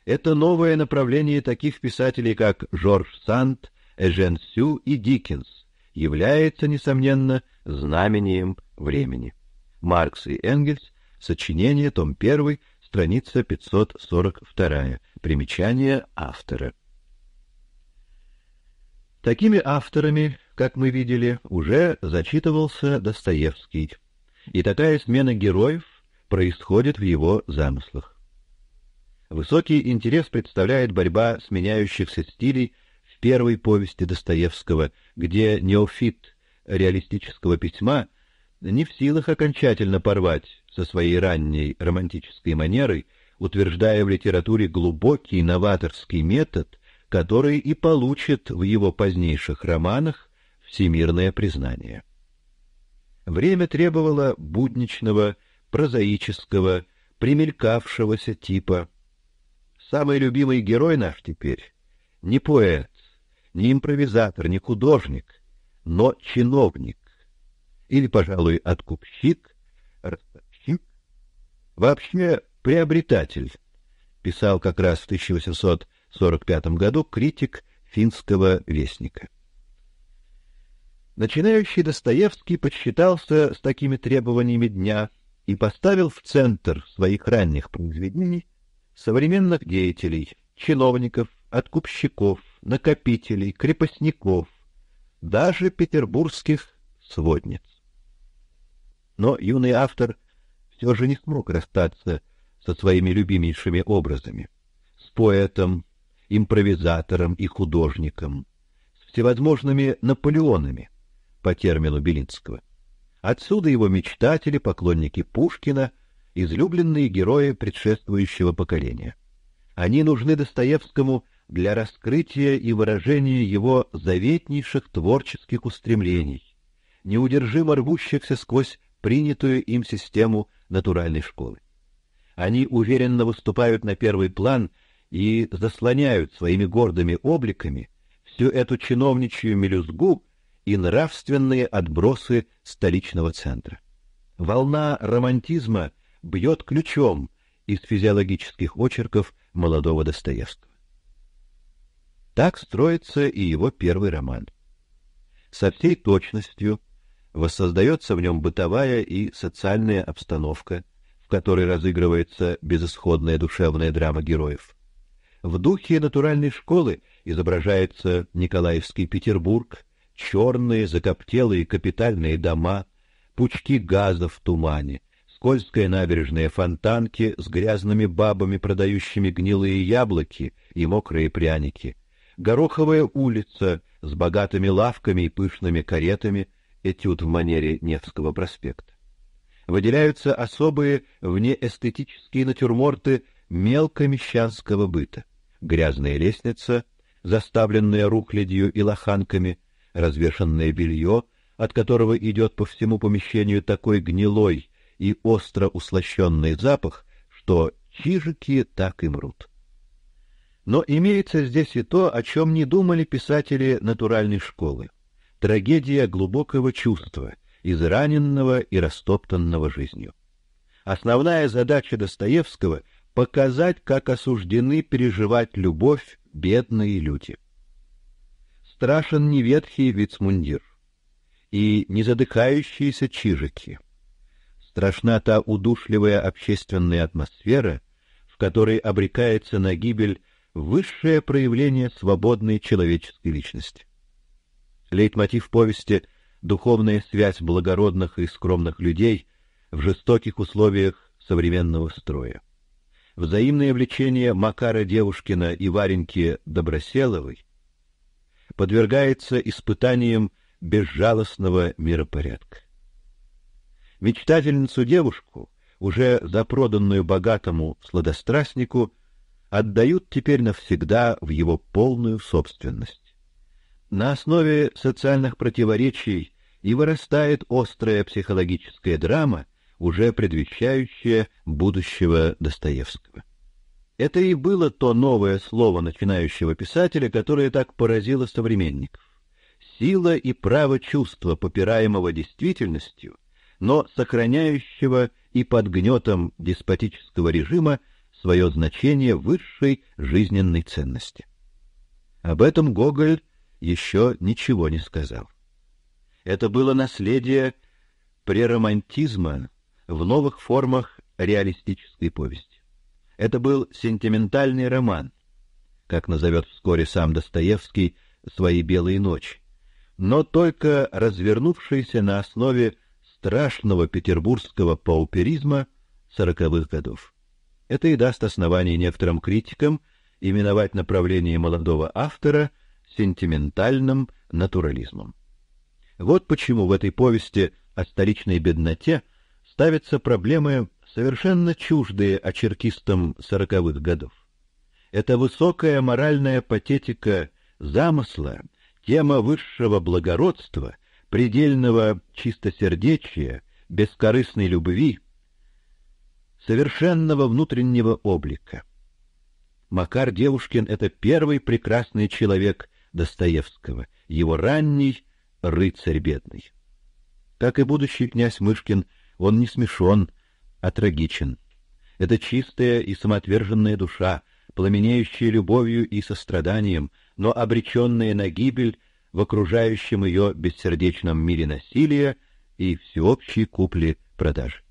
Это новое направление таких писателей, как Жорж Санд, Эжен Сю и Диккенс, является, несомненно, знамением времени. Маркс и Энгельс, сочинение, том 1, страница 542, примечание автора. Такими авторами, как мы видели, уже зачитывался Достоевский, и такая смена героев происходит в его замыслах. Высокий интерес представляет борьба сменяющихся стилей в первой повести Достоевского, где неофит реалистического письма не в силах окончательно порвать со своей ранней романтической манерой, утверждая в литературе глубокий новаторский метод, который и получит в его позднейших романах всемирное признание. Время требовало будничного, прозаического, примелькавшегося типа. Самый любимый герой наш теперь не поэт, не импровизатор, не художник, но чиновник, или, пожалуй, откупщик, ростовщик, вообще приобретатель, писал как раз в 1845 году критик финского вестника. Начинающий Достоевский подсчитался с такими требованиями дня и поставил в центр своих ранних произведений современных деятелей, чиновников, откупщиков, накопителей, крепостников, даже петербургских сводниц но юный автор все же не смог расстаться со своими любимейшими образами, с поэтом, импровизатором и художником, с всевозможными Наполеонами по термину Белинского. Отсюда его мечтатели, поклонники Пушкина, излюбленные герои предшествующего поколения. Они нужны Достоевскому для раскрытия и выражения его заветнейших творческих устремлений, неудержимо рвущихся сквозь принятую им систему натуральной школы. Они уверенно выступают на первый план и заслоняют своими гордыми обликами всю эту чиновничью мелюзгу и нравственные отбросы столичного центра. Волна романтизма бьет ключом из физиологических очерков молодого Достоевского. Так строится и его первый роман. Со всей точностью воссоздается в нем бытовая и социальная обстановка, в которой разыгрывается безысходная душевная драма героев. В духе натуральной школы изображается Николаевский Петербург, черные закоптелые капитальные дома, пучки газа в тумане, скользкая набережная Фонтанки с грязными бабами, продающими гнилые яблоки и мокрые пряники, гороховая улица с богатыми лавками и пышными каретами, этюд в манере Невского проспекта. Выделяются особые внеэстетические натюрморты мелкомещанского быта. Грязная лестница, заставленная рухлядью и лоханками, развешанное белье, от которого идет по всему помещению такой гнилой и остро услощенный запах, что чижики так и мрут. Но имеется здесь и то, о чем не думали писатели натуральной школы трагедия глубокого чувства, израненного и растоптанного жизнью. Основная задача Достоевского показать, как осуждены переживать любовь бедные люди. Страшен не ветхий вицмундир и не задыхающиеся чижики. Страшна та удушливая общественная атмосфера, в которой обрекается на гибель высшее проявление свободной человеческой личности. Лейтмотив повести духовная связь благородных и скромных людей в жестоких условиях современного строя. Взаимное влечение Макара Девушкина и Вареньки Доброселовой подвергается испытаниям безжалостного миропорядка. Мечтательницу девушку, уже запроданную богатому сладострастнику, отдают теперь навсегда в его полную собственность. На основе социальных противоречий и вырастает острая психологическая драма, уже предвещающая будущего Достоевского. Это и было то новое слово начинающего писателя, которое так поразило современников. Сила и право чувства, попираемого действительностью, но сохраняющего и под гнетом деспотического режима свое значение высшей жизненной ценности. Об этом Гоголь еще ничего не сказал. Это было наследие преромантизма в новых формах реалистической повести. Это был сентиментальный роман, как назовет вскоре сам Достоевский свои белые ночи, но только развернувшийся на основе страшного петербургского пауперизма сороковых годов. Это и даст основание некоторым критикам именовать направление молодого автора – сентиментальным натурализмом. Вот почему в этой повести о столичной бедноте ставятся проблемы, совершенно чуждые очеркистам сороковых годов. Это высокая моральная патетика замысла, тема высшего благородства, предельного чистосердечия, бескорыстной любви, совершенного внутреннего облика. Макар Девушкин — это первый прекрасный человек Достоевского, его ранний рыцарь бедный. Как и будущий князь Мышкин, он не смешон, а трагичен. Это чистая и самоотверженная душа, пламенеющая любовью и состраданием, но обреченная на гибель в окружающем ее бессердечном мире насилия и всеобщей купли-продажи.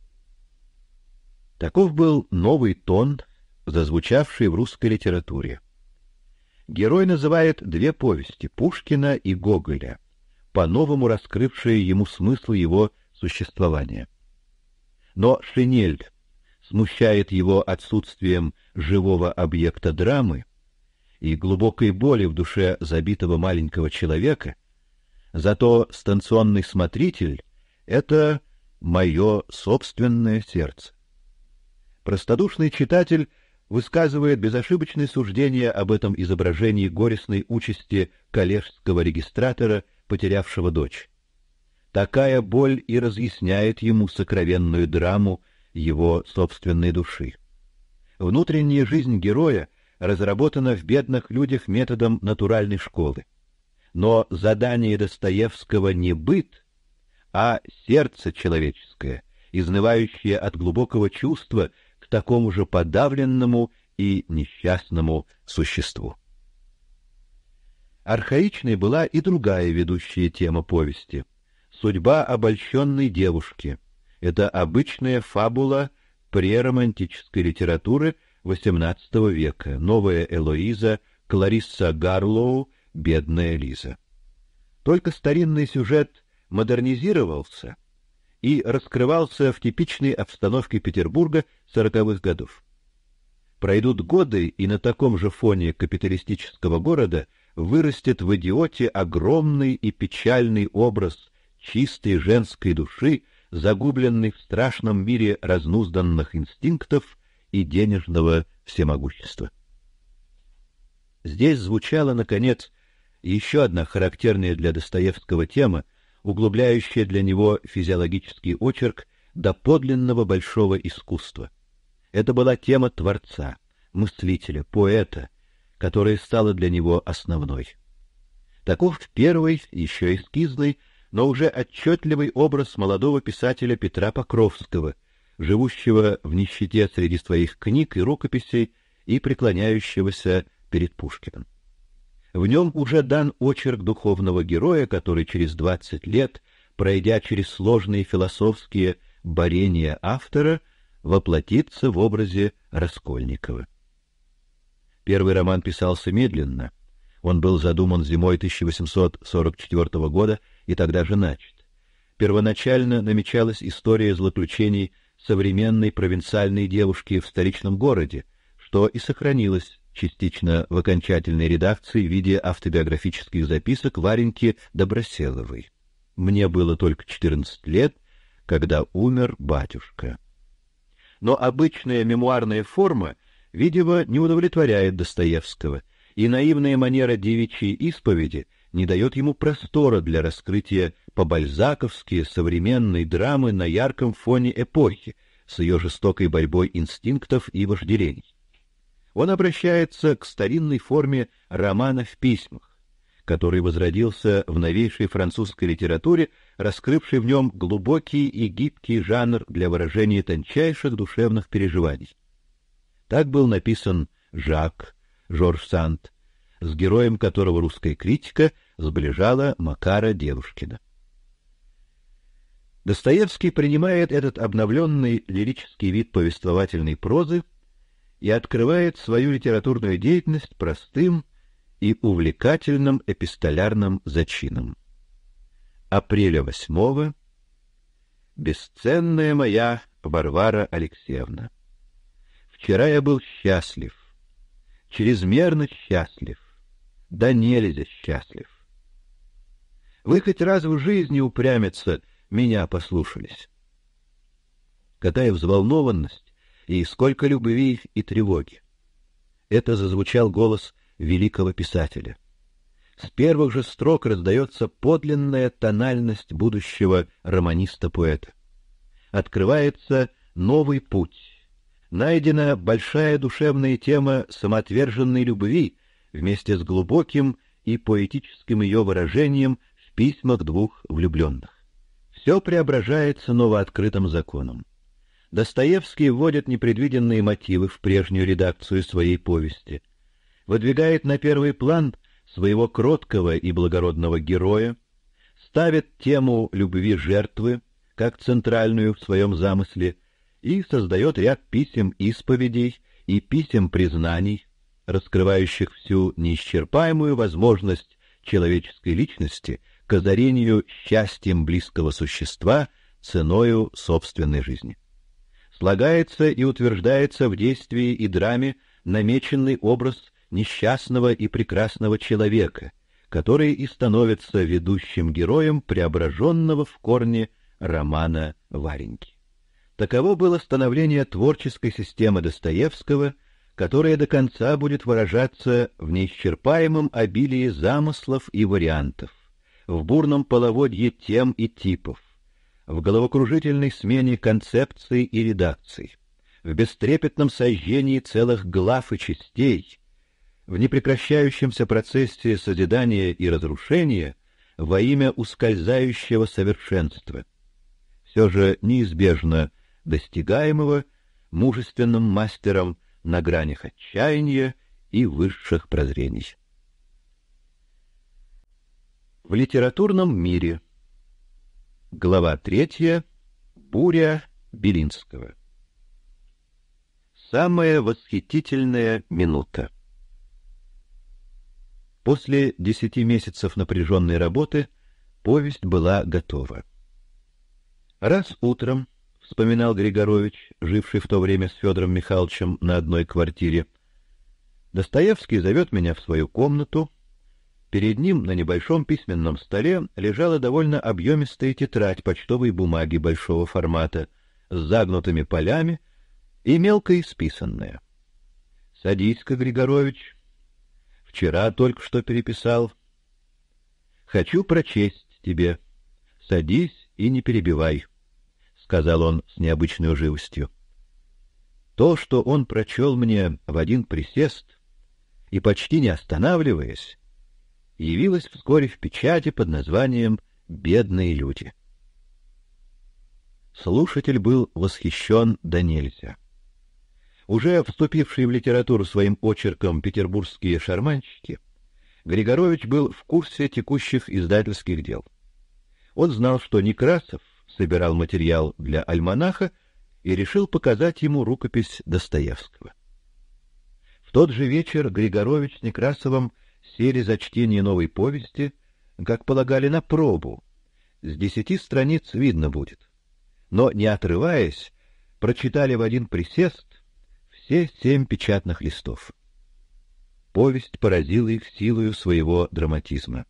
Таков был новый тон, зазвучавший в русской литературе герой называет две повести Пушкина и Гоголя, по-новому раскрывшие ему смысл его существования. Но Шинель смущает его отсутствием живого объекта драмы и глубокой боли в душе забитого маленького человека. Зато станционный смотритель это мое собственное сердце. Простодушный читатель высказывает безошибочные суждения об этом изображении горестной участи коллежского регистратора, потерявшего дочь. Такая боль и разъясняет ему сокровенную драму его собственной души. Внутренняя жизнь героя разработана в бедных людях методом натуральной школы. Но задание Достоевского не быт, а сердце человеческое, изнывающее от глубокого чувства к такому же подавленному и несчастному существу. Архаичной была и другая ведущая тема повести судьба обольщенной девушки. Это обычная фабула преромантической литературы XVIII века. Новая Элоиза, Кларисса Гарлоу, Бедная Лиза. Только старинный сюжет модернизировался, и раскрывался в типичной обстановке Петербурга сороковых годов. Пройдут годы, и на таком же фоне капиталистического города вырастет в идиоте огромный и печальный образ чистой женской души, загубленной в страшном мире разнузданных инстинктов и денежного всемогущества. Здесь звучала наконец еще одна характерная для Достоевского тема, углубляющее для него физиологический очерк до подлинного большого искусства. Это была тема творца, мыслителя, поэта, которая стала для него основной. Таков первый, еще эскизный, но уже отчетливый образ молодого писателя Петра Покровского, живущего в нищете среди своих книг и рукописей и преклоняющегося перед Пушкиным. В нем уже дан очерк духовного героя, который через 20 лет, пройдя через сложные философские борения автора, воплотится в образе Раскольникова. Первый роман писался медленно. Он был задуман зимой 1844 года и тогда же начат. Первоначально намечалась история злоключений современной провинциальной девушки в столичном городе, что и сохранилось частично в окончательной редакции в виде автобиографических записок Вареньки Доброселовой. Мне было только 14 лет, когда умер батюшка. Но обычная мемуарная форма, видимо, не удовлетворяет Достоевского, и наивная манера девичьей исповеди не дает ему простора для раскрытия по-бальзаковски современной драмы на ярком фоне эпохи с ее жестокой борьбой инстинктов и вожделений он обращается к старинной форме романа в письмах, который возродился в новейшей французской литературе, раскрывший в нем глубокий и гибкий жанр для выражения тончайших душевных переживаний. Так был написан Жак Жорж Санд, с героем которого русская критика сближала Макара Девушкина. Достоевский принимает этот обновленный лирический вид повествовательной прозы и открывает свою литературную деятельность простым и увлекательным эпистолярным зачином. Апреля 8 Бесценная моя Варвара Алексеевна. Вчера я был счастлив, чрезмерно счастлив, да нельзя счастлив. Вы хоть раз в жизни упрямиться меня послушались. Какая взволнованность, и сколько любви и тревоги. Это зазвучал голос великого писателя. С первых же строк раздается подлинная тональность будущего романиста-поэта. Открывается новый путь. Найдена большая душевная тема самоотверженной любви вместе с глубоким и поэтическим ее выражением в письмах двух влюбленных. Все преображается новооткрытым законом. Достоевский вводит непредвиденные мотивы в прежнюю редакцию своей повести, выдвигает на первый план своего кроткого и благородного героя, ставит тему любви жертвы как центральную в своем замысле и создает ряд писем исповедей и писем признаний, раскрывающих всю неисчерпаемую возможность человеческой личности к озарению счастьем близкого существа ценою собственной жизни слагается и утверждается в действии и драме намеченный образ несчастного и прекрасного человека, который и становится ведущим героем преображенного в корне романа Вареньки. Таково было становление творческой системы Достоевского, которая до конца будет выражаться в неисчерпаемом обилии замыслов и вариантов, в бурном половодье тем и типов, в головокружительной смене концепций и редакций, в бестрепетном сожжении целых глав и частей, в непрекращающемся процессе созидания и разрушения во имя ускользающего совершенства, все же неизбежно достигаемого мужественным мастером на гранях отчаяния и высших прозрений. В литературном мире – Глава третья. Буря Белинского. Самая восхитительная минута. После десяти месяцев напряженной работы повесть была готова. Раз утром, вспоминал Григорович, живший в то время с Федором Михайловичем на одной квартире, Достоевский зовет меня в свою комнату Перед ним на небольшом письменном столе лежала довольно объемистая тетрадь почтовой бумаги большого формата с загнутыми полями и мелко исписанная. Садись-ка, Григорович. Вчера только что переписал. Хочу прочесть тебе. Садись и не перебивай, сказал он с необычной живостью. То, что он прочел мне в один присест и почти не останавливаясь, явилась вскоре в печати под названием «Бедные люди». Слушатель был восхищен до нельзя. Уже вступившие в литературу своим очерком петербургские шарманщики, Григорович был в курсе текущих издательских дел. Он знал, что Некрасов собирал материал для альманаха и решил показать ему рукопись Достоевского. В тот же вечер Григорович с Некрасовым – сели за чтение новой повести, как полагали, на пробу. С десяти страниц видно будет. Но, не отрываясь, прочитали в один присест все семь печатных листов. Повесть поразила их силой своего драматизма.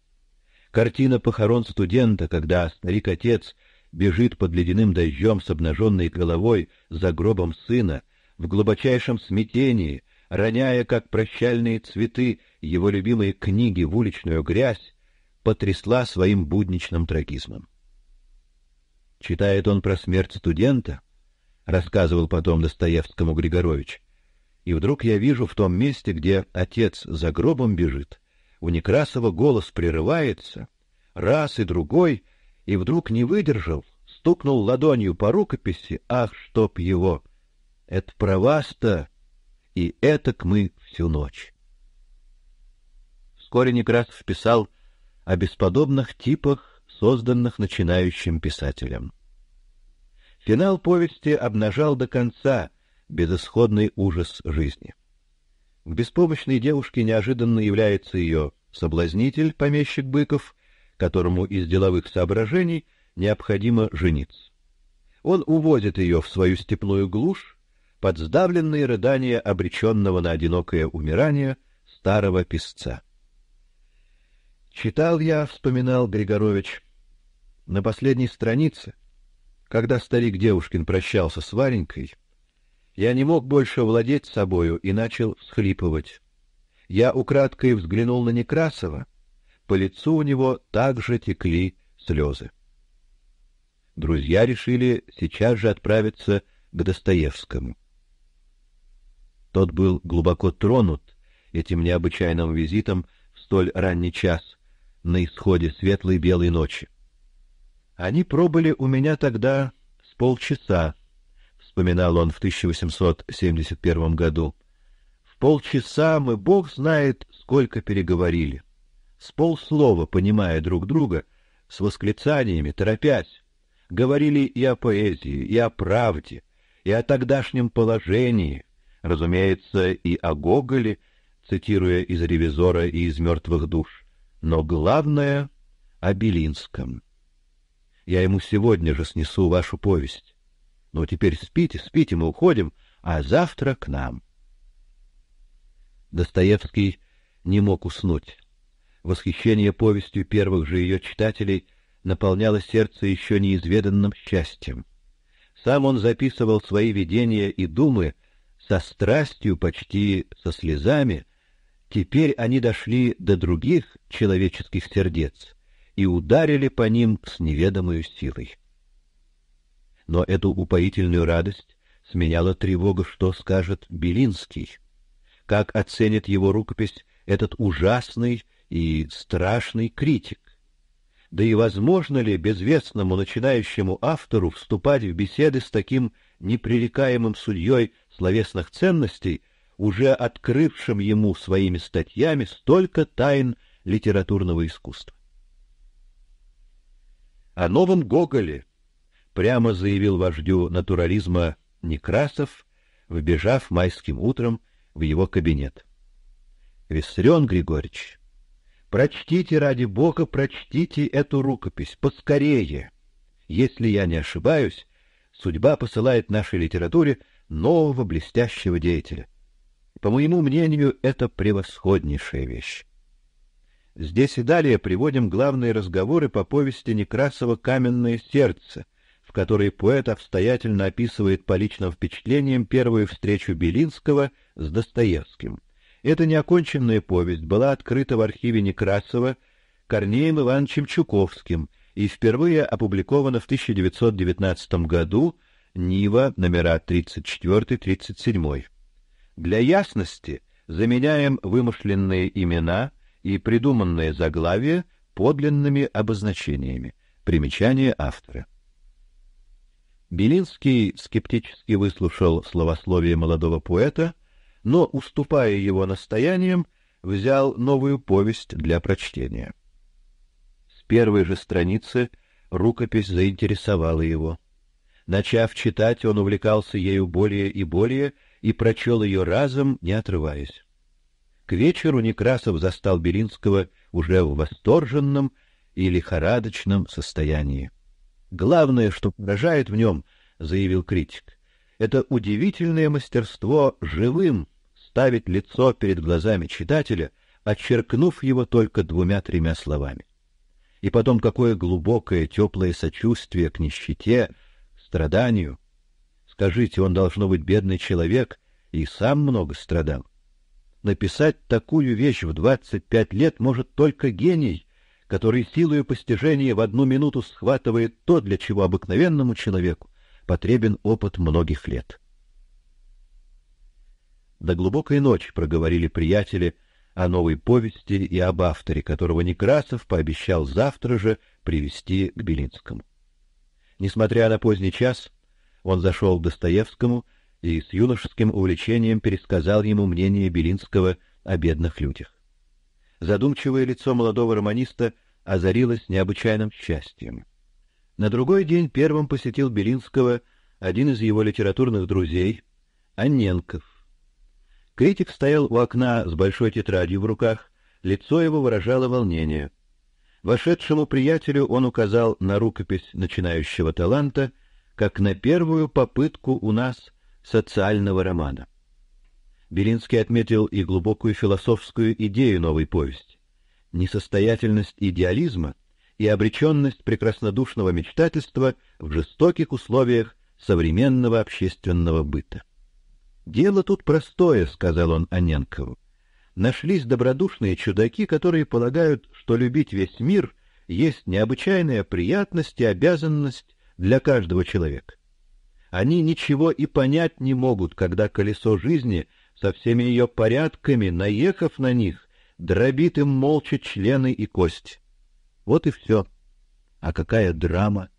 Картина похорон студента, когда старик-отец бежит под ледяным дождем с обнаженной головой за гробом сына, в глубочайшем смятении, роняя, как прощальные цветы, его любимые книги в уличную грязь, потрясла своим будничным трагизмом. Читает он про смерть студента, рассказывал потом Достоевскому Григорович. И вдруг я вижу в том месте, где отец за гробом бежит, у Некрасова голос прерывается, раз и другой, и вдруг не выдержал, стукнул ладонью по рукописи. Ах, чтоб его! Это про вас-то и этак мы всю ночь. Вскоре Некрасов писал о бесподобных типах, созданных начинающим писателем. Финал повести обнажал до конца безысходный ужас жизни. К беспомощной девушке неожиданно является ее соблазнитель, помещик Быков, которому из деловых соображений необходимо жениться. Он увозит ее в свою степную глушь, под сдавленные рыдания обреченного на одинокое умирание старого писца. Читал я, вспоминал Григорович, на последней странице, когда старик Девушкин прощался с Варенькой, я не мог больше владеть собою и начал всхлипывать. Я украдкой взглянул на Некрасова, по лицу у него также текли слезы. Друзья решили сейчас же отправиться к Достоевскому. Тот был глубоко тронут этим необычайным визитом в столь ранний час на исходе светлой белой ночи. Они пробыли у меня тогда с полчаса, вспоминал он в 1871 году. В полчаса мы бог знает, сколько переговорили. С полслова, понимая друг друга, с восклицаниями, торопясь, говорили и о поэзии, и о правде, и о тогдашнем положении, разумеется, и о Гоголе, цитируя из Ревизора и из Мертвых душ, но главное о Белинском. Я ему сегодня же снесу вашу повесть. Ну теперь спите, спите, мы уходим, а завтра к нам. Достоевский не мог уснуть. Восхищение повестью первых же ее читателей наполняло сердце еще неизведанным счастьем. Сам он записывал свои видения и думы со страстью, почти со слезами, теперь они дошли до других человеческих сердец и ударили по ним с неведомой силой. Но эту упоительную радость сменяла тревога, что скажет Белинский, как оценит его рукопись этот ужасный и страшный критик. Да и возможно ли безвестному начинающему автору вступать в беседы с таким непререкаемым судьей словесных ценностей, уже открывшим ему своими статьями столько тайн литературного искусства. О новом Гоголе прямо заявил вождю натурализма Некрасов, вбежав майским утром в его кабинет. Виссарион Григорьевич, прочтите ради Бога, прочтите эту рукопись поскорее. Если я не ошибаюсь, судьба посылает нашей литературе нового блестящего деятеля. По моему мнению, это превосходнейшая вещь. Здесь и далее приводим главные разговоры по повести Некрасова «Каменное сердце», в которой поэт обстоятельно описывает по личным впечатлениям первую встречу Белинского с Достоевским. Эта неоконченная повесть была открыта в архиве Некрасова Корнеем Ивановичем Чуковским и впервые опубликована в 1919 году Нива, номера 34-37. Для ясности заменяем вымышленные имена и придуманные заглавия подлинными обозначениями. Примечание автора. Белинский скептически выслушал словословие молодого поэта, но, уступая его настояниям, взял новую повесть для прочтения. С первой же страницы рукопись заинтересовала его. Начав читать, он увлекался ею более и более и прочел ее разом, не отрываясь. К вечеру Некрасов застал Белинского уже в восторженном и лихорадочном состоянии. Главное, что поражает в нем, заявил критик, это удивительное мастерство живым ставить лицо перед глазами читателя, очеркнув его только двумя-тремя словами. И потом какое глубокое, теплое сочувствие к нищете, страданию. Скажите, он должно быть бедный человек и сам много страдал. Написать такую вещь в 25 лет может только гений, который силой постижения в одну минуту схватывает то, для чего обыкновенному человеку потребен опыт многих лет. До глубокой ночи проговорили приятели о новой повести и об авторе, которого Некрасов пообещал завтра же привести к Белинскому. Несмотря на поздний час, он зашел к Достоевскому и с юношеским увлечением пересказал ему мнение Белинского о бедных людях. Задумчивое лицо молодого романиста озарилось необычайным счастьем. На другой день первым посетил Белинского один из его литературных друзей, Анненков. Критик стоял у окна с большой тетрадью в руках, лицо его выражало волнение. Вошедшему приятелю он указал на рукопись начинающего таланта как на первую попытку у нас социального романа. Белинский отметил и глубокую философскую идею новой повести: несостоятельность идеализма и обреченность прекраснодушного мечтательства в жестоких условиях современного общественного быта. Дело тут простое, сказал он Аненкову нашлись добродушные чудаки, которые полагают, что любить весь мир есть необычайная приятность и обязанность для каждого человека. Они ничего и понять не могут, когда колесо жизни со всеми ее порядками, наехав на них, дробит им молча члены и кость. Вот и все. А какая драма!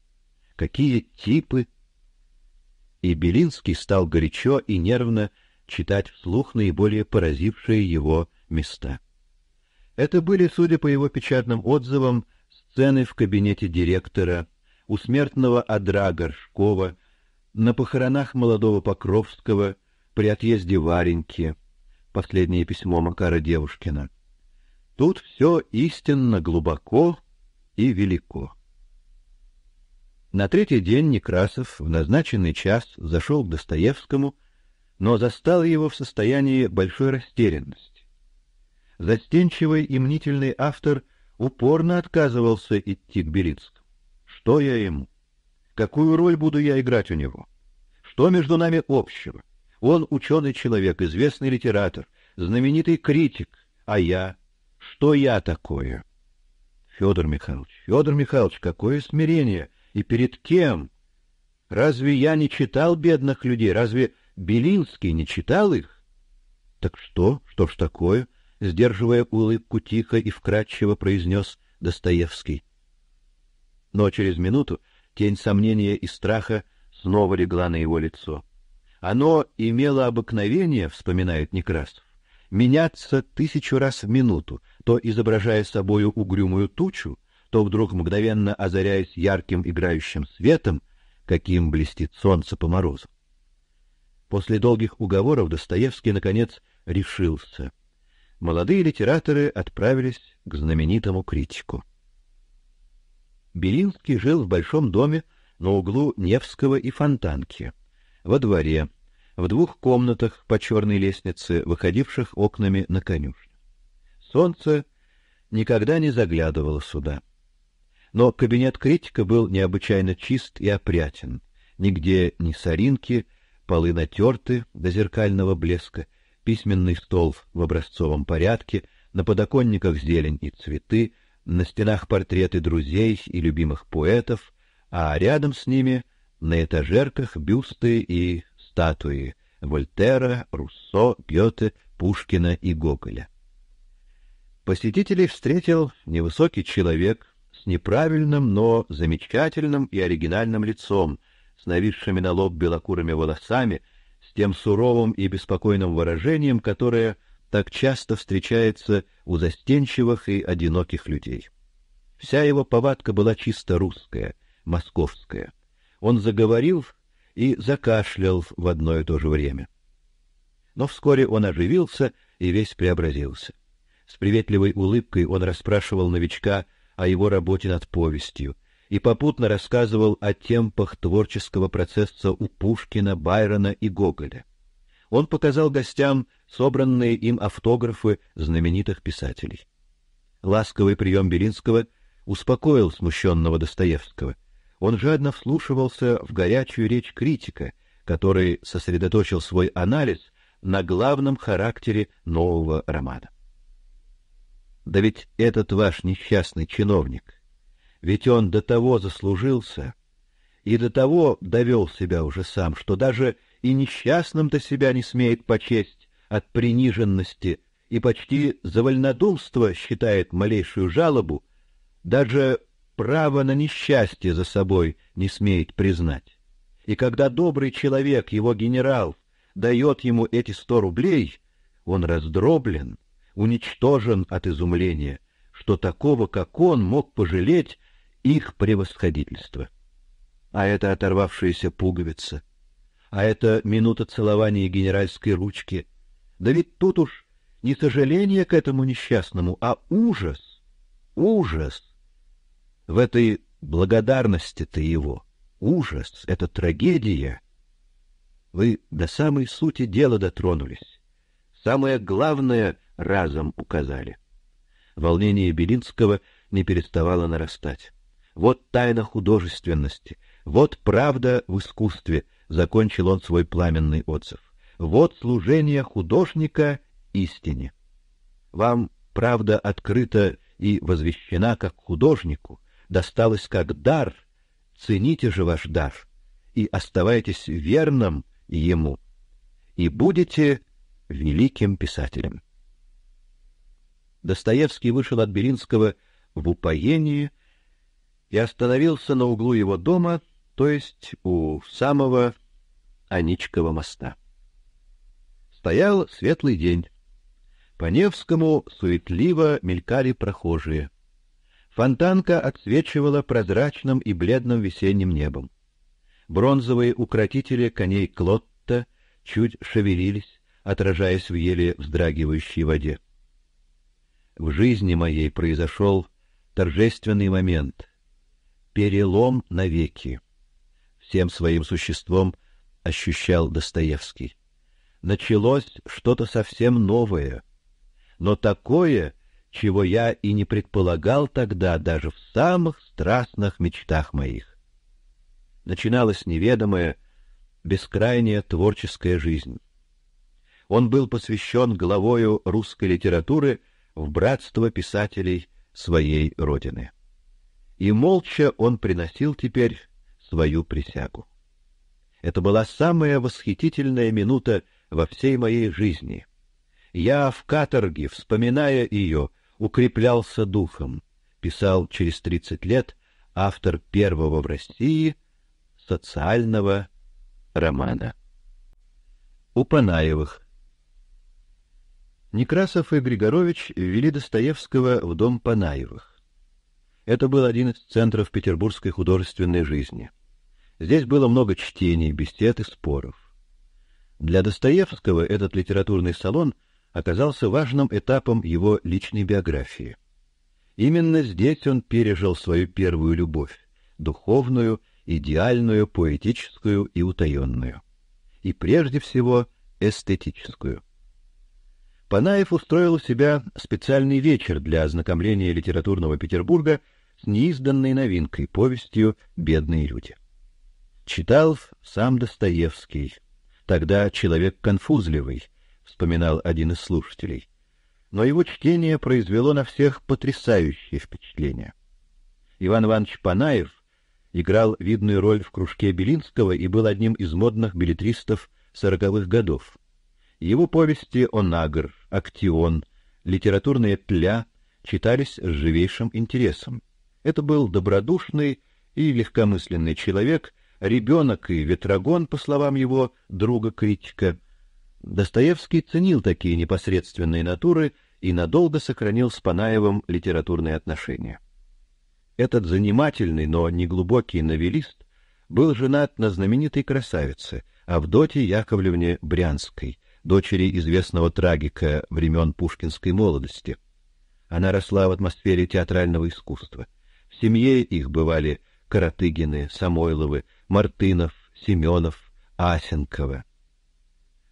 Какие типы! И Белинский стал горячо и нервно читать вслух наиболее поразившие его места. Это были, судя по его печатным отзывам, сцены в кабинете директора, у смертного Адра Горшкова, на похоронах молодого Покровского, при отъезде Вареньки, последнее письмо Макара Девушкина. Тут все истинно глубоко и велико. На третий день Некрасов в назначенный час зашел к Достоевскому но застала его в состоянии большой растерянности. Застенчивый и мнительный автор упорно отказывался идти к Берицкому. Что я ему? Какую роль буду я играть у него? Что между нами общего? Он ученый человек, известный литератор, знаменитый критик, а я? Что я такое? Федор Михайлович, Федор Михайлович, какое смирение! И перед кем? Разве я не читал бедных людей? Разве Белинский не читал их? Так что? Что ж такое? сдерживая улыбку тихо и вкратчиво произнес Достоевский. Но через минуту тень сомнения и страха снова легла на его лицо. Оно имело обыкновение, вспоминает Некрасов, меняться тысячу раз в минуту, то изображая собою угрюмую тучу, то вдруг мгновенно озаряясь ярким играющим светом, каким блестит солнце по морозу. После долгих уговоров Достоевский наконец решился. Молодые литераторы отправились к знаменитому критику. Белинский жил в большом доме на углу Невского и Фонтанки, во дворе, в двух комнатах по черной лестнице, выходивших окнами на конюшню. Солнце никогда не заглядывало сюда. Но кабинет критика был необычайно чист и опрятен, нигде ни соринки, полы натерты до зеркального блеска, письменный стол в образцовом порядке, на подоконниках зелень и цветы, на стенах портреты друзей и любимых поэтов, а рядом с ними на этажерках бюсты и статуи Вольтера, Руссо, Гёте, Пушкина и Гоголя. Посетителей встретил невысокий человек с неправильным, но замечательным и оригинальным лицом — с нависшими на лоб белокурыми волосами, с тем суровым и беспокойным выражением, которое так часто встречается у застенчивых и одиноких людей. Вся его повадка была чисто русская, московская. Он заговорил и закашлял в одно и то же время. Но вскоре он оживился и весь преобразился. С приветливой улыбкой он расспрашивал новичка о его работе над повестью, и попутно рассказывал о темпах творческого процесса у Пушкина, Байрона и Гоголя. Он показал гостям собранные им автографы знаменитых писателей. Ласковый прием Белинского успокоил смущенного Достоевского. Он жадно вслушивался в горячую речь критика, который сосредоточил свой анализ на главном характере нового романа. Да ведь этот ваш несчастный чиновник ведь он до того заслужился и до того довел себя уже сам, что даже и несчастным-то себя не смеет почесть от приниженности и почти за вольнодумство считает малейшую жалобу, даже право на несчастье за собой не смеет признать. И когда добрый человек, его генерал, дает ему эти сто рублей, он раздроблен, уничтожен от изумления, что такого, как он, мог пожалеть их превосходительство. А это оторвавшаяся пуговица, а это минута целования генеральской ручки. Да ведь тут уж не сожаление к этому несчастному, а ужас, ужас. В этой благодарности-то его, ужас, это трагедия. Вы до самой сути дела дотронулись. Самое главное разом указали. Волнение Белинского не переставало нарастать. Вот тайна художественности, вот правда в искусстве, закончил он свой пламенный отзыв. Вот служение художника истине. Вам правда открыта и возвещена как художнику, досталась как дар. Цените же ваш дар и оставайтесь верным ему, и будете великим писателем. Достоевский вышел от Белинского в упоении и остановился на углу его дома, то есть у самого Аничкова моста. Стоял светлый день. По Невскому суетливо мелькали прохожие. Фонтанка отсвечивала прозрачным и бледным весенним небом. Бронзовые укротители коней Клотта чуть шевелились, отражаясь в еле вздрагивающей воде. В жизни моей произошел торжественный момент, перелом навеки. Всем своим существом ощущал Достоевский. Началось что-то совсем новое, но такое, чего я и не предполагал тогда даже в самых страстных мечтах моих. Начиналась неведомая, бескрайняя творческая жизнь. Он был посвящен главою русской литературы в братство писателей своей родины и молча он приносил теперь свою присягу. Это была самая восхитительная минута во всей моей жизни. Я в каторге, вспоминая ее, укреплялся духом, писал через 30 лет автор первого в России социального романа. У Панаевых Некрасов и Григорович ввели Достоевского в дом Панаевых. Это был один из центров петербургской художественной жизни. Здесь было много чтений, бесед и споров. Для Достоевского этот литературный салон оказался важным этапом его личной биографии. Именно здесь он пережил свою первую любовь, духовную, идеальную, поэтическую и утаенную. И прежде всего эстетическую. Панаев устроил у себя специальный вечер для ознакомления литературного Петербурга – с неизданной новинкой, повестью «Бедные люди». Читал сам Достоевский, тогда человек конфузливый, вспоминал один из слушателей. Но его чтение произвело на всех потрясающее впечатление. Иван Иванович Панаев играл видную роль в кружке Белинского и был одним из модных билетристов сороковых годов. Его повести «Онагр», «Актион», «Литературная тля» читались с живейшим интересом. Это был добродушный и легкомысленный человек, ребенок и ветрогон, по словам его друга-критика. Достоевский ценил такие непосредственные натуры и надолго сохранил с Панаевым литературные отношения. Этот занимательный, но не глубокий новелист был женат на знаменитой красавице Авдоте Яковлевне Брянской, дочери известного трагика времен пушкинской молодости. Она росла в атмосфере театрального искусства. В семье их бывали Каратыгины, Самойловы, Мартынов, Семенов, Асенкова.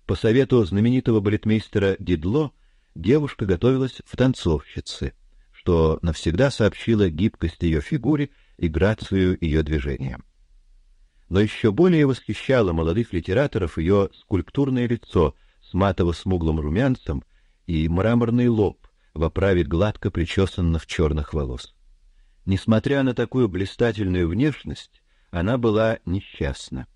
По совету знаменитого балетмейстера Дидло девушка готовилась в танцовщицы, что навсегда сообщило гибкость ее фигуре и грацию ее движениям. Но еще более восхищало молодых литераторов ее скульптурное лицо с матово-смуглым румянцем и мраморный лоб в оправе гладко причесанных черных волос. Несмотря на такую блистательную внешность, она была несчастна.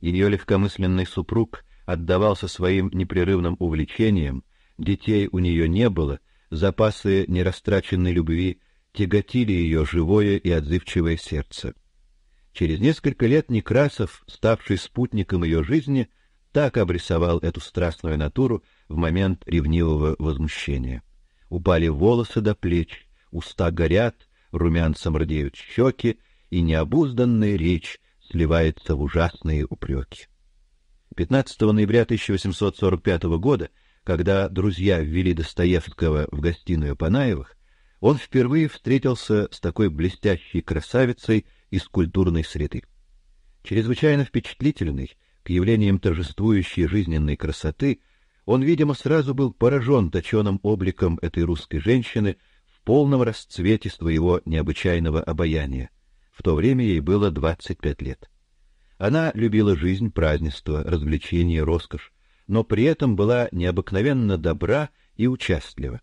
Ее легкомысленный супруг отдавался своим непрерывным увлечениям, детей у нее не было, запасы нерастраченной любви тяготили ее живое и отзывчивое сердце. Через несколько лет Некрасов, ставший спутником ее жизни, так обрисовал эту страстную натуру в момент ревнивого возмущения. Упали волосы до плеч, уста горят, румянцем рдеют щеки, и необузданная речь сливается в ужасные упреки. 15 ноября 1845 года, когда друзья ввели Достоевского в гостиную Панаевых, он впервые встретился с такой блестящей красавицей из культурной среды. Чрезвычайно впечатлительный к явлениям торжествующей жизненной красоты, он, видимо, сразу был поражен точенным обликом этой русской женщины, полном расцвете своего необычайного обаяния. В то время ей было 25 лет. Она любила жизнь, празднество, развлечения, роскошь, но при этом была необыкновенно добра и участлива.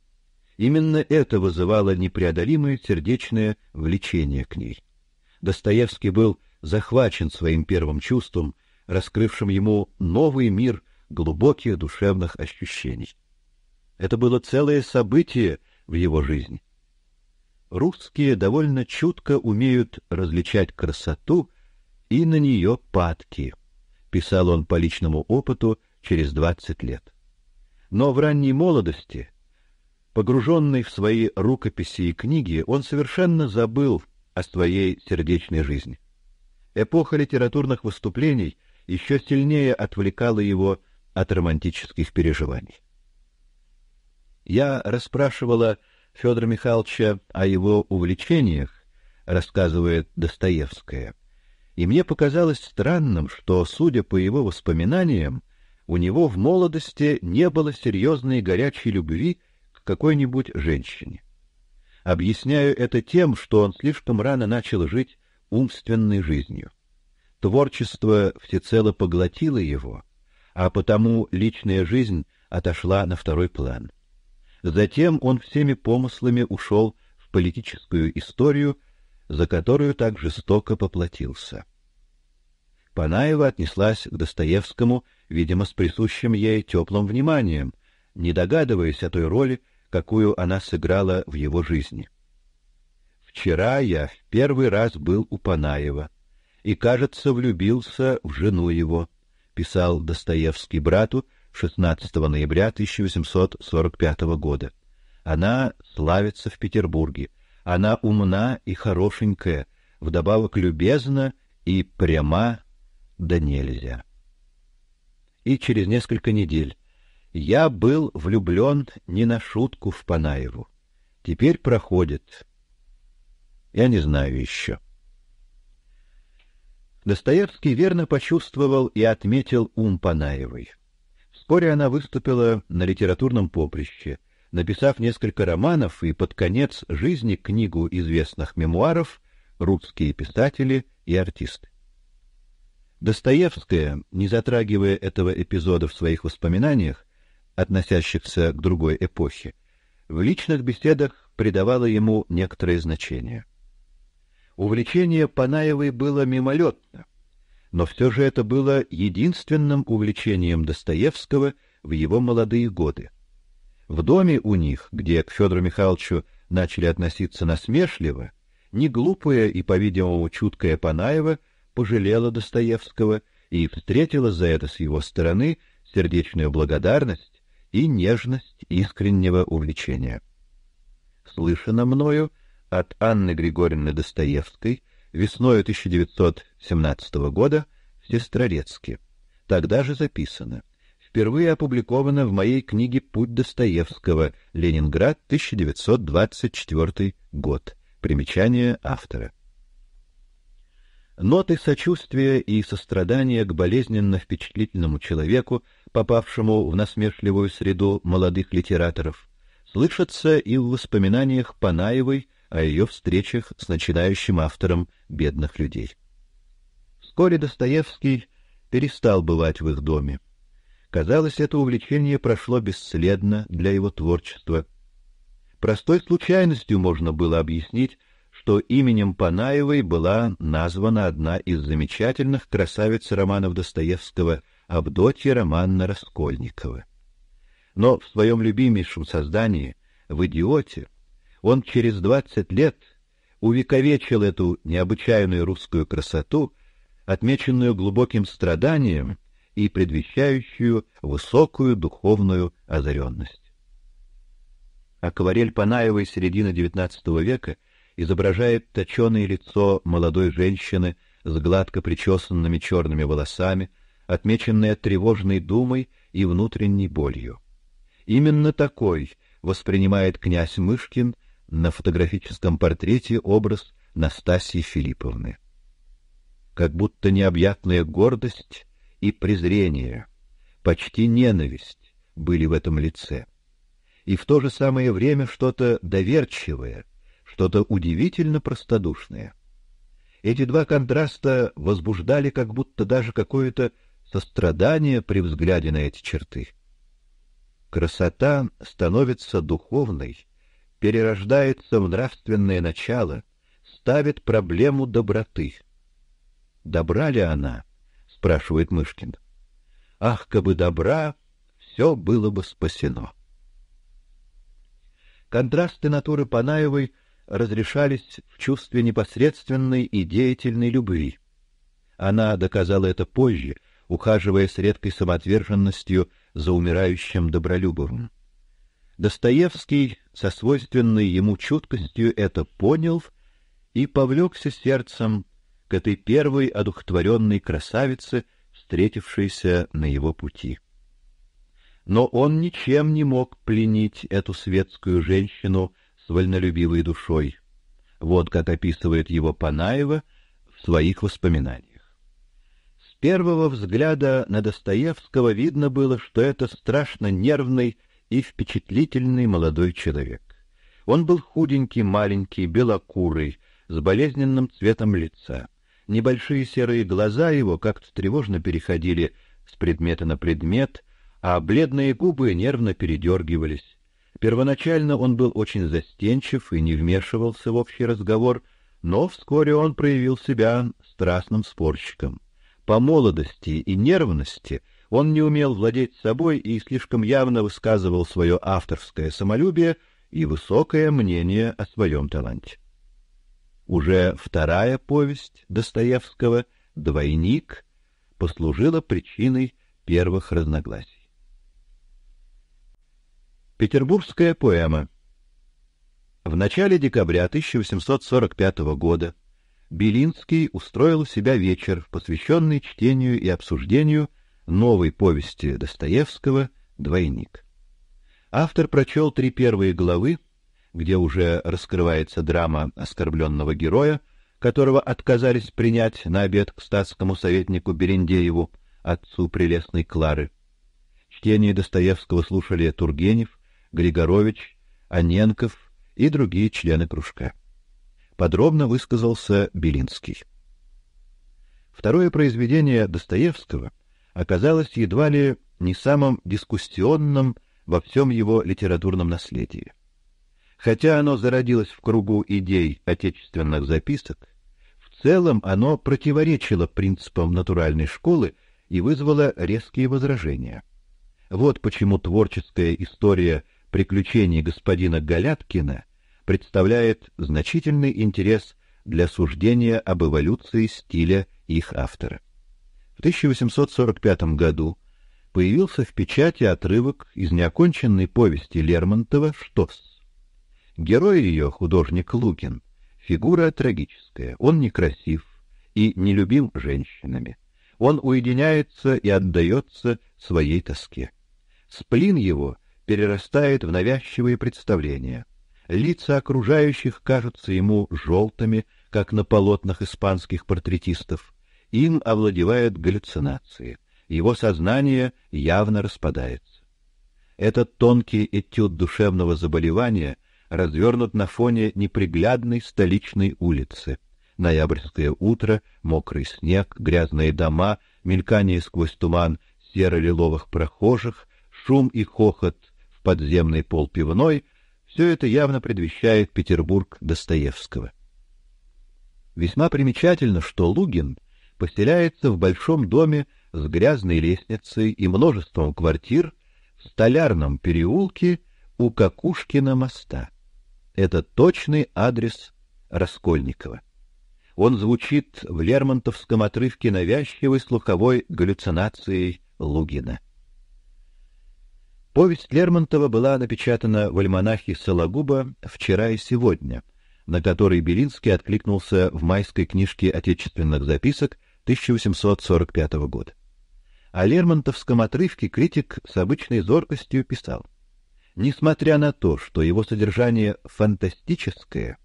Именно это вызывало непреодолимое сердечное влечение к ней. Достоевский был захвачен своим первым чувством, раскрывшим ему новый мир глубоких душевных ощущений. Это было целое событие в его жизни русские довольно чутко умеют различать красоту и на нее падки, писал он по личному опыту через 20 лет. Но в ранней молодости, погруженный в свои рукописи и книги, он совершенно забыл о своей сердечной жизни. Эпоха литературных выступлений еще сильнее отвлекала его от романтических переживаний. Я расспрашивала Федора Михайловича о его увлечениях, рассказывает Достоевская. И мне показалось странным, что, судя по его воспоминаниям, у него в молодости не было серьезной горячей любви к какой-нибудь женщине. Объясняю это тем, что он слишком рано начал жить умственной жизнью. Творчество всецело поглотило его, а потому личная жизнь отошла на второй план. Затем он всеми помыслами ушел в политическую историю, за которую так жестоко поплатился. Панаева отнеслась к Достоевскому, видимо, с присущим ей теплым вниманием, не догадываясь о той роли, какую она сыграла в его жизни. Вчера я в первый раз был у Панаева и, кажется, влюбился в жену его, писал Достоевский брату 16 ноября 1845 года. Она славится в Петербурге. Она умна и хорошенькая, вдобавок любезна и пряма да нельзя. И через несколько недель я был влюблен не на шутку в Панаеву. Теперь проходит. Я не знаю еще. Достоевский верно почувствовал и отметил ум Панаевой. Вскоре она выступила на литературном поприще, написав несколько романов и под конец жизни книгу известных мемуаров «Русские писатели и артисты». Достоевская, не затрагивая этого эпизода в своих воспоминаниях, относящихся к другой эпохе, в личных беседах придавала ему некоторое значение. Увлечение Панаевой было мимолетно, но все же это было единственным увлечением Достоевского в его молодые годы. В доме у них, где к Федору Михайловичу начали относиться насмешливо, не глупая и, по-видимому, чуткая Панаева пожалела Достоевского и встретила за это с его стороны сердечную благодарность и нежность искреннего увлечения. Слышано мною от Анны Григорьевны Достоевской, весной 1917 года в Сестрорецке. Тогда же записано. Впервые опубликовано в моей книге «Путь Достоевского. Ленинград. 1924 год». Примечание автора. Ноты сочувствия и сострадания к болезненно впечатлительному человеку, попавшему в насмешливую среду молодых литераторов, слышатся и в воспоминаниях Панаевой о ее встречах с начинающим автором бедных людей. Вскоре Достоевский перестал бывать в их доме. Казалось, это увлечение прошло бесследно для его творчества. Простой случайностью можно было объяснить, что именем Панаевой была названа одна из замечательных красавиц романов Достоевского Авдотья Романна Раскольникова. Но в своем любимейшем создании, в «Идиоте», он через двадцать лет увековечил эту необычайную русскую красоту, отмеченную глубоким страданием и предвещающую высокую духовную озаренность. Акварель Панаевой середины XIX века изображает точеное лицо молодой женщины с гладко причесанными черными волосами, отмеченное тревожной думой и внутренней болью. Именно такой воспринимает князь Мышкин на фотографическом портрете образ Настасьи Филипповны. Как будто необъятная гордость и презрение, почти ненависть были в этом лице. И в то же самое время что-то доверчивое, что-то удивительно простодушное. Эти два контраста возбуждали как будто даже какое-то сострадание при взгляде на эти черты. Красота становится духовной, перерождается в нравственное начало, ставит проблему доброты. Добра ли она? спрашивает Мышкин. Ах, кабы добра, все было бы спасено. Контрасты натуры Панаевой разрешались в чувстве непосредственной и деятельной любви. Она доказала это позже, ухаживая с редкой самоотверженностью за умирающим Добролюбовым. Достоевский со свойственной ему чуткостью это понял и повлекся сердцем к этой первой одухотворенной красавице, встретившейся на его пути. Но он ничем не мог пленить эту светскую женщину с вольнолюбивой душой. Вот как описывает его Панаева в своих воспоминаниях. С первого взгляда на Достоевского видно было, что это страшно нервный, и впечатлительный молодой человек. Он был худенький, маленький, белокурый, с болезненным цветом лица. Небольшие серые глаза его как-то тревожно переходили с предмета на предмет, а бледные губы нервно передергивались. Первоначально он был очень застенчив и не вмешивался в общий разговор, но вскоре он проявил себя страстным спорщиком. По молодости и нервности — он не умел владеть собой и слишком явно высказывал свое авторское самолюбие и высокое мнение о своем таланте. Уже вторая повесть Достоевского «Двойник» послужила причиной первых разногласий. Петербургская поэма В начале декабря 1845 года Белинский устроил у себя вечер, посвященный чтению и обсуждению новой повести Достоевского «Двойник». Автор прочел три первые главы, где уже раскрывается драма оскорбленного героя, которого отказались принять на обед к статскому советнику Берендееву, отцу прелестной Клары. Чтение Достоевского слушали Тургенев, Григорович, Аненков и другие члены кружка. Подробно высказался Белинский. Второе произведение Достоевского — оказалось едва ли не самым дискуссионным во всем его литературном наследии. Хотя оно зародилось в кругу идей отечественных записок, в целом оно противоречило принципам натуральной школы и вызвало резкие возражения. Вот почему творческая история приключений господина Галяткина представляет значительный интерес для суждения об эволюции стиля их автора в 1845 году появился в печати отрывок из неоконченной повести Лермонтова «Штос». Герой ее, художник Лукин, фигура трагическая, он некрасив и нелюбим женщинами. Он уединяется и отдается своей тоске. Сплин его перерастает в навязчивые представления. Лица окружающих кажутся ему желтыми, как на полотнах испанских портретистов им овладевают галлюцинации, его сознание явно распадается. Этот тонкий этюд душевного заболевания развернут на фоне неприглядной столичной улицы. Ноябрьское утро, мокрый снег, грязные дома, мелькание сквозь туман серо-лиловых прохожих, шум и хохот в подземный пол пивной — все это явно предвещает Петербург Достоевского. Весьма примечательно, что Лугин поселяется в большом доме с грязной лестницей и множеством квартир в столярном переулке у Какушкина моста. Это точный адрес Раскольникова. Он звучит в Лермонтовском отрывке навязчивой слуховой галлюцинацией Лугина. Повесть Лермонтова была напечатана в альманахе Сологуба «Вчера и сегодня», на который Белинский откликнулся в майской книжке отечественных записок 1845 года. О Лермонтовском отрывке критик с обычной зоркостью писал: "Несмотря на то, что его содержание фантастическое,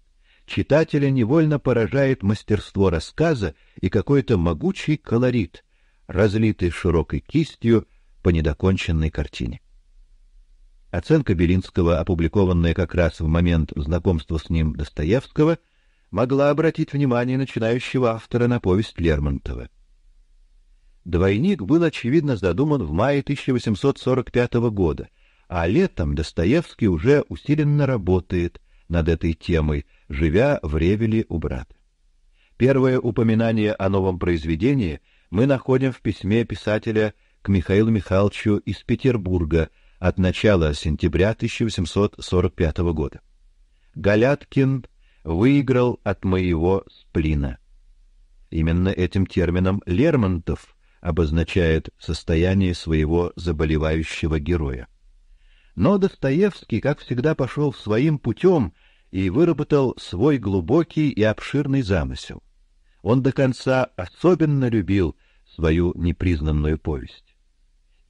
читателя невольно поражает мастерство рассказа и какой-то могучий колорит, разлитый широкой кистью по недоконченной картине". Оценка Белинского, опубликованная как раз в момент знакомства с ним Достоевского, могла обратить внимание начинающего автора на повесть Лермонтова. Двойник был очевидно задуман в мае 1845 года, а летом Достоевский уже усиленно работает над этой темой, живя в Ревеле у брата. Первое упоминание о новом произведении мы находим в письме писателя к Михаилу Михайловичу из Петербурга от начала сентября 1845 года. Галяткин выиграл от моего сплина. Именно этим термином Лермонтов обозначает состояние своего заболевающего героя. Но Достоевский, как всегда, пошел своим путем и выработал свой глубокий и обширный замысел. Он до конца особенно любил свою непризнанную повесть.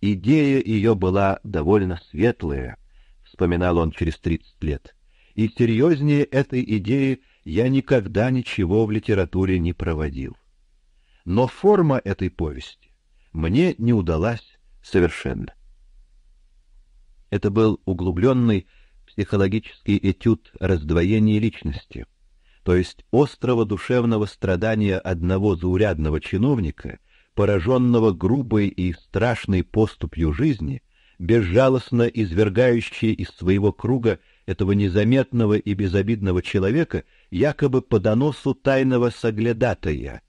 Идея ее была довольно светлая, вспоминал он через 30 лет и серьезнее этой идеи я никогда ничего в литературе не проводил. Но форма этой повести мне не удалась совершенно. Это был углубленный психологический этюд раздвоения личности, то есть острого душевного страдания одного заурядного чиновника, пораженного грубой и страшной поступью жизни, безжалостно извергающей из своего круга этого незаметного и безобидного человека якобы по доносу тайного соглядатая,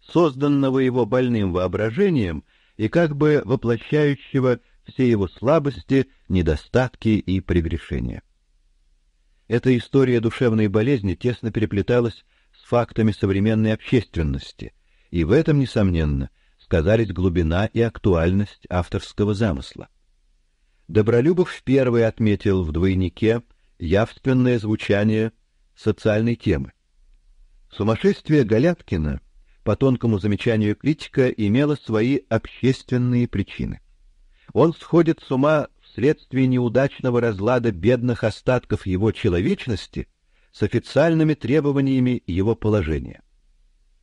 созданного его больным воображением и как бы воплощающего все его слабости, недостатки и прегрешения. Эта история душевной болезни тесно переплеталась с фактами современной общественности, и в этом несомненно сказались глубина и актуальность авторского замысла. Добролюбов впервые отметил в двойнике явственное звучание социальной темы. Сумасшествие Голяткина, по тонкому замечанию критика, имело свои общественные причины. Он сходит с ума вследствие неудачного разлада бедных остатков его человечности с официальными требованиями его положения.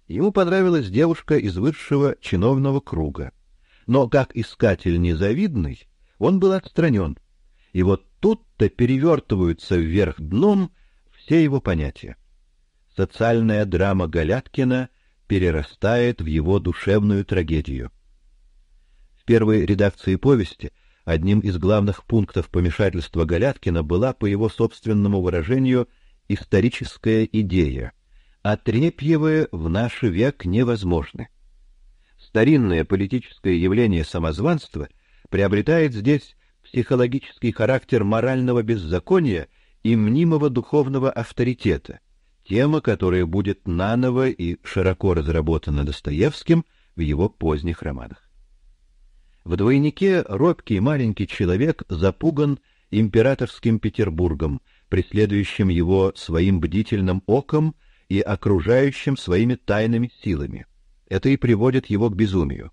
Ему понравилась девушка из высшего чиновного круга, но как искатель незавидный, он был отстранен. И вот тут-то перевертываются вверх дном все его понятия. Социальная драма Галяткина перерастает в его душевную трагедию. В первой редакции повести одним из главных пунктов помешательства Галяткина была, по его собственному выражению, историческая идея. Отрепьевы в наш век невозможны. Старинное политическое явление самозванства приобретает здесь психологический характер морального беззакония и мнимого духовного авторитета, тема, которая будет наново и широко разработана Достоевским в его поздних романах. В двойнике робкий маленький человек запуган императорским Петербургом, преследующим его своим бдительным оком и окружающим своими тайными силами. Это и приводит его к безумию.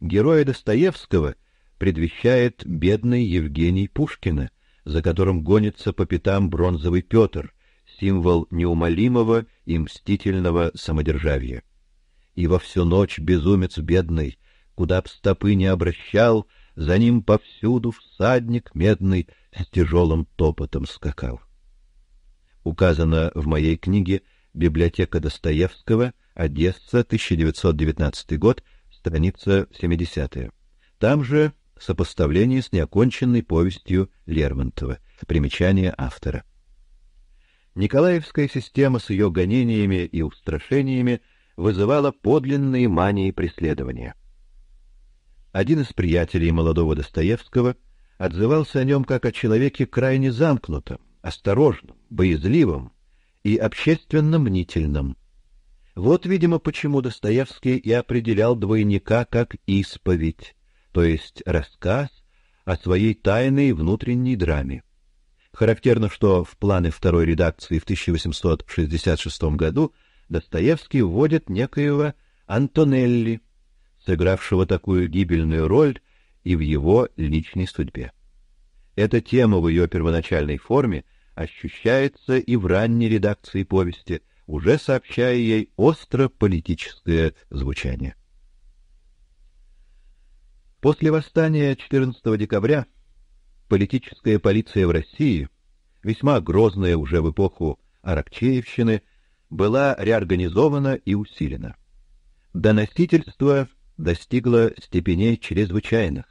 Героя Достоевского — предвещает бедный Евгений Пушкина, за которым гонится по пятам бронзовый Петр, символ неумолимого и мстительного самодержавия. И во всю ночь безумец бедный, куда б стопы не обращал, за ним повсюду всадник медный с тяжелым топотом скакал. Указано в моей книге Библиотека Достоевского, Одесса, 1919 год, страница 70. Там же Сопоставление с неоконченной повестью Лермонтова. Примечание автора. Николаевская система с ее гонениями и устрашениями вызывала подлинные мании преследования. Один из приятелей молодого Достоевского отзывался о нем как о человеке крайне замкнутом, осторожном, боязливом и общественно мнительном. Вот, видимо, почему Достоевский и определял двойника как исповедь, то есть рассказ о своей тайной внутренней драме. Характерно, что в планы второй редакции в 1866 году Достоевский вводит некоего Антонелли, сыгравшего такую гибельную роль и в его личной судьбе. Эта тема в ее первоначальной форме ощущается и в ранней редакции повести, уже сообщая ей остро политическое звучание. После восстания 14 декабря политическая полиция в России, весьма грозная уже в эпоху Аракчеевщины, была реорганизована и усилена. Доносительство достигло степеней чрезвычайных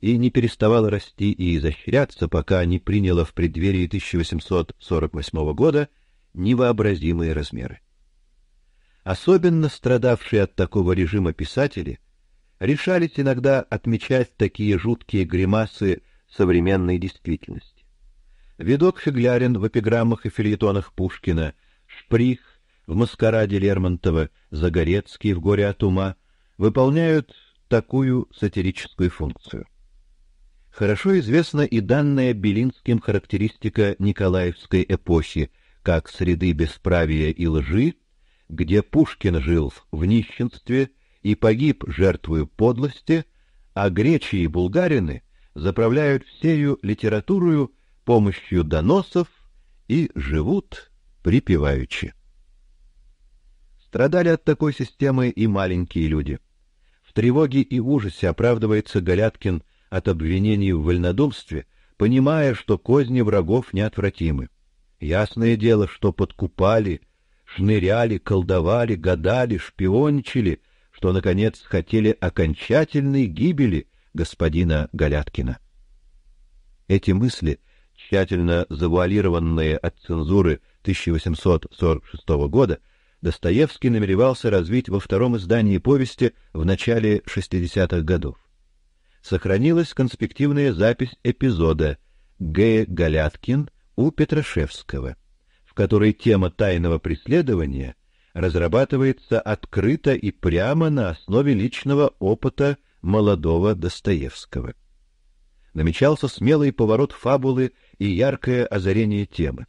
и не переставало расти и изощряться, пока не приняло в преддверии 1848 года невообразимые размеры. Особенно страдавшие от такого режима писатели – решались иногда отмечать такие жуткие гримасы современной действительности. Видок Фиглярин в эпиграммах и фельетонах Пушкина, Шприх в маскараде Лермонтова, Загорецкий в «Горе от ума» выполняют такую сатирическую функцию. Хорошо известна и данная Белинским характеристика Николаевской эпохи как среды бесправия и лжи, где Пушкин жил в нищенстве, и погиб жертвою подлости, а гречи и булгарины заправляют всею литературою помощью доносов и живут припеваючи. Страдали от такой системы и маленькие люди. В тревоге и ужасе оправдывается Голяткин от обвинений в вольнодумстве, понимая, что козни врагов неотвратимы. Ясное дело, что подкупали, шныряли, колдовали, гадали, шпиончили что, наконец, хотели окончательной гибели господина Голяткина. Эти мысли, тщательно завуалированные от цензуры 1846 года, Достоевский намеревался развить во втором издании повести в начале 60-х годов. Сохранилась конспективная запись эпизода Г. Голяткин у Петрашевского, в которой тема тайного преследования – разрабатывается открыто и прямо на основе личного опыта молодого Достоевского. Намечался смелый поворот фабулы и яркое озарение темы.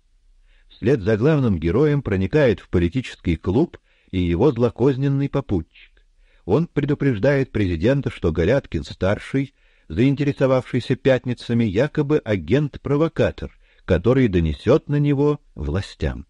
Вслед за главным героем проникает в политический клуб и его злокозненный попутчик. Он предупреждает президента, что Горяткин старший, заинтересовавшийся пятницами, якобы агент-провокатор, который донесет на него властям.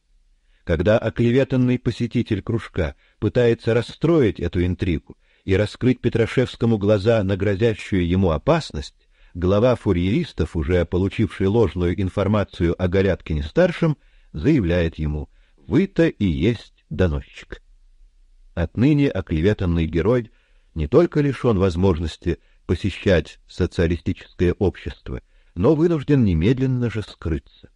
Когда оклеветанный посетитель кружка пытается расстроить эту интригу и раскрыть Петрашевскому глаза на грозящую ему опасность, глава фурьеристов, уже получивший ложную информацию о Горяткине старшем, заявляет ему: "Вы-то и есть доносчик". Отныне оклеветанный герой не только лишен возможности посещать социалистическое общество, но вынужден немедленно же скрыться.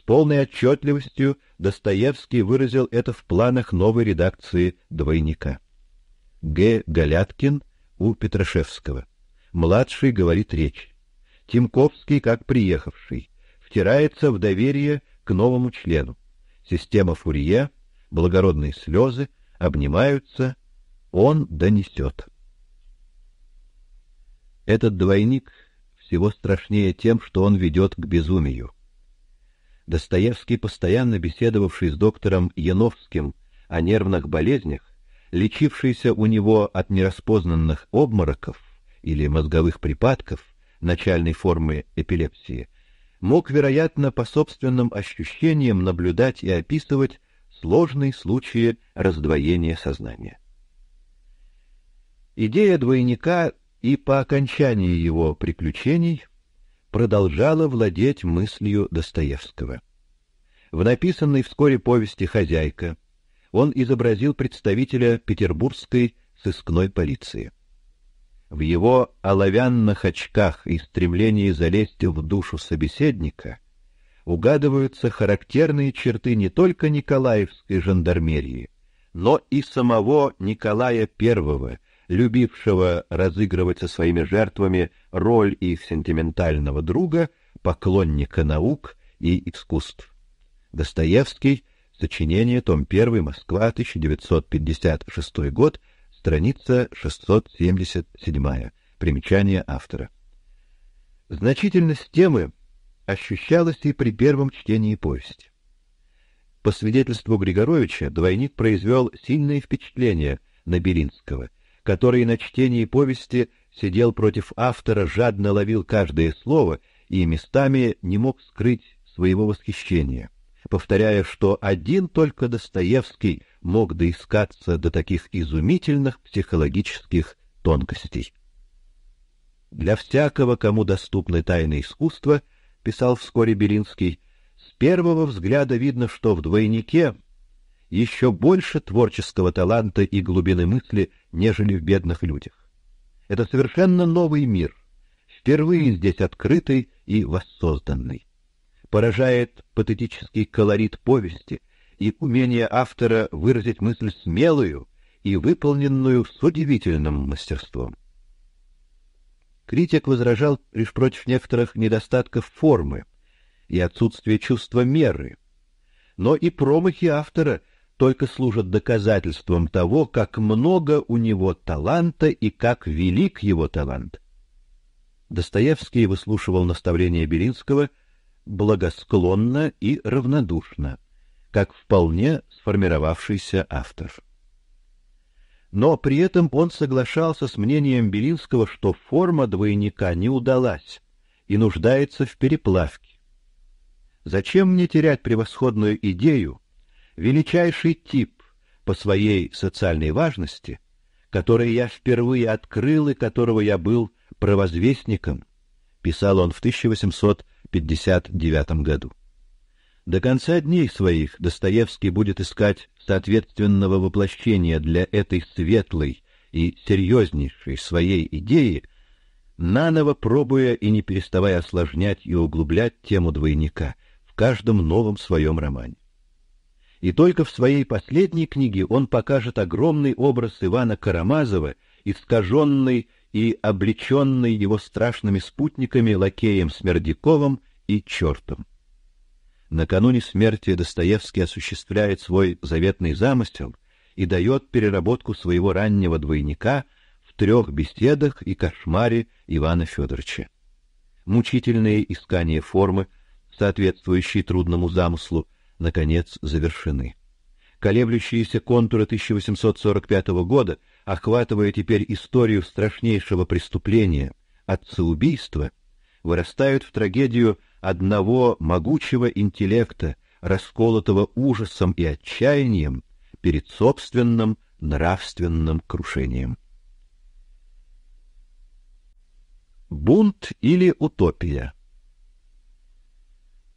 С полной отчетливостью Достоевский выразил это в планах новой редакции «Двойника». Г. Галяткин у Петрошевского. Младший говорит речь. Тимковский, как приехавший, втирается в доверие к новому члену. Система Фурье, благородные слезы, обнимаются, он донесет. Этот двойник всего страшнее тем, что он ведет к безумию. Достоевский, постоянно беседовавший с доктором Яновским о нервных болезнях, лечившийся у него от нераспознанных обмороков или мозговых припадков начальной формы эпилепсии, мог, вероятно, по собственным ощущениям наблюдать и описывать сложные случаи раздвоения сознания. Идея двойника и по окончании его приключений продолжала владеть мыслью Достоевского. В написанной вскоре повести «Хозяйка» он изобразил представителя петербургской сыскной полиции. В его оловянных очках и стремлении залезть в душу собеседника угадываются характерные черты не только николаевской жандармерии, но и самого Николая I, любившего разыгрывать со своими жертвами роль их сентиментального друга, поклонника наук и искусств. Достоевский, сочинение, том 1, Москва, 1956 год, страница 677, примечание автора. Значительность темы ощущалась и при первом чтении повести. По свидетельству Григоровича, двойник произвел сильное впечатление на Белинского — который на чтении повести сидел против автора, жадно ловил каждое слово и местами не мог скрыть своего восхищения, повторяя, что один только Достоевский мог доискаться до таких изумительных психологических тонкостей. Для всякого, кому доступны тайны искусства, писал вскоре Белинский, с первого взгляда видно, что в двойнике еще больше творческого таланта и глубины мысли, нежели в бедных людях. Это совершенно новый мир, впервые здесь открытый и воссозданный. Поражает патетический колорит повести и умение автора выразить мысль смелую и выполненную с удивительным мастерством. Критик возражал лишь против некоторых недостатков формы и отсутствия чувства меры, но и промахи автора только служат доказательством того, как много у него таланта и как велик его талант. Достоевский выслушивал наставления Белинского благосклонно и равнодушно, как вполне сформировавшийся автор. Но при этом он соглашался с мнением Белинского, что форма двойника не удалась и нуждается в переплавке. Зачем мне терять превосходную идею, величайший тип по своей социальной важности, который я впервые открыл и которого я был провозвестником, писал он в 1859 году. До конца дней своих Достоевский будет искать соответственного воплощения для этой светлой и серьезнейшей своей идеи, наново пробуя и не переставая осложнять и углублять тему двойника в каждом новом своем романе и только в своей последней книге он покажет огромный образ Ивана Карамазова, искаженный и облеченный его страшными спутниками лакеем Смердяковым и Чёртом. Накануне смерти Достоевский осуществляет свой заветный замысел и дает переработку своего раннего двойника в трех беседах и кошмаре Ивана Федоровича. Мучительные искания формы, соответствующие трудному замыслу, наконец завершены. Колеблющиеся контуры 1845 года, охватывая теперь историю страшнейшего преступления отцеубийства, вырастают в трагедию одного могучего интеллекта, расколотого ужасом и отчаянием перед собственным нравственным крушением. Бунт или утопия.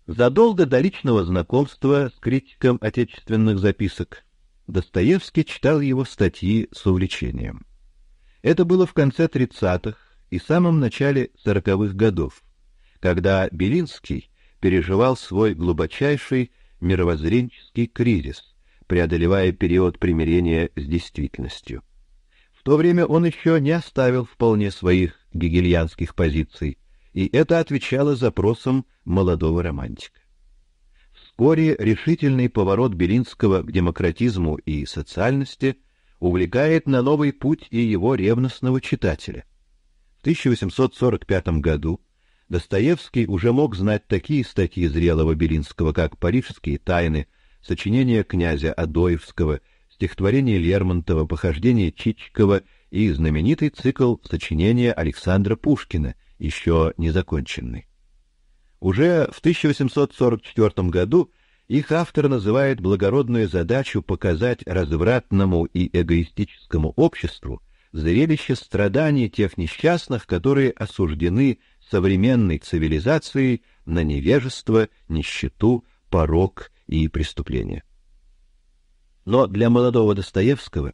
Задолго до личного знакомства с критиком отечественных записок Достоевский читал его статьи с увлечением. Это было в конце 30-х и самом начале 40-х годов, когда Белинский переживал свой глубочайший мировоззренческий кризис, преодолевая период примирения с действительностью. В то время он еще не оставил вполне своих гегельянских позиций, и это отвечало запросам молодого романтика. Вскоре решительный поворот Белинского к демократизму и социальности увлекает на новый путь и его ревностного читателя. В 1845 году Достоевский уже мог знать такие статьи зрелого Белинского, как «Парижские тайны», сочинения князя Адоевского, стихотворение Лермонтова, похождение Чичикова и знаменитый цикл сочинения Александра Пушкина, еще незаконченный. Уже в 1844 году их автор называет благородную задачу показать развратному и эгоистическому обществу зрелище страданий тех несчастных, которые осуждены современной цивилизацией на невежество, нищету, порок и преступления. Но для молодого Достоевского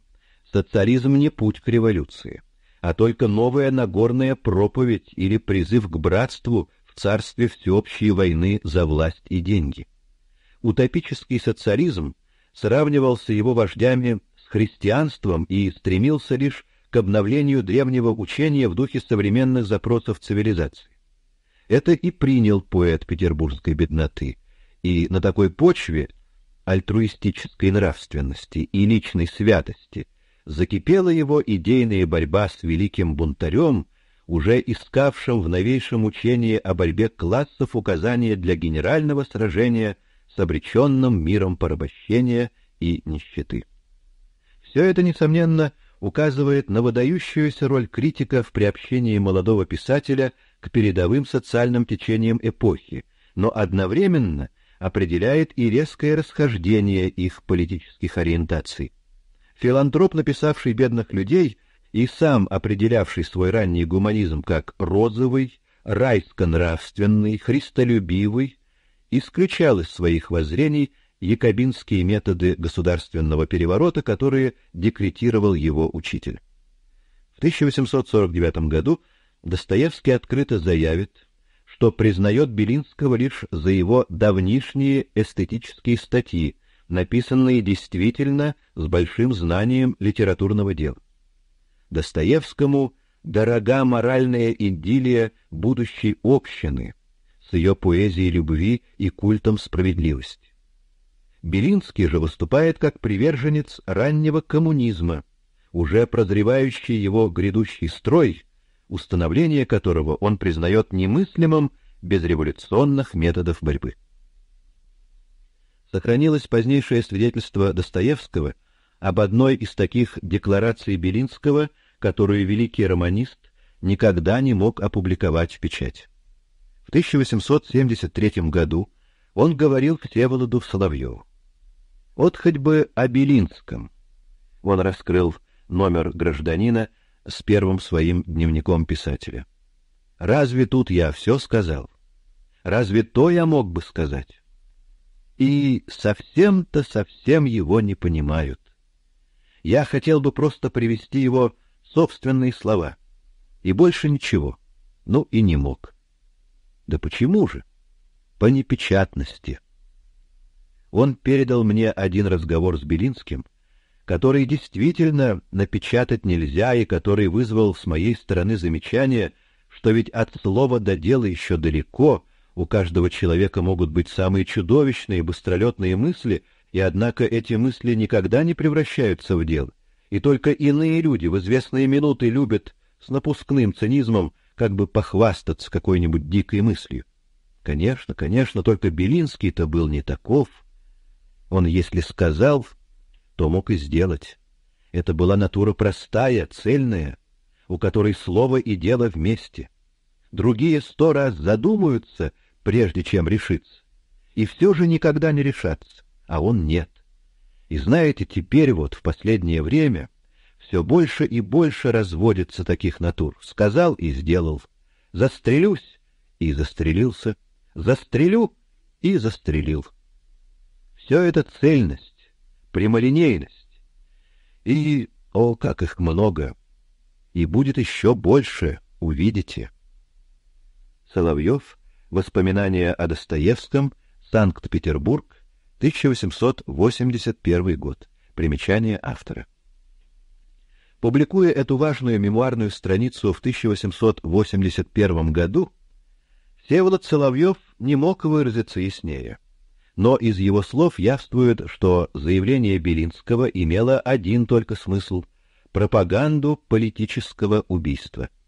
социализм не путь к революции а только новая Нагорная проповедь или призыв к братству в царстве всеобщей войны за власть и деньги. Утопический социализм сравнивался его вождями с христианством и стремился лишь к обновлению древнего учения в духе современных запросов цивилизации. Это и принял поэт петербургской бедноты, и на такой почве альтруистической нравственности и личной святости – закипела его идейная борьба с великим бунтарем, уже искавшим в новейшем учении о борьбе классов указания для генерального сражения с обречённым миром порабощения и нищеты. Все это, несомненно, указывает на выдающуюся роль критика в приобщении молодого писателя к передовым социальным течениям эпохи, но одновременно определяет и резкое расхождение их политических ориентаций. Филантроп, написавший «Бедных людей», и сам определявший свой ранний гуманизм как розовый, райско-нравственный, христолюбивый, исключал из своих воззрений якобинские методы государственного переворота, которые декретировал его учитель. В 1849 году Достоевский открыто заявит, что признает Белинского лишь за его давнишние эстетические статьи – написанные действительно с большим знанием литературного дела. Достоевскому дорога моральная идиллия будущей общины с ее поэзией любви и культом справедливости. Белинский же выступает как приверженец раннего коммунизма, уже прозревающий его грядущий строй, установление которого он признает немыслимым без революционных методов борьбы сохранилось позднейшее свидетельство Достоевского об одной из таких деклараций Белинского, которую великий романист никогда не мог опубликовать в печать. В 1873 году он говорил к Всеволоду Соловьеву. «От хоть бы о Белинском». Он раскрыл номер гражданина с первым своим дневником писателя. «Разве тут я все сказал? Разве то я мог бы сказать?» и совсем-то совсем его не понимают. Я хотел бы просто привести его собственные слова. И больше ничего. Ну и не мог. Да почему же? По непечатности. Он передал мне один разговор с Белинским, который действительно напечатать нельзя и который вызвал с моей стороны замечание, что ведь от слова до дела еще далеко, у каждого человека могут быть самые чудовищные быстролетные мысли, и однако эти мысли никогда не превращаются в дело. И только иные люди в известные минуты любят с напускным цинизмом как бы похвастаться какой-нибудь дикой мыслью. Конечно, конечно, только Белинский-то был не таков. Он, если сказал, то мог и сделать. Это была натура простая, цельная, у которой слово и дело вместе. Другие сто раз задумаются, прежде чем решиться. И все же никогда не решатся, а он нет. И знаете, теперь вот в последнее время все больше и больше разводится таких натур. Сказал и сделал. Застрелюсь и застрелился. Застрелю и застрелил. Все это цельность, прямолинейность. И, о, как их много! И будет еще больше, увидите. Соловьев. Воспоминания о Достоевском. Санкт-Петербург. 1881 год. Примечание автора. Публикуя эту важную мемуарную страницу в 1881 году, Всеволод Соловьев не мог выразиться яснее. Но из его слов явствует, что заявление Белинского имело один только смысл — пропаганду политического убийства —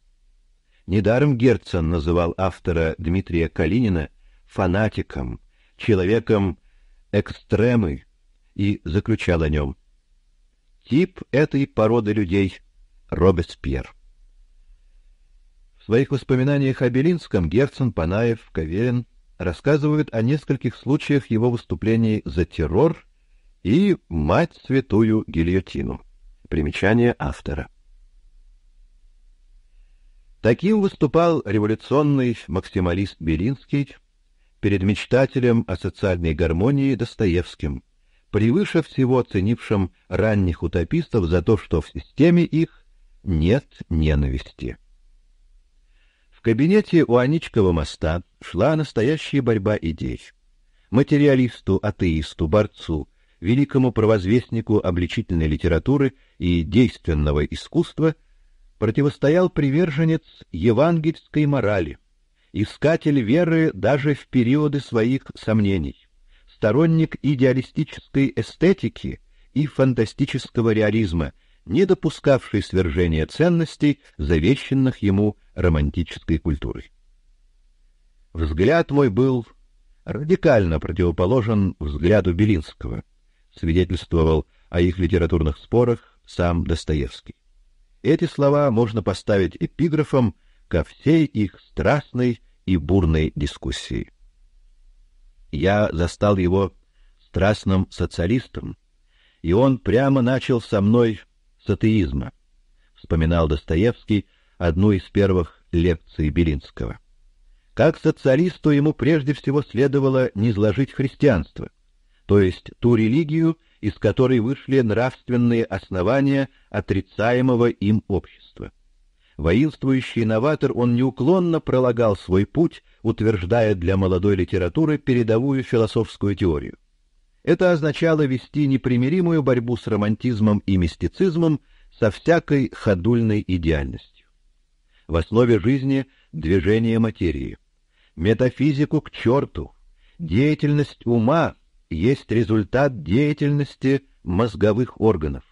Недаром Герцен называл автора Дмитрия Калинина фанатиком, человеком экстремы и заключал о нем. Тип этой породы людей — Робеспьер. В своих воспоминаниях о Белинском Герцен, Панаев, Каверин рассказывают о нескольких случаях его выступлений за террор и «Мать святую гильотину». Примечание автора. Таким выступал революционный максималист Белинский перед мечтателем о социальной гармонии Достоевским, превыше всего ценившим ранних утопистов за то, что в системе их нет ненависти. В кабинете у Аничкова моста шла настоящая борьба идей. Материалисту, атеисту, борцу, великому провозвестнику обличительной литературы и действенного искусства – противостоял приверженец евангельской морали, искатель веры даже в периоды своих сомнений, сторонник идеалистической эстетики и фантастического реализма, не допускавший свержения ценностей, завещанных ему романтической культурой. Взгляд мой был радикально противоположен взгляду Белинского, свидетельствовал о их литературных спорах сам Достоевский. Эти слова можно поставить эпиграфом ко всей их страстной и бурной дискуссии. Я застал его страстным социалистом, и он прямо начал со мной с атеизма, вспоминал Достоевский одну из первых лекций Белинского. Как социалисту ему прежде всего следовало низложить христианство, то есть ту религию, из которой вышли нравственные основания отрицаемого им общества. Воинствующий новатор, он неуклонно пролагал свой путь, утверждая для молодой литературы передовую философскую теорию. Это означало вести непримиримую борьбу с романтизмом и мистицизмом со всякой ходульной идеальностью. В основе жизни движение материи, метафизику к черту, деятельность ума есть результат деятельности мозговых органов.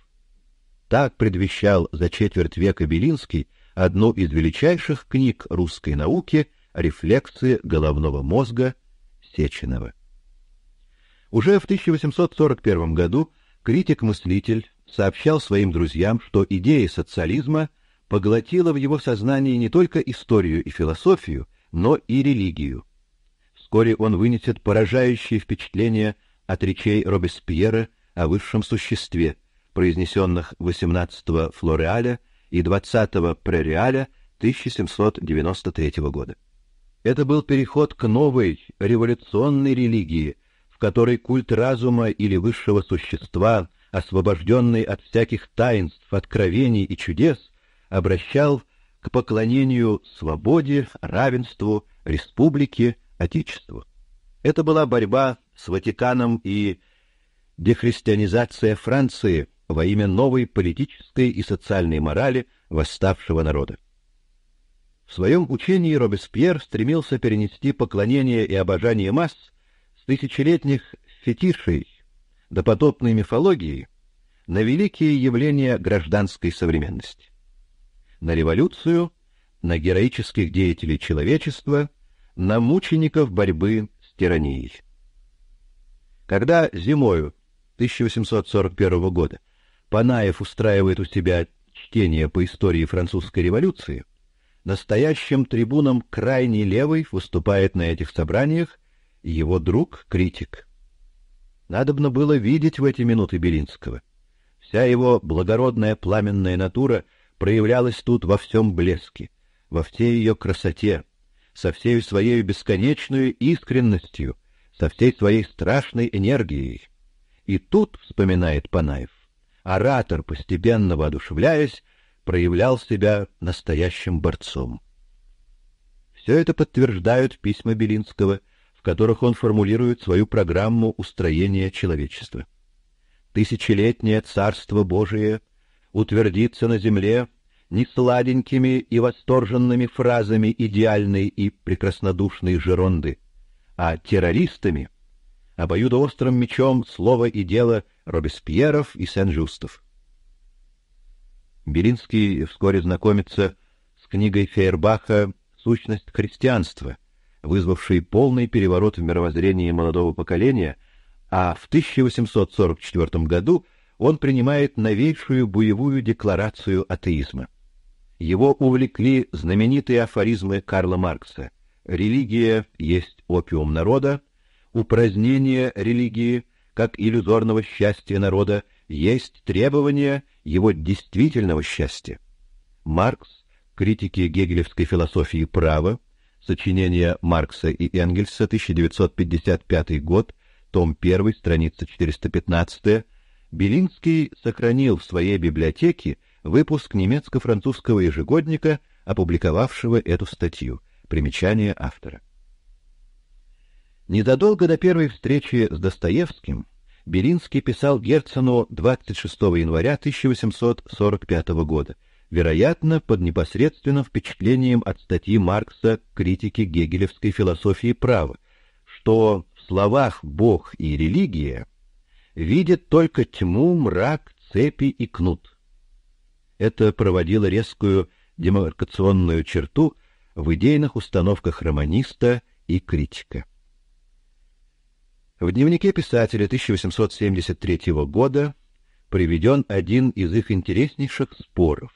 Так предвещал за четверть века Белинский одну из величайших книг русской науки «Рефлексы головного мозга» Сеченова. Уже в 1841 году критик-мыслитель сообщал своим друзьям, что идея социализма поглотила в его сознании не только историю и философию, но и религию. Вскоре он вынесет поражающее впечатление от речей Робеспьера о высшем существе, произнесенных 18 Флореаля и 20 Пререаля 1793 года. Это был переход к новой революционной религии, в которой культ разума или высшего существа, освобожденный от всяких таинств, откровений и чудес, обращал к поклонению свободе, равенству, республике, отечеству. Это была борьба с Ватиканом и дехристианизация Франции во имя новой политической и социальной морали восставшего народа. В своем учении Робеспьер стремился перенести поклонение и обожание масс с тысячелетних фетишей до потопной мифологии на великие явления гражданской современности. На революцию, на героических деятелей человечества, на мучеников борьбы с тиранией. Когда зимою 1841 года Панаев устраивает у себя чтение по истории французской революции, настоящим трибуном крайне левый выступает на этих собраниях его друг, критик. Надобно было видеть в эти минуты Белинского. Вся его благородная пламенная натура проявлялась тут во всем блеске, во всей ее красоте, со всей своей бесконечной искренностью, со всей своей страшной энергией. И тут, вспоминает Панаев, оратор, постепенно воодушевляясь, проявлял себя настоящим борцом. Все это подтверждают письма Белинского, в которых он формулирует свою программу устроения человечества. Тысячелетнее царство Божие утвердится на земле не сладенькими и восторженными фразами идеальной и прекраснодушной Жеронды, а террористами, обоюдоострым мечом слово и дело Робеспьеров и Сен-Жустов. Белинский вскоре знакомится с книгой Фейербаха «Сущность христианства», вызвавшей полный переворот в мировоззрении молодого поколения, а в 1844 году он принимает новейшую боевую декларацию атеизма. Его увлекли знаменитые афоризмы Карла Маркса: религия есть опиум народа, упразднение религии как иллюзорного счастья народа есть требование его действительного счастья. Маркс, критики гегелевской философии права, Сочинения Маркса и Энгельса, 1955 год, том 1, страница 415. Белинский сохранил в своей библиотеке выпуск немецко-французского ежегодника, опубликовавшего эту статью. Примечание автора. Недодолго до первой встречи с Достоевским Белинский писал Герцену 26 января 1845 года, вероятно, под непосредственным впечатлением от статьи Маркса критики гегелевской философии права, что в словах «бог» и «религия» видят только тьму, мрак, цепи и кнут. Это проводило резкую демаркационную черту в идейных установках романиста и критика. В дневнике писателя 1873 года приведен один из их интереснейших споров.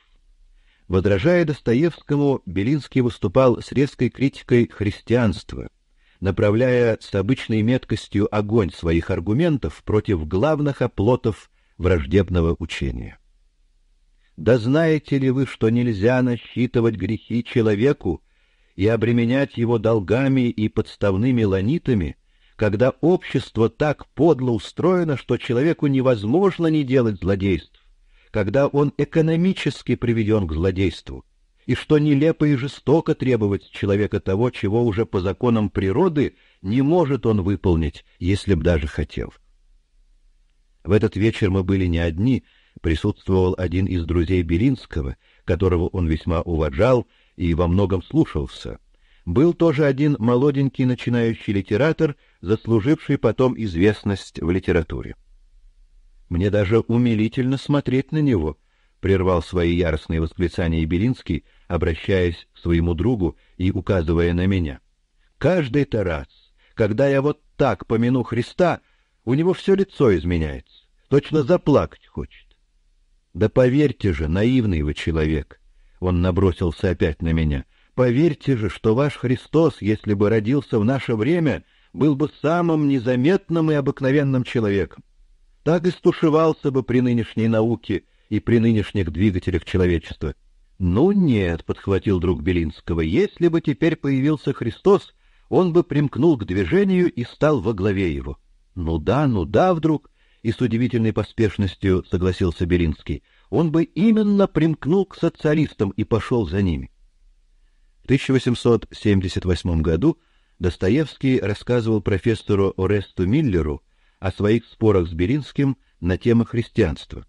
Возражая Достоевскому, Белинский выступал с резкой критикой христианства, направляя с обычной меткостью огонь своих аргументов против главных оплотов враждебного учения. Да знаете ли вы, что нельзя насчитывать грехи человеку и обременять его долгами и подставными ланитами, когда общество так подло устроено, что человеку невозможно не делать злодейств, когда он экономически приведен к злодейству, и что нелепо и жестоко требовать человека того, чего уже по законам природы не может он выполнить, если б даже хотел. В этот вечер мы были не одни, присутствовал один из друзей Белинского, которого он весьма уважал и во многом слушался. Был тоже один молоденький начинающий литератор, заслуживший потом известность в литературе. Мне даже умилительно смотреть на него, прервал свои яростные восклицания Белинский, обращаясь к своему другу и указывая на меня. Каждый-то раз, когда я вот так помяну Христа, у него все лицо изменяется, точно заплакать хочет. Да поверьте же, наивный вы человек, он набросился опять на меня. Поверьте же, что ваш Христос, если бы родился в наше время, был бы самым незаметным и обыкновенным человеком. Так и стушевался бы при нынешней науке и при нынешних двигателях человечества. «Ну нет», — подхватил друг Белинского, — «если бы теперь появился Христос, он бы примкнул к движению и стал во главе его». «Ну да, ну да», вдруг, и с удивительной поспешностью согласился Белинский, он бы именно примкнул к социалистам и пошел за ними. В 1878 году Достоевский рассказывал профессору Оресту Миллеру о своих спорах с Беринским на тему христианства.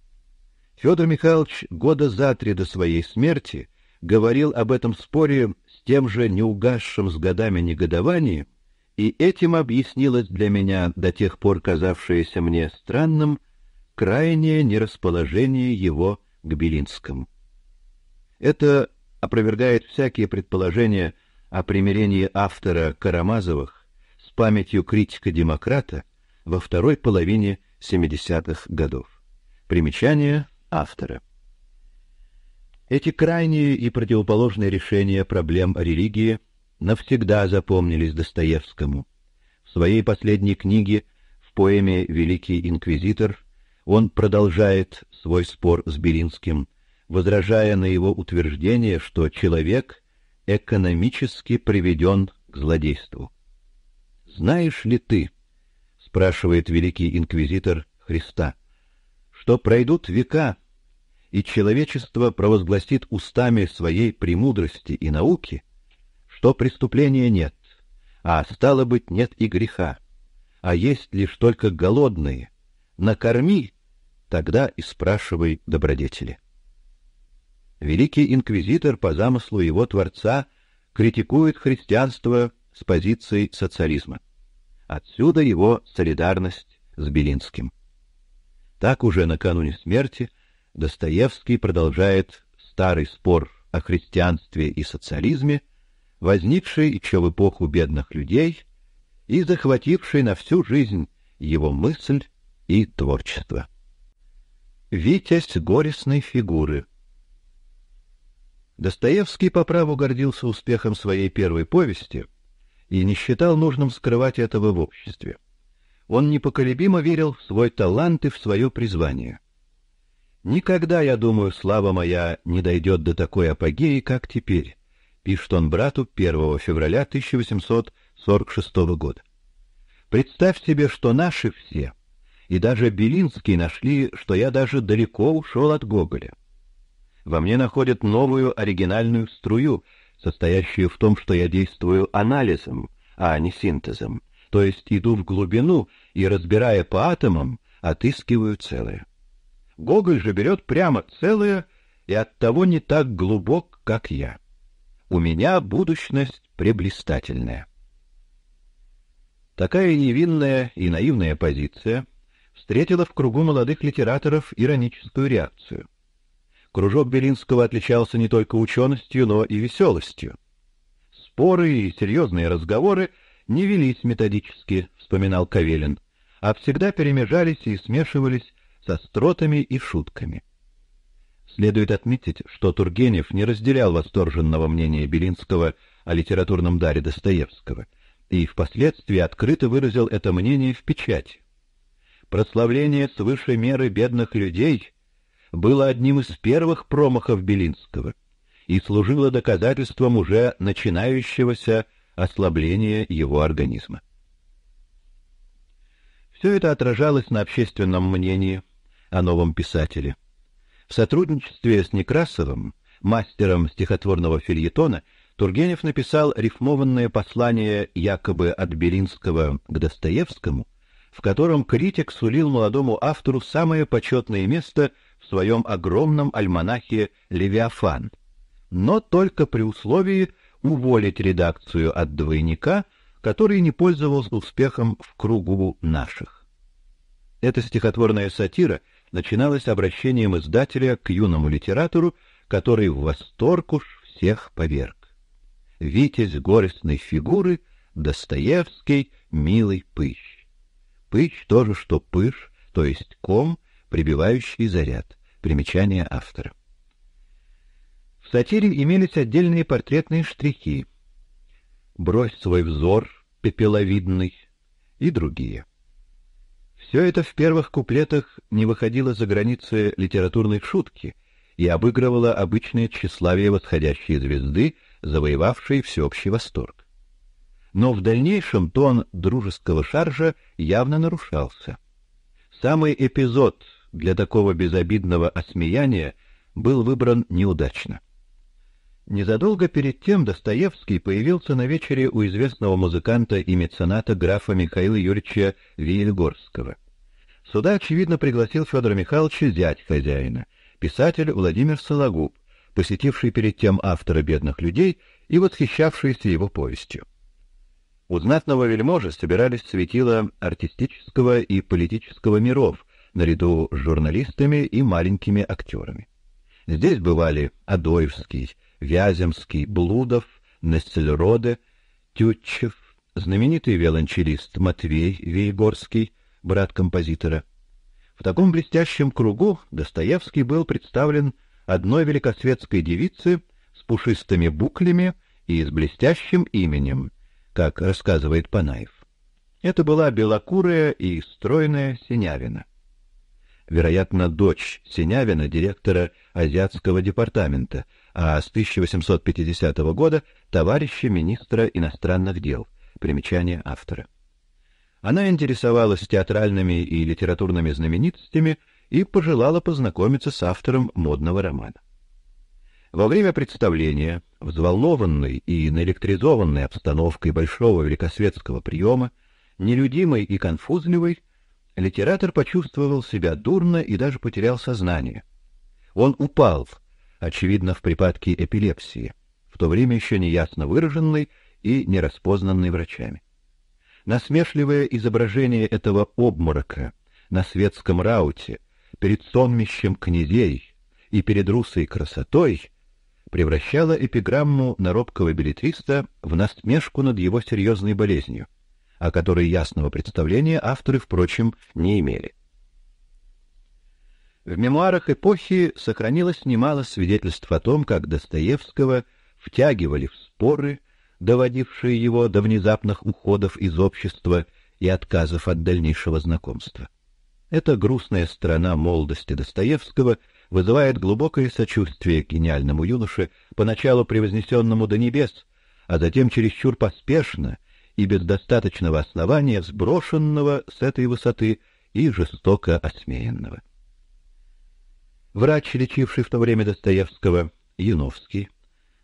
Федор Михайлович года за три до своей смерти говорил об этом споре с тем же неугасшим с годами негодованием, и этим объяснилось для меня до тех пор казавшееся мне странным крайнее нерасположение его к Белинскому. Это опровергает всякие предположения о примирении автора Карамазовых с памятью критика-демократа во второй половине 70-х годов. Примечание автора. Эти крайние и противоположные решения проблем религии навсегда запомнились Достоевскому. В своей последней книге, в поэме «Великий инквизитор», он продолжает свой спор с Белинским, возражая на его утверждение, что человек — экономически приведен к злодейству. «Знаешь ли ты, — спрашивает великий инквизитор Христа, — что пройдут века, и человечество провозгласит устами своей премудрости и науки, что преступления нет, а, стало быть, нет и греха, а есть лишь только голодные, накорми, тогда и спрашивай добродетели». Великий инквизитор по замыслу его творца критикует христианство с позиции социализма. Отсюда его солидарность с Белинским. Так уже накануне смерти Достоевский продолжает старый спор о христианстве и социализме, возникший еще в эпоху бедных людей и захвативший на всю жизнь его мысль и творчество. Витязь горестной фигуры — Достоевский по праву гордился успехом своей первой повести и не считал нужным скрывать этого в обществе. Он непоколебимо верил в свой талант и в свое призвание. Никогда, я думаю, слава моя не дойдет до такой апогеи, как теперь, пишет он брату 1 февраля 1846 года. Представь себе, что наши все, и даже Белинский нашли, что я даже далеко ушел от Гоголя во мне находят новую оригинальную струю, состоящую в том, что я действую анализом, а не синтезом, то есть иду в глубину и, разбирая по атомам, отыскиваю целое. Гоголь же берет прямо целое и оттого не так глубок, как я. У меня будущность преблистательная. Такая невинная и наивная позиция встретила в кругу молодых литераторов ироническую реакцию. Кружок Белинского отличался не только ученостью, но и веселостью. Споры и серьезные разговоры не велись методически, вспоминал Кавелин, а всегда перемежались и смешивались со стротами и шутками. Следует отметить, что Тургенев не разделял восторженного мнения Белинского о литературном даре Достоевского и впоследствии открыто выразил это мнение в печати. Прославление свыше меры бедных людей было одним из первых промахов Белинского и служило доказательством уже начинающегося ослабления его организма. Все это отражалось на общественном мнении о новом писателе. В сотрудничестве с Некрасовым, мастером стихотворного фельетона, Тургенев написал рифмованное послание якобы от Белинского к Достоевскому, в котором критик сулил молодому автору самое почетное место в своем огромном альманахе «Левиафан», но только при условии уволить редакцию от двойника, который не пользовался успехом в кругу наших. Эта стихотворная сатира начиналась обращением издателя к юному литератору, который в восторг уж всех поверг. «Витязь горестной фигуры», «Достоевский, милый пыщ». Пыч то же, что пыш, то есть ком, прибивающий заряд. Примечание автора. В сатире имелись отдельные портретные штрихи. «Брось свой взор, пепеловидный» и другие. Все это в первых куплетах не выходило за границы литературной шутки и обыгрывало обычное тщеславие восходящей звезды, завоевавшей всеобщий восторг но в дальнейшем тон дружеского шаржа явно нарушался. Самый эпизод для такого безобидного осмеяния был выбран неудачно. Незадолго перед тем Достоевский появился на вечере у известного музыканта и мецената графа Михаила Юрьевича Вильгорского. Сюда, очевидно, пригласил Федора Михайловича зять хозяина, писатель Владимир Сологуб, посетивший перед тем автора «Бедных людей» и восхищавшийся его повестью. У знатного вельможи собирались светила артистического и политического миров, наряду с журналистами и маленькими актерами. Здесь бывали Адоевский, Вяземский, Блудов, Нестельроде, Тютчев, знаменитый виолончелист Матвей Вейгорский, брат композитора. В таком блестящем кругу Достоевский был представлен одной великосветской девице с пушистыми буклями и с блестящим именем как рассказывает Панаев. Это была белокурая и стройная Синявина. Вероятно, дочь Синявина, директора Азиатского департамента, а с 1850 года товарища министра иностранных дел. Примечание автора. Она интересовалась театральными и литературными знаменитостями и пожелала познакомиться с автором модного романа. Во время представления, взволнованной и наэлектризованной обстановкой большого великосветского приема, нелюдимой и конфузливой, литератор почувствовал себя дурно и даже потерял сознание. Он упал, очевидно, в припадке эпилепсии, в то время еще неясно выраженной и нераспознанной врачами. Насмешливое изображение этого обморока на светском рауте перед сонмищем князей и перед русой красотой превращала эпиграмму на робкого билетриста в насмешку над его серьезной болезнью, о которой ясного представления авторы, впрочем, не имели. В мемуарах эпохи сохранилось немало свидетельств о том, как Достоевского втягивали в споры, доводившие его до внезапных уходов из общества и отказов от дальнейшего знакомства. Эта грустная сторона молодости Достоевского — вызывает глубокое сочувствие к гениальному юноше, поначалу превознесенному до небес, а затем чересчур поспешно и без достаточного основания сброшенного с этой высоты и жестоко осмеянного. Врач, лечивший в то время Достоевского, Яновский,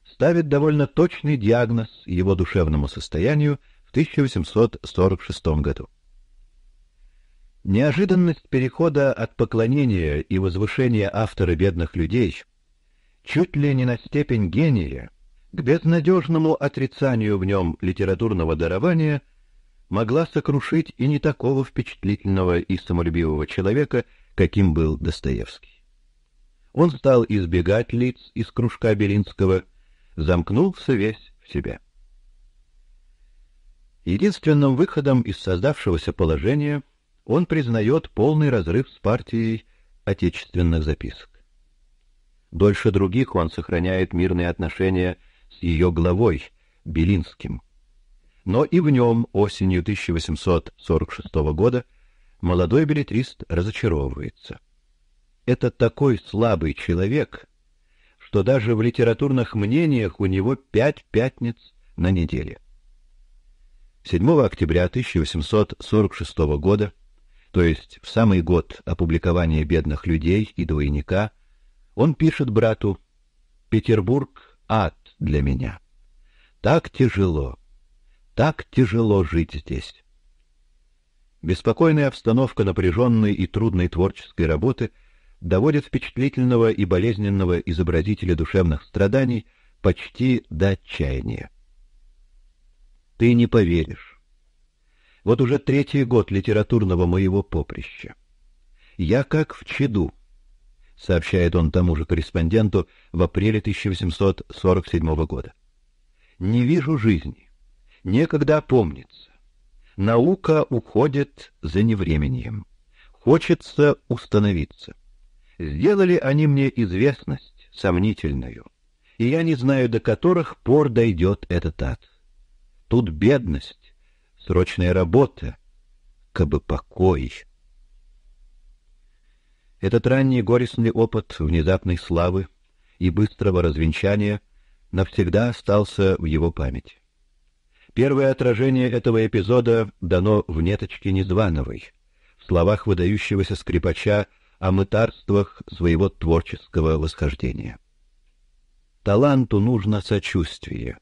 ставит довольно точный диагноз его душевному состоянию в 1846 году. Неожиданность перехода от поклонения и возвышения автора бедных людей чуть ли не на степень гения к безнадежному отрицанию в нем литературного дарования могла сокрушить и не такого впечатлительного и самолюбивого человека, каким был Достоевский. Он стал избегать лиц из кружка Белинского, замкнулся весь в себе. Единственным выходом из создавшегося положения – он признает полный разрыв с партией отечественных записок. Дольше других он сохраняет мирные отношения с ее главой Белинским. Но и в нем осенью 1846 года молодой билетрист разочаровывается. Это такой слабый человек, что даже в литературных мнениях у него пять пятниц на неделе. 7 октября 1846 года то есть в самый год опубликования «Бедных людей» и «Двойника», он пишет брату «Петербург — ад для меня. Так тяжело, так тяжело жить здесь». Беспокойная обстановка напряженной и трудной творческой работы доводит впечатлительного и болезненного изобразителя душевных страданий почти до отчаяния. Ты не поверишь, вот уже третий год литературного моего поприща. Я как в чаду, сообщает он тому же корреспонденту в апреле 1847 года. Не вижу жизни, некогда помнится. Наука уходит за невременем. Хочется установиться. Сделали они мне известность сомнительную, и я не знаю, до которых пор дойдет этот ад. Тут бедность, срочная работа, бы покой. Этот ранний горестный опыт внезапной славы и быстрого развенчания навсегда остался в его памяти. Первое отражение этого эпизода дано в неточке Незвановой, в словах выдающегося скрипача о мытарствах своего творческого восхождения. Таланту нужно сочувствие.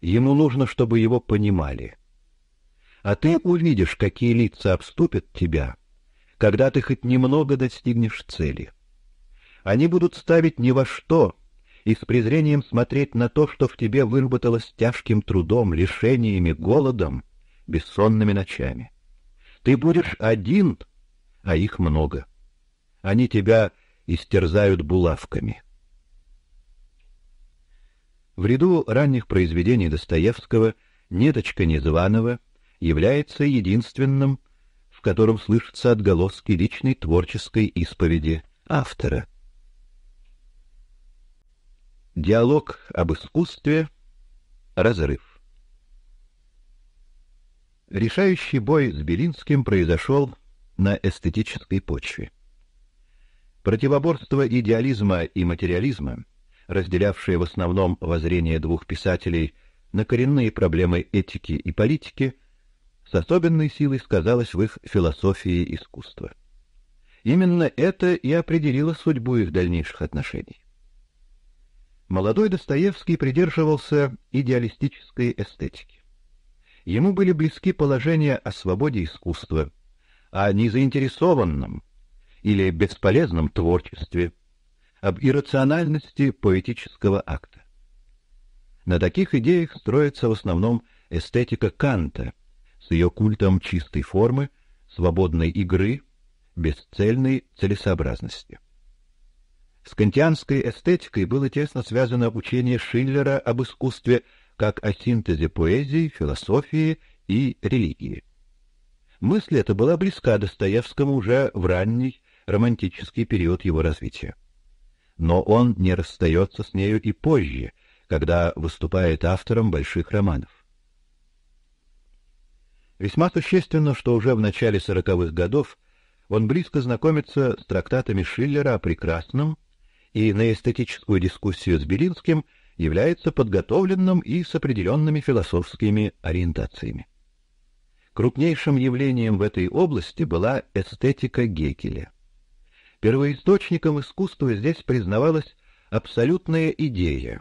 Ему нужно, чтобы его понимали а ты увидишь, какие лица обступят тебя, когда ты хоть немного достигнешь цели. Они будут ставить ни во что и с презрением смотреть на то, что в тебе выработалось тяжким трудом, лишениями, голодом, бессонными ночами. Ты будешь один, а их много. Они тебя истерзают булавками. В ряду ранних произведений Достоевского «Неточка Незваного» является единственным, в котором слышатся отголоски личной творческой исповеди автора. Диалог об искусстве. Разрыв. Решающий бой с Белинским произошел на эстетической почве. Противоборство идеализма и материализма, разделявшее в основном воззрение двух писателей на коренные проблемы этики и политики, с особенной силой сказалось в их философии искусства. Именно это и определило судьбу их дальнейших отношений. Молодой Достоевский придерживался идеалистической эстетики. Ему были близки положения о свободе искусства, о незаинтересованном или бесполезном творчестве, об иррациональности поэтического акта. На таких идеях строится в основном эстетика Канта, с ее культом чистой формы, свободной игры, бесцельной целесообразности. С кантианской эстетикой было тесно связано учение Шиллера об искусстве как о синтезе поэзии, философии и религии. Мысль эта была близка Достоевскому уже в ранний романтический период его развития. Но он не расстается с нею и позже, когда выступает автором больших романов. Весьма существенно, что уже в начале сороковых годов он близко знакомится с трактатами Шиллера о прекрасном и на эстетическую дискуссию с Белинским является подготовленным и с определенными философскими ориентациями. Крупнейшим явлением в этой области была эстетика Гекеля. Первоисточником искусства здесь признавалась абсолютная идея,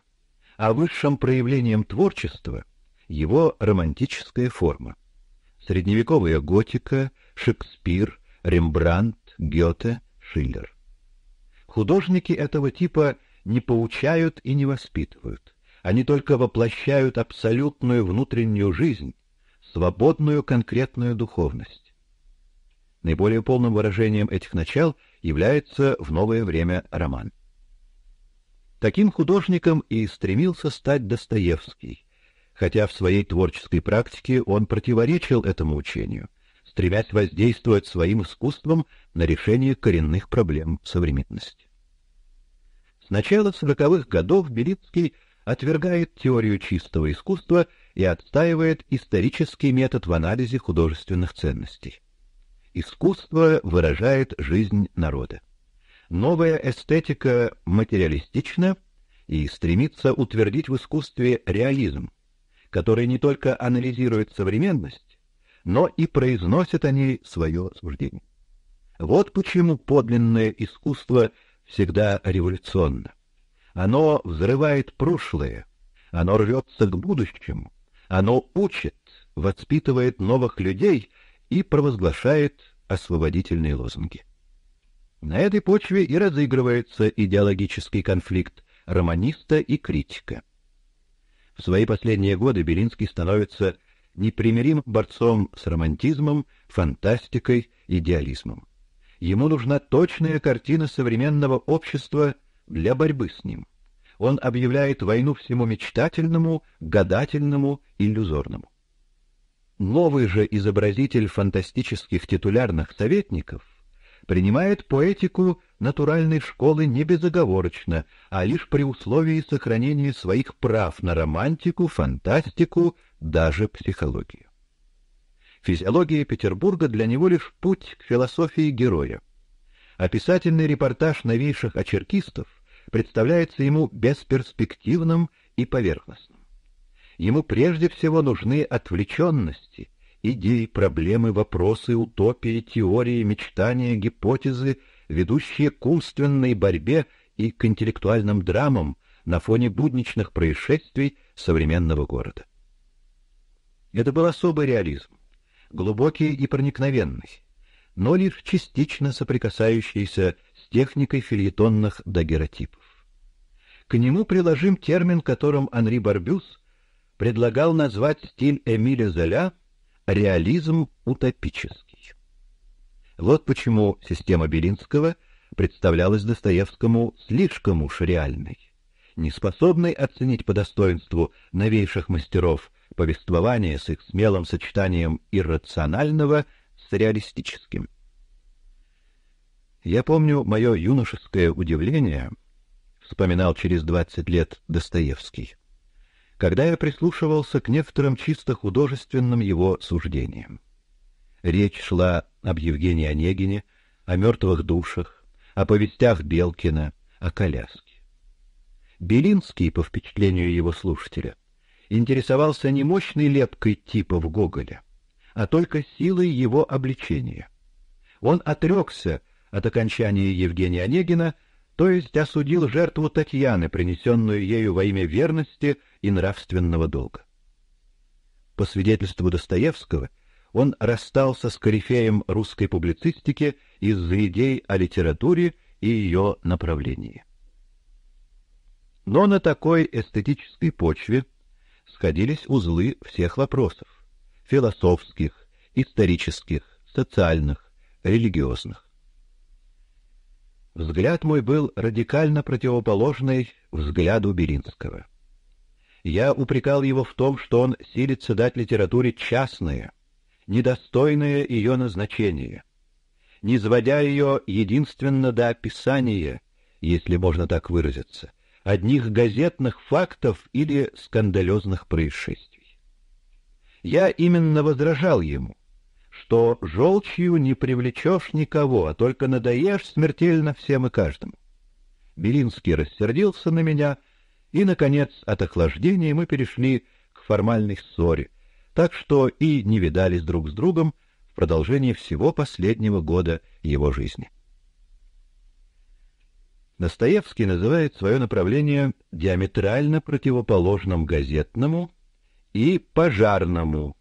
а высшим проявлением творчества его романтическая форма средневековая готика, Шекспир, Рембрандт, Гёте, Шиллер. Художники этого типа не поучают и не воспитывают. Они только воплощают абсолютную внутреннюю жизнь, свободную конкретную духовность. Наиболее полным выражением этих начал является в новое время роман. Таким художником и стремился стать Достоевский, хотя в своей творческой практике он противоречил этому учению, стремясь воздействовать своим искусством на решение коренных проблем современности. С начала 40 годов Белицкий отвергает теорию чистого искусства и отстаивает исторический метод в анализе художественных ценностей. Искусство выражает жизнь народа. Новая эстетика материалистична и стремится утвердить в искусстве реализм, которые не только анализируют современность, но и произносят о ней свое суждение. Вот почему подлинное искусство всегда революционно. Оно взрывает прошлое, оно рвется к будущему, оно учит, воспитывает новых людей и провозглашает освободительные лозунги. На этой почве и разыгрывается идеологический конфликт романиста и критика. В свои последние годы Белинский становится непримирим борцом с романтизмом, фантастикой, идеализмом. Ему нужна точная картина современного общества для борьбы с ним. Он объявляет войну всему мечтательному, гадательному, иллюзорному. Новый же изобразитель фантастических титулярных советников — принимает поэтику натуральной школы не безоговорочно, а лишь при условии сохранения своих прав на романтику, фантастику, даже психологию. Физиология Петербурга для него лишь путь к философии героя. Описательный репортаж новейших очеркистов представляется ему бесперспективным и поверхностным. Ему прежде всего нужны отвлеченности, идеи, проблемы, вопросы, утопии, теории, мечтания, гипотезы, ведущие к умственной борьбе и к интеллектуальным драмам на фоне будничных происшествий современного города. Это был особый реализм, глубокий и проникновенный, но лишь частично соприкасающийся с техникой фильетонных дагеротипов. К нему приложим термин, которым Анри Барбюс предлагал назвать стиль Эмиля Золя реализм утопический. Вот почему система Белинского представлялась Достоевскому слишком уж реальной, неспособной оценить по достоинству новейших мастеров повествования с их смелым сочетанием иррационального с реалистическим. Я помню мое юношеское удивление, вспоминал через двадцать лет Достоевский когда я прислушивался к некоторым чисто художественным его суждениям. Речь шла об Евгении Онегине, о мертвых душах, о повестях Белкина, о коляске. Белинский, по впечатлению его слушателя, интересовался не мощной лепкой типа в Гоголя, а только силой его обличения. Он отрекся от окончания Евгения Онегина, то есть осудил жертву Татьяны, принесенную ею во имя верности и нравственного долга. По свидетельству Достоевского, он расстался с корифеем русской публицистики из-за идей о литературе и ее направлении. Но на такой эстетической почве сходились узлы всех вопросов – философских, исторических, социальных, религиозных. Взгляд мой был радикально противоположный взгляду Беринского я упрекал его в том, что он силится дать литературе частное, недостойное ее назначение, не низводя ее единственно до описания, если можно так выразиться, одних газетных фактов или скандалезных происшествий. Я именно возражал ему, что желчью не привлечешь никого, а только надоешь смертельно всем и каждому. Белинский рассердился на меня — и наконец, от охлаждения мы перешли к формальной ссоре, так что и не видались друг с другом в продолжении всего последнего года его жизни. Достоевский называет свое направление диаметрально противоположным газетному и пожарному,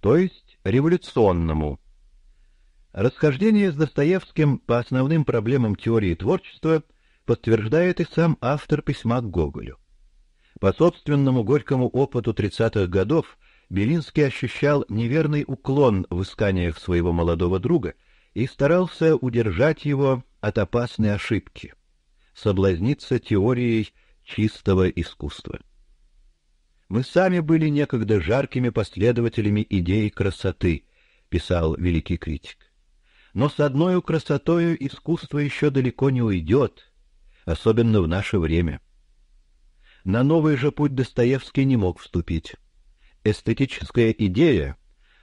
то есть революционному. Расхождение с Достоевским по основным проблемам теории творчества подтверждает и сам автор письма к Гоголю. По собственному горькому опыту 30-х годов Белинский ощущал неверный уклон в исканиях своего молодого друга и старался удержать его от опасной ошибки соблазниться теорией чистого искусства. Мы сами были некогда жаркими последователями идеи красоты, писал великий критик. Но с одной красотою искусство еще далеко не уйдет, особенно в наше время. На новый же путь Достоевский не мог вступить. Эстетическая идея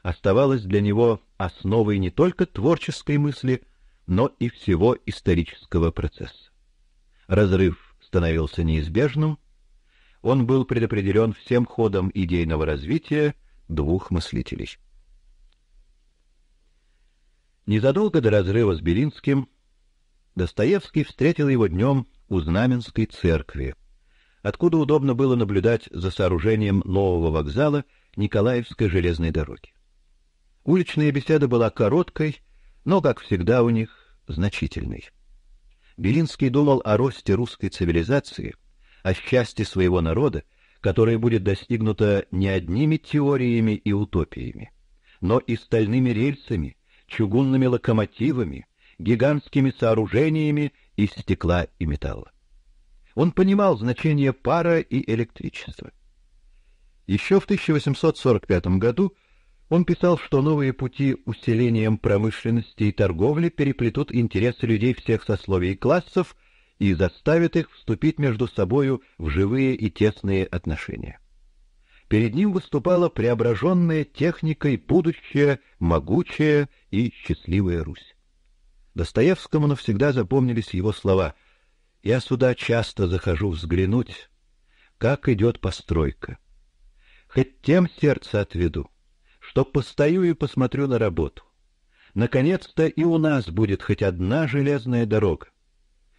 оставалась для него основой не только творческой мысли, но и всего исторического процесса. Разрыв становился неизбежным, он был предопределён всем ходом идейного развития двух мыслителей. Незадолго до разрыва с Белинским Достоевский встретил его днём у Знаменской церкви, откуда удобно было наблюдать за сооружением нового вокзала Николаевской железной дороги. Уличная беседа была короткой, но, как всегда у них, значительной. Белинский думал о росте русской цивилизации, о счастье своего народа, которое будет достигнуто не одними теориями и утопиями, но и стальными рельсами, чугунными локомотивами, гигантскими сооружениями из стекла и металла. Он понимал значение пара и электричества. Еще в 1845 году он писал, что новые пути усилением промышленности и торговли переплетут интересы людей всех сословий и классов и заставят их вступить между собою в живые и тесные отношения. Перед ним выступала преображенная техникой будущее, могучая и счастливая Русь. Достоевскому навсегда запомнились его слова – я сюда часто захожу взглянуть, как идет постройка. Хоть тем сердце отведу, что постою и посмотрю на работу. Наконец-то и у нас будет хоть одна железная дорога.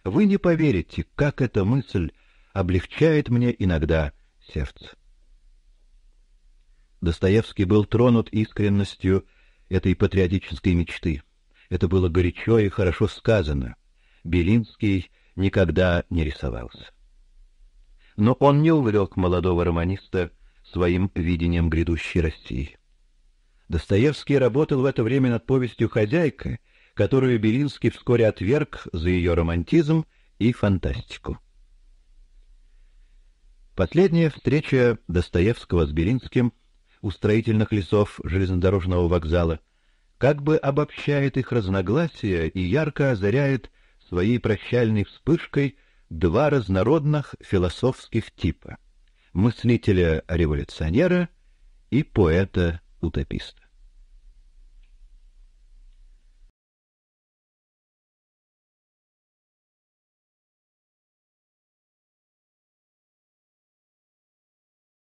Вы не поверите, как эта мысль облегчает мне иногда сердце. Достоевский был тронут искренностью этой патриотической мечты. Это было горячо и хорошо сказано. Белинский никогда не рисовался. Но он не увлек молодого романиста своим видением грядущей России. Достоевский работал в это время над повестью «Хозяйка», которую Белинский вскоре отверг за ее романтизм и фантастику. Последняя встреча Достоевского с Белинским у строительных лесов железнодорожного вокзала как бы обобщает их разногласия и ярко озаряет своей прощальной вспышкой два разнородных философских типа: мыслителя-революционера и поэта-утописта.